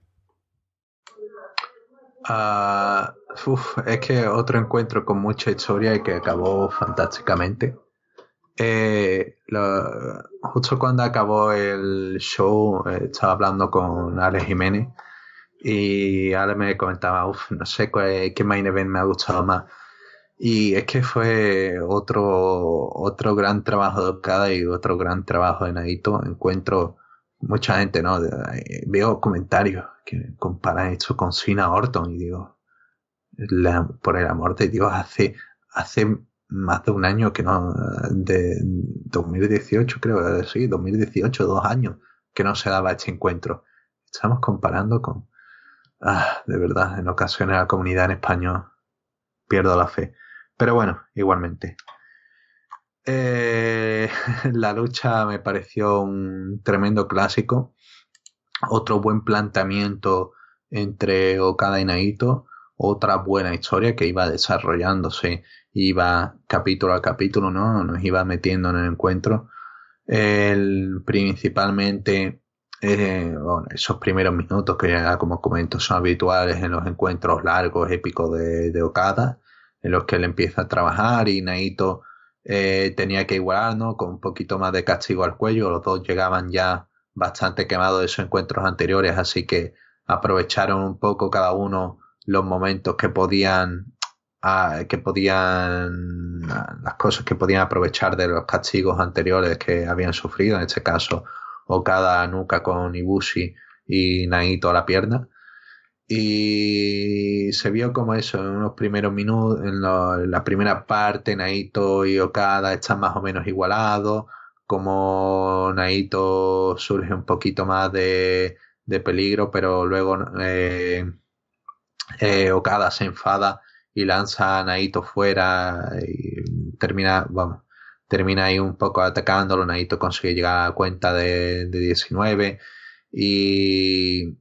Ah, uf, es que otro encuentro con mucha historia y que acabó fantásticamente. Eh, justo cuando acabó el show, eh, estaba hablando con Alex Jiménez y Alex me comentaba, uff, no sé qué main event me ha gustado más. Y es que fue otro, otro gran trabajo de Okada y otro gran trabajo de Nadito. Encuentro mucha gente, ¿no? Eh, veo comentarios que comparan esto con Sina Orton y digo, la, por el amor de Dios, hace, hace más de un año que no, de 2018 creo, sí, 2018, dos años que no se daba este encuentro. Estamos comparando con, ah, de verdad, en ocasiones la comunidad en español pierdo la fe. Pero bueno, igualmente. Eh, la lucha me pareció un tremendo clásico. Otro buen planteamiento entre Okada y Naito. Otra buena historia que iba desarrollándose. Iba capítulo a capítulo, ¿no? Nos iba metiendo en el encuentro. principalmente eh, esos primeros minutos que ya ah, como comento son habituales en los encuentros largos, épicos de, de Okada en los que él empieza a trabajar y Naito eh, tenía que igualar no con un poquito más de castigo al cuello. Los dos llegaban ya bastante quemados de sus encuentros anteriores, así que aprovecharon un poco cada uno los momentos que podían ah, que podían las cosas que podían aprovechar de los castigos anteriores que habían sufrido en este caso cada nuca con Ibushi y Naito a la pierna y se vio como eso en los primeros minutos, en, la primera parte, Naito y Okada están más o menos igualados, como Naito surge un poquito más de, peligro, pero luego eh, eh, Okada se enfada y lanza a Naito fuera y termina, termina ahí un poco atacándolo, Naito consigue llegar a cuenta de, de 19 y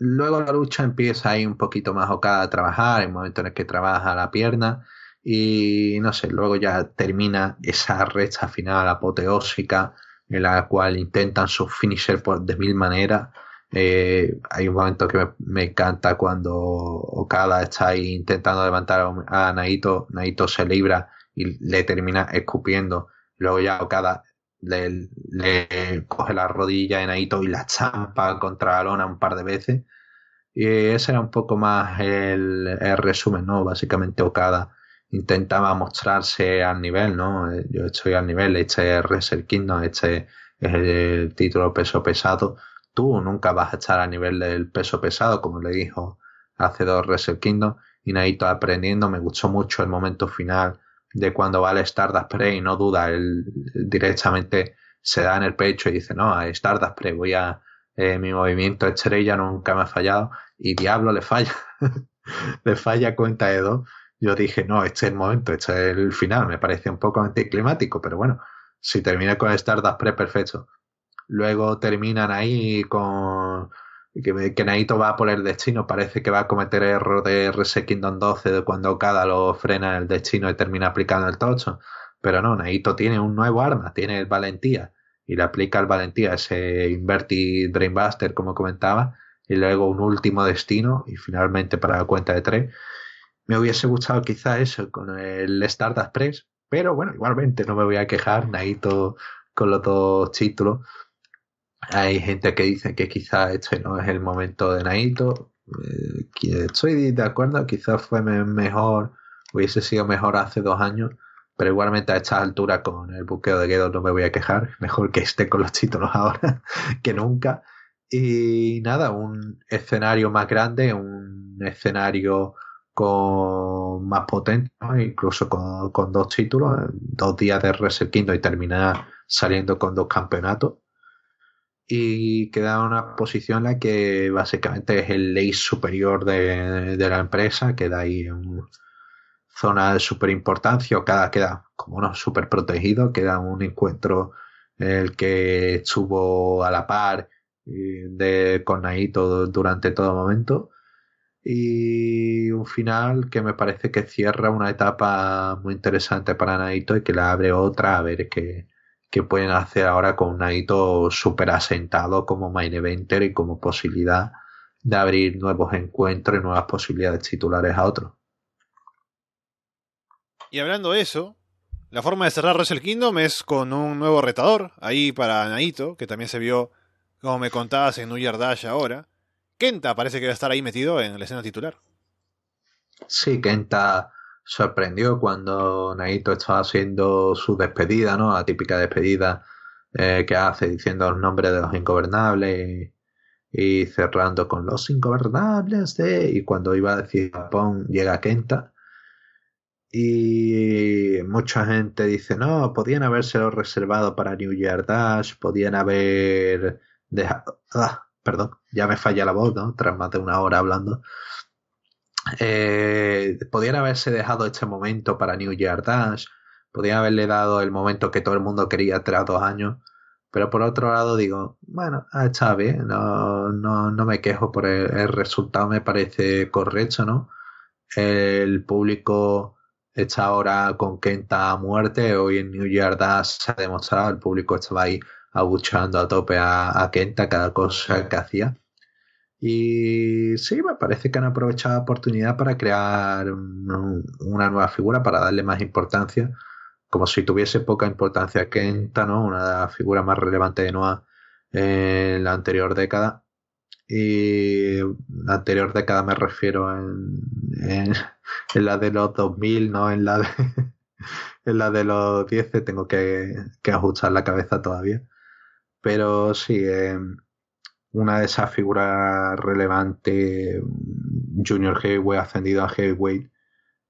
Luego la lucha empieza ahí un poquito más Okada a trabajar, el momento en el que trabaja la pierna y no sé, luego ya termina esa recta final apoteósica en la cual intentan su finisher por, de mil maneras. Eh, hay un momento que me, encanta cuando Okada está ahí intentando levantar a Naito, Naito se libra y le termina escupiendo. Luego ya Okada le, coge la rodilla en Aito y la champa contra la un par de veces. Y ese era un poco más el, resumen, ¿no? Básicamente Okada intentaba mostrarse al nivel, ¿no? Eh, yo estoy al nivel, este es Wrestle Kingdom, este es el título peso pesado. Tú nunca vas a estar a nivel del peso pesado, como le dijo hace dos Wrestle Kingdom. Y Naito aprendiendo, me gustó mucho el momento final de cuando va al Stardust Pre y no duda, él directamente se da en el pecho y dice, no, a Stardust Pre voy a... Eh, mi movimiento estrella nunca me ha fallado y Diablo le falla, le falla cuenta de dos. Yo dije, no, este es el momento, este es el final, me parece un poco anticlimático, pero bueno, si termina con Stardust Pre, perfecto. Luego terminan ahí con que, que Naito va por el destino, parece que va a cometer el error de RS Kingdom 12 de cuando Cada lo frena el destino y termina aplicando el tocho. Pero no, Naito tiene un nuevo arma, tiene el valentía y le aplica el valentía ese Inverti Brainbuster, como comentaba, y luego un último destino y finalmente para la cuenta de tres. Me hubiese gustado quizá eso con el Stardust Press, pero bueno, igualmente no me voy a quejar, Naito con los dos títulos. Hay gente que dice que quizás este no es el momento de Naito. Eh, estoy de acuerdo, quizás fue mejor, hubiese sido mejor hace dos años, pero igualmente a esta altura con el buqueo de guedo no me voy a quejar. Mejor que esté con los títulos ahora que nunca. Y nada, un escenario más grande, un escenario con más potente, incluso con, dos títulos, dos días de Reset y terminar saliendo con dos campeonatos y queda una posición en la que básicamente es el ley superior de, la empresa, queda ahí en zona de super importancia, cada queda como uno super protegido, queda un encuentro en el que estuvo a la par eh, de con Naito durante todo momento y un final que me parece que cierra una etapa muy interesante para Naito y que la abre otra a ver qué, que pueden hacer ahora con Naito super súper asentado como main eventer y como posibilidad de abrir nuevos encuentros y nuevas posibilidades titulares a otros. Y hablando de eso, la forma de cerrar Wrestle Kingdom es con un nuevo retador, ahí para Naito, que también se vio, como me contabas, en New Year Dash ahora. Kenta parece que va a estar ahí metido en la escena titular. Sí, Kenta sorprendió cuando Naito estaba haciendo su despedida, ¿no? La típica despedida eh, que hace diciendo los nombres de los ingobernables y, cerrando con los ingobernables Y cuando iba a decir Japón llega Kenta. Y mucha gente dice, no, podían habérselo reservado para New Year Dash, podían haber dejado... Ah, perdón, ya me falla la voz, ¿no? Tras más de una hora hablando. Eh, haberse dejado este momento para New Year Dash, Podría haberle dado el momento que todo el mundo quería tras dos años, pero por otro lado digo, bueno, ah, está bien, no, no, no me quejo por el, resultado, me parece correcto, ¿no? El público está ahora con Kenta a muerte, hoy en New Year Dash se ha demostrado, el público estaba ahí abuchando a tope a, a Kenta cada cosa que hacía y sí, me parece que han aprovechado la oportunidad para crear una nueva figura, para darle más importancia, como si tuviese poca importancia Kenta, ¿no? Una figura más relevante de Noah en la anterior década. Y la anterior década me refiero en, en, la de los 2000, no en la de, en la de los 10, tengo que, que ajustar la cabeza todavía. Pero sí, eh, una de esas figuras relevantes mm, junior heavyweight ascendido a heavyweight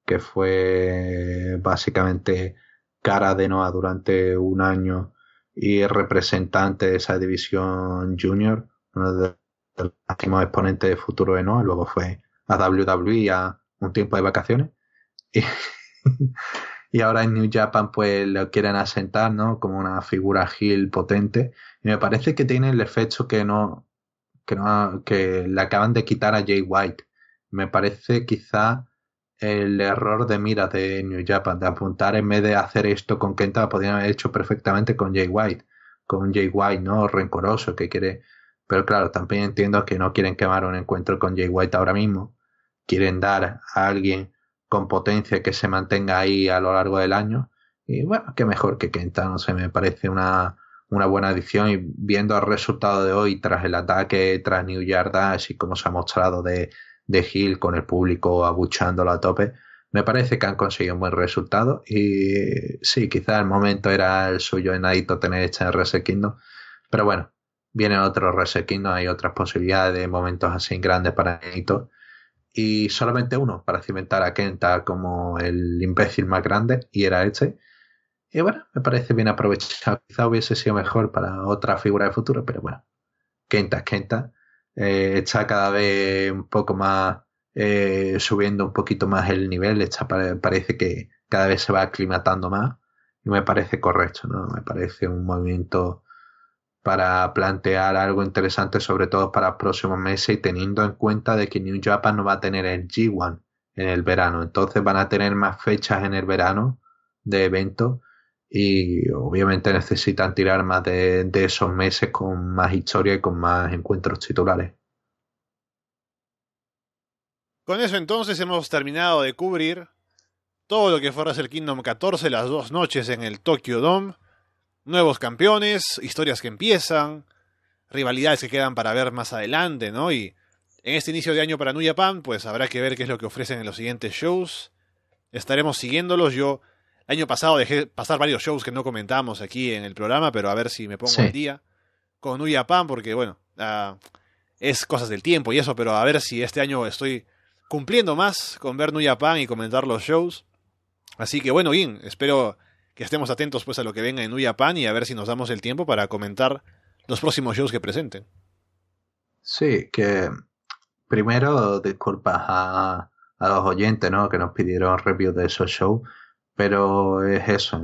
que fue básicamente cara de Noah durante un año y representante de esa división junior, uno de los máximos exponentes de futuro de Noah, luego fue a WWE a un tiempo de vacaciones y, ahora en New Japan pues lo quieren asentar, ¿no? Como una figura heel potente y me parece que tiene el efecto que no que, no, que le acaban de quitar a Jay White. Me parece quizá el error de mira de New Japan, de apuntar en vez de hacer esto con Kenta, podrían haber hecho perfectamente con Jay White, con Jay White, ¿no? Rencoroso que quiere. Pero claro, también entiendo que no quieren quemar un encuentro con Jay White ahora mismo. Quieren dar a alguien con potencia que se mantenga ahí a lo largo del año. Y bueno, qué mejor que Kenta, no sé, me parece una, una buena adición y viendo el resultado de hoy tras el ataque, tras New Yardas y como se ha mostrado de, de Hill con el público abuchándolo a tope, me parece que han conseguido un buen resultado y sí, quizá el momento era el suyo en Adito tener este Reset Kingdom, pero bueno, viene otro Reset hay otras posibilidades de momentos así grandes para Adito y solamente uno para cimentar a Kenta como el imbécil más grande y era este y bueno, me parece bien aprovechado. Quizá hubiese sido mejor para otra figura de futuro, pero bueno. Kenta Kenta. Eh, está cada vez un poco más eh, subiendo un poquito más el nivel. Está, parece que cada vez se va aclimatando más. Y me parece correcto, ¿no? Me parece un movimiento para plantear algo interesante, sobre todo para próximos meses, y teniendo en cuenta de que New Japan no va a tener el G1 en el verano. Entonces van a tener más fechas en el verano de eventos y obviamente necesitan tirar más de, esos meses con más historia y con más encuentros titulares. Con eso entonces hemos terminado de cubrir todo lo que fue Wrestle Kingdom 14, las dos noches en el Tokyo Dome, nuevos campeones, historias que empiezan, rivalidades que quedan para ver más adelante, ¿no? Y en este inicio de año para New Japan, pues habrá que ver qué es lo que ofrecen en los siguientes shows. Estaremos siguiéndolos. Yo el año pasado dejé pasar varios shows que no comentamos aquí en el programa, pero a ver si me pongo al día. Con Uya porque bueno, ah, es cosas del tiempo y eso, pero a ver si este año estoy cumpliendo más con ver Nuya y comentar los shows. Así que bueno, bien. espero que estemos atentos pues a lo que venga en Uyapan y a ver si nos damos el tiempo para comentar los próximos shows que presenten. Sí, que primero disculpas a, los oyentes ¿no? que nos pidieron review de esos shows pero es eso.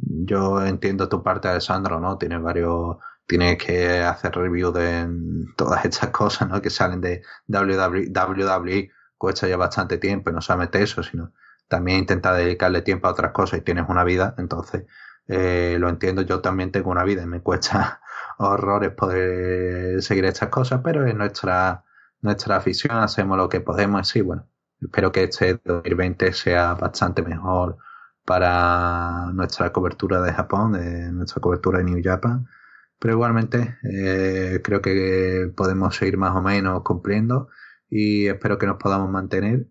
Yo entiendo tu parte, Alessandro, ¿no? Tienes varios. Tienes que hacer review de todas estas cosas, ¿no? Que salen de WWE. E cuesta ya bastante tiempo y no solamente eso, sino también intenta dedicarle tiempo a otras cosas y tienes una vida. Entonces, eh, lo entiendo, yo también tengo una vida y me cuesta horrores poder seguir estas cosas, pero es nuestra, nuestra afición, hacemos lo que podemos y sí, bueno, espero que este 2020 sea bastante mejor para nuestra cobertura de Japón, de nuestra cobertura de New Japan. Pero igualmente eh, creo que podemos seguir más o menos cumpliendo y espero que nos podamos mantener.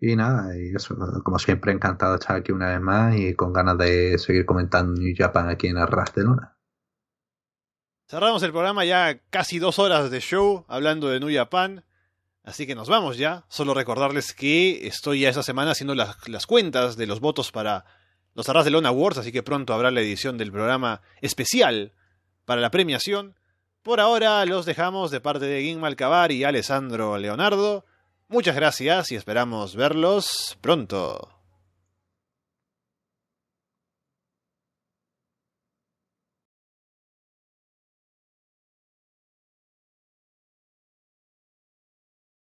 Y nada, eso, como siempre, encantado de estar aquí una vez más y con ganas de seguir comentando New Japan aquí en Arras Luna. Cerramos el programa ya casi dos horas de show hablando de New Japan. Así que nos vamos ya. Solo recordarles que estoy ya esta semana haciendo las, cuentas de los votos para los Arras de Lona Awards, así que pronto habrá la edición del programa especial para la premiación. Por ahora los dejamos de parte de Guim y Alessandro Leonardo. Muchas gracias y esperamos verlos pronto.